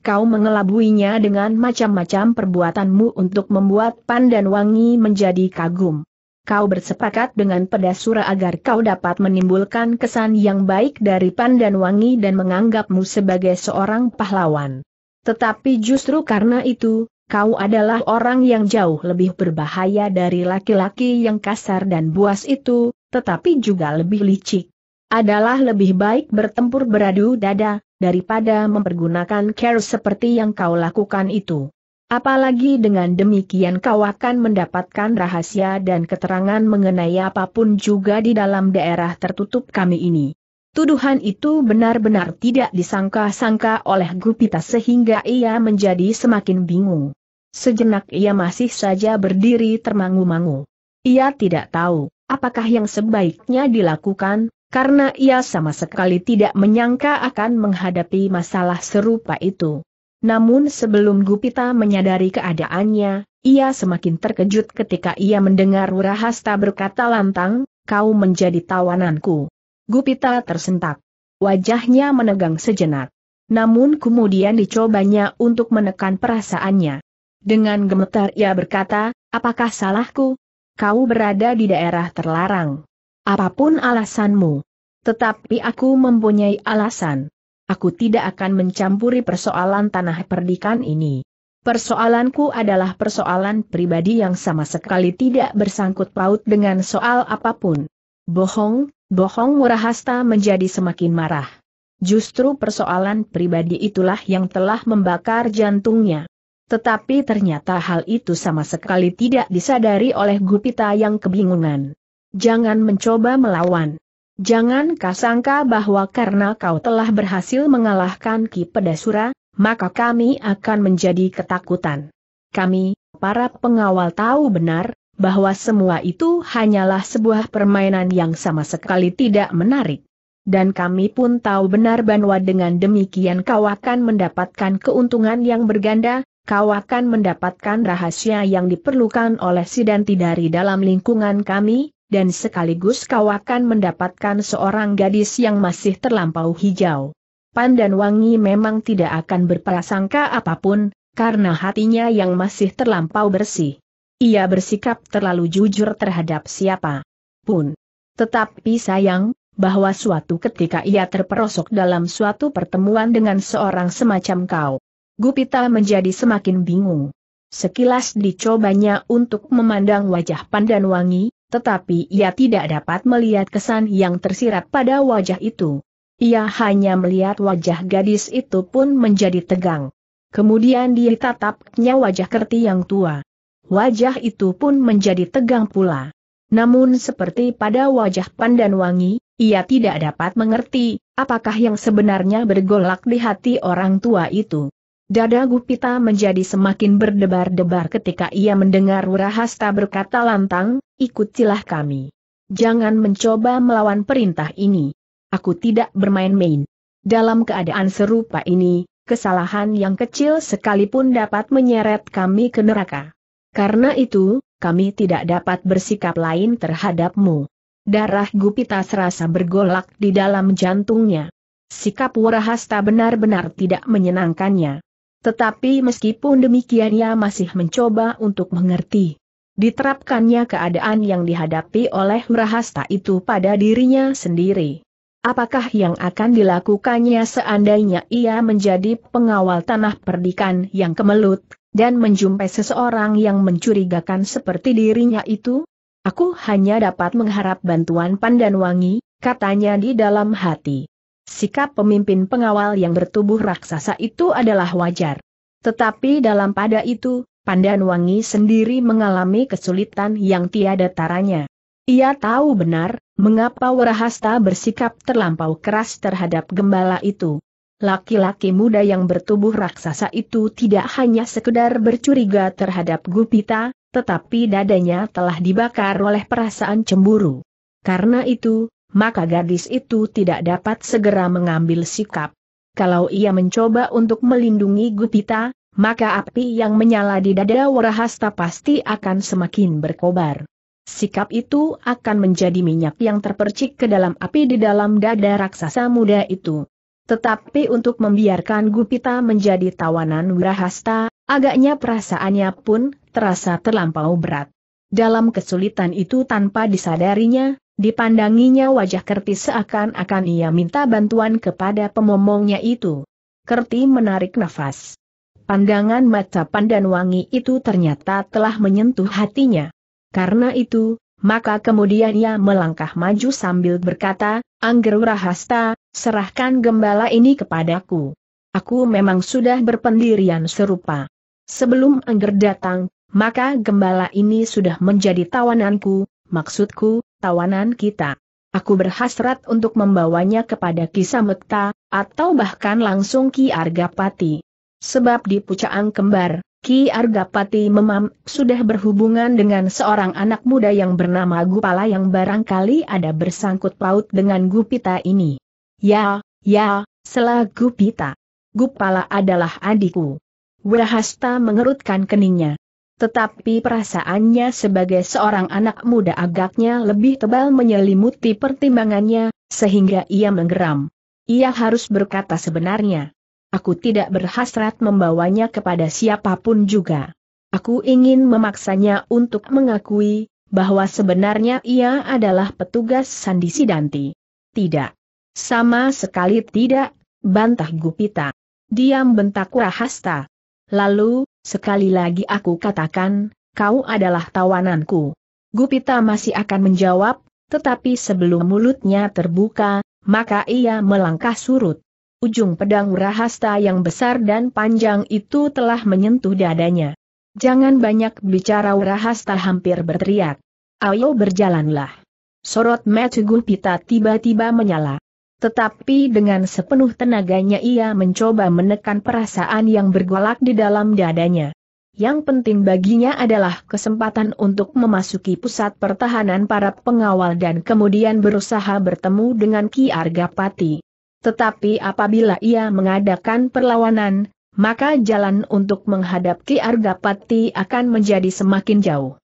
Kau mengelabuinya dengan macam-macam perbuatanmu untuk membuat pandan wangi menjadi kagum kau bersepakat dengan pedasura agar kau dapat menimbulkan kesan yang baik dari pandan wangi dan menganggapmu sebagai seorang pahlawan. Tetapi justru karena itu, kau adalah orang yang jauh lebih berbahaya dari laki-laki yang kasar dan buas itu, tetapi juga lebih licik. Adalah lebih baik bertempur beradu dada, daripada mempergunakan care seperti yang kau lakukan itu. Apalagi dengan demikian kau akan mendapatkan rahasia dan keterangan mengenai apapun juga di dalam daerah tertutup kami ini. Tuduhan itu benar-benar tidak disangka-sangka oleh Gupita sehingga ia menjadi semakin bingung. Sejenak ia masih saja berdiri termangu-mangu. Ia tidak tahu apakah yang sebaiknya dilakukan, karena ia sama sekali tidak menyangka akan menghadapi masalah serupa itu. Namun sebelum Gupita menyadari keadaannya, ia semakin terkejut ketika ia mendengar Wirahasta berkata lantang, kau menjadi tawananku. Gupita tersentak. Wajahnya menegang sejenak. Namun kemudian dicobanya untuk menekan perasaannya. Dengan gemetar ia berkata, apakah salahku? Kau berada di daerah terlarang. Apapun alasanmu. Tetapi aku mempunyai alasan aku tidak akan mencampuri persoalan tanah perdikan ini. Persoalanku adalah persoalan pribadi yang sama sekali tidak bersangkut paut dengan soal apapun. Bohong, bohong Murahasta menjadi semakin marah. Justru persoalan pribadi itulah yang telah membakar jantungnya. Tetapi ternyata hal itu sama sekali tidak disadari oleh Gupita yang kebingungan. Jangan mencoba melawan. Jangan kasangka bahwa karena kau telah berhasil mengalahkan Ki Pedasura, maka kami akan menjadi ketakutan. Kami, para pengawal tahu benar, bahwa semua itu hanyalah sebuah permainan yang sama sekali tidak menarik. Dan kami pun tahu benar bahwa dengan demikian kau akan mendapatkan keuntungan yang berganda, kau akan mendapatkan rahasia yang diperlukan oleh Sidanti dari dalam lingkungan kami, dan sekaligus kau akan mendapatkan seorang gadis yang masih terlampau hijau. Pandan Wangi memang tidak akan berprasangka apapun, karena hatinya yang masih terlampau bersih. Ia bersikap terlalu jujur terhadap siapa pun. Tetapi sayang, bahwa suatu ketika ia terperosok dalam suatu pertemuan dengan seorang semacam kau. Gupita menjadi semakin bingung. Sekilas dicobanya untuk memandang wajah Pandan Wangi, tetapi ia tidak dapat melihat kesan yang tersirat pada wajah itu. Ia hanya melihat wajah gadis itu pun menjadi tegang. Kemudian dia tatapnya wajah Kerti yang tua. Wajah itu pun menjadi tegang pula. Namun seperti pada wajah Pandan Wangi, ia tidak dapat mengerti apakah yang sebenarnya bergolak di hati orang tua itu. Dada Gupita menjadi semakin berdebar-debar ketika ia mendengar Wurahasta berkata lantang, ikutilah kami. Jangan mencoba melawan perintah ini. Aku tidak bermain-main. Dalam keadaan serupa ini, kesalahan yang kecil sekalipun dapat menyeret kami ke neraka. Karena itu, kami tidak dapat bersikap lain terhadapmu. Darah Gupita serasa bergolak di dalam jantungnya. Sikap Warahasta benar-benar tidak menyenangkannya. Tetapi meskipun demikian ia masih mencoba untuk mengerti. Diterapkannya keadaan yang dihadapi oleh Merahasta itu pada dirinya sendiri. Apakah yang akan dilakukannya seandainya ia menjadi pengawal tanah perdikan yang kemelut, dan menjumpai seseorang yang mencurigakan seperti dirinya itu? Aku hanya dapat mengharap bantuan pandan wangi, katanya di dalam hati. Sikap pemimpin pengawal yang bertubuh raksasa itu adalah wajar. Tetapi dalam pada itu, Pandan Wangi sendiri mengalami kesulitan yang tiada taranya. Ia tahu benar, mengapa Warahasta bersikap terlampau keras terhadap gembala itu. Laki-laki muda yang bertubuh raksasa itu tidak hanya sekedar bercuriga terhadap Gupita, tetapi dadanya telah dibakar oleh perasaan cemburu. Karena itu, maka gadis itu tidak dapat segera mengambil sikap. Kalau ia mencoba untuk melindungi Gupita, maka api yang menyala di dada Warahasta pasti akan semakin berkobar. Sikap itu akan menjadi minyak yang terpercik ke dalam api di dalam dada raksasa muda itu. Tetapi untuk membiarkan Gupita menjadi tawanan Wirahasta, agaknya perasaannya pun terasa terlampau berat. Dalam kesulitan itu tanpa disadarinya, Dipandanginya wajah Kerti seakan-akan ia minta bantuan kepada pemomongnya itu. Kerti menarik nafas. Pandangan mata pandan wangi itu ternyata telah menyentuh hatinya. Karena itu, maka kemudian ia melangkah maju sambil berkata, Angger Rahasta, serahkan gembala ini kepadaku. Aku memang sudah berpendirian serupa. Sebelum Angger datang, maka gembala ini sudah menjadi tawananku, maksudku, tawanan kita. Aku berhasrat untuk membawanya kepada Kisamekta, atau bahkan langsung Ki Argapati. Sebab di Pucaang Kembar, Ki Argapati memam sudah berhubungan dengan seorang anak muda yang bernama Gupala yang barangkali ada bersangkut paut dengan Gupita ini. Ya, ya, selah Gupita. Gupala adalah adikku. Wirahasta mengerutkan keningnya. Tetapi perasaannya sebagai seorang anak muda agaknya lebih tebal menyelimuti pertimbangannya, sehingga ia menggeram. Ia harus berkata sebenarnya. Aku tidak berhasrat membawanya kepada siapapun juga. Aku ingin memaksanya untuk mengakui, bahwa sebenarnya ia adalah petugas Sandi Sidanti. Tidak. Sama sekali tidak, bantah Gupita. Diam bentak Rahasta. Lalu, Sekali lagi aku katakan, kau adalah tawananku. Gupita masih akan menjawab, tetapi sebelum mulutnya terbuka, maka ia melangkah surut. Ujung pedang rahasta yang besar dan panjang itu telah menyentuh dadanya. Jangan banyak bicara rahasta hampir berteriak. Ayo berjalanlah. Sorot mata Gupita tiba-tiba menyala. Tetapi dengan sepenuh tenaganya ia mencoba menekan perasaan yang bergolak di dalam dadanya. Yang penting baginya adalah kesempatan untuk memasuki pusat pertahanan para pengawal dan kemudian berusaha bertemu dengan Ki Argapati. Tetapi apabila ia mengadakan perlawanan, maka jalan untuk menghadap Ki Argapati akan menjadi semakin jauh.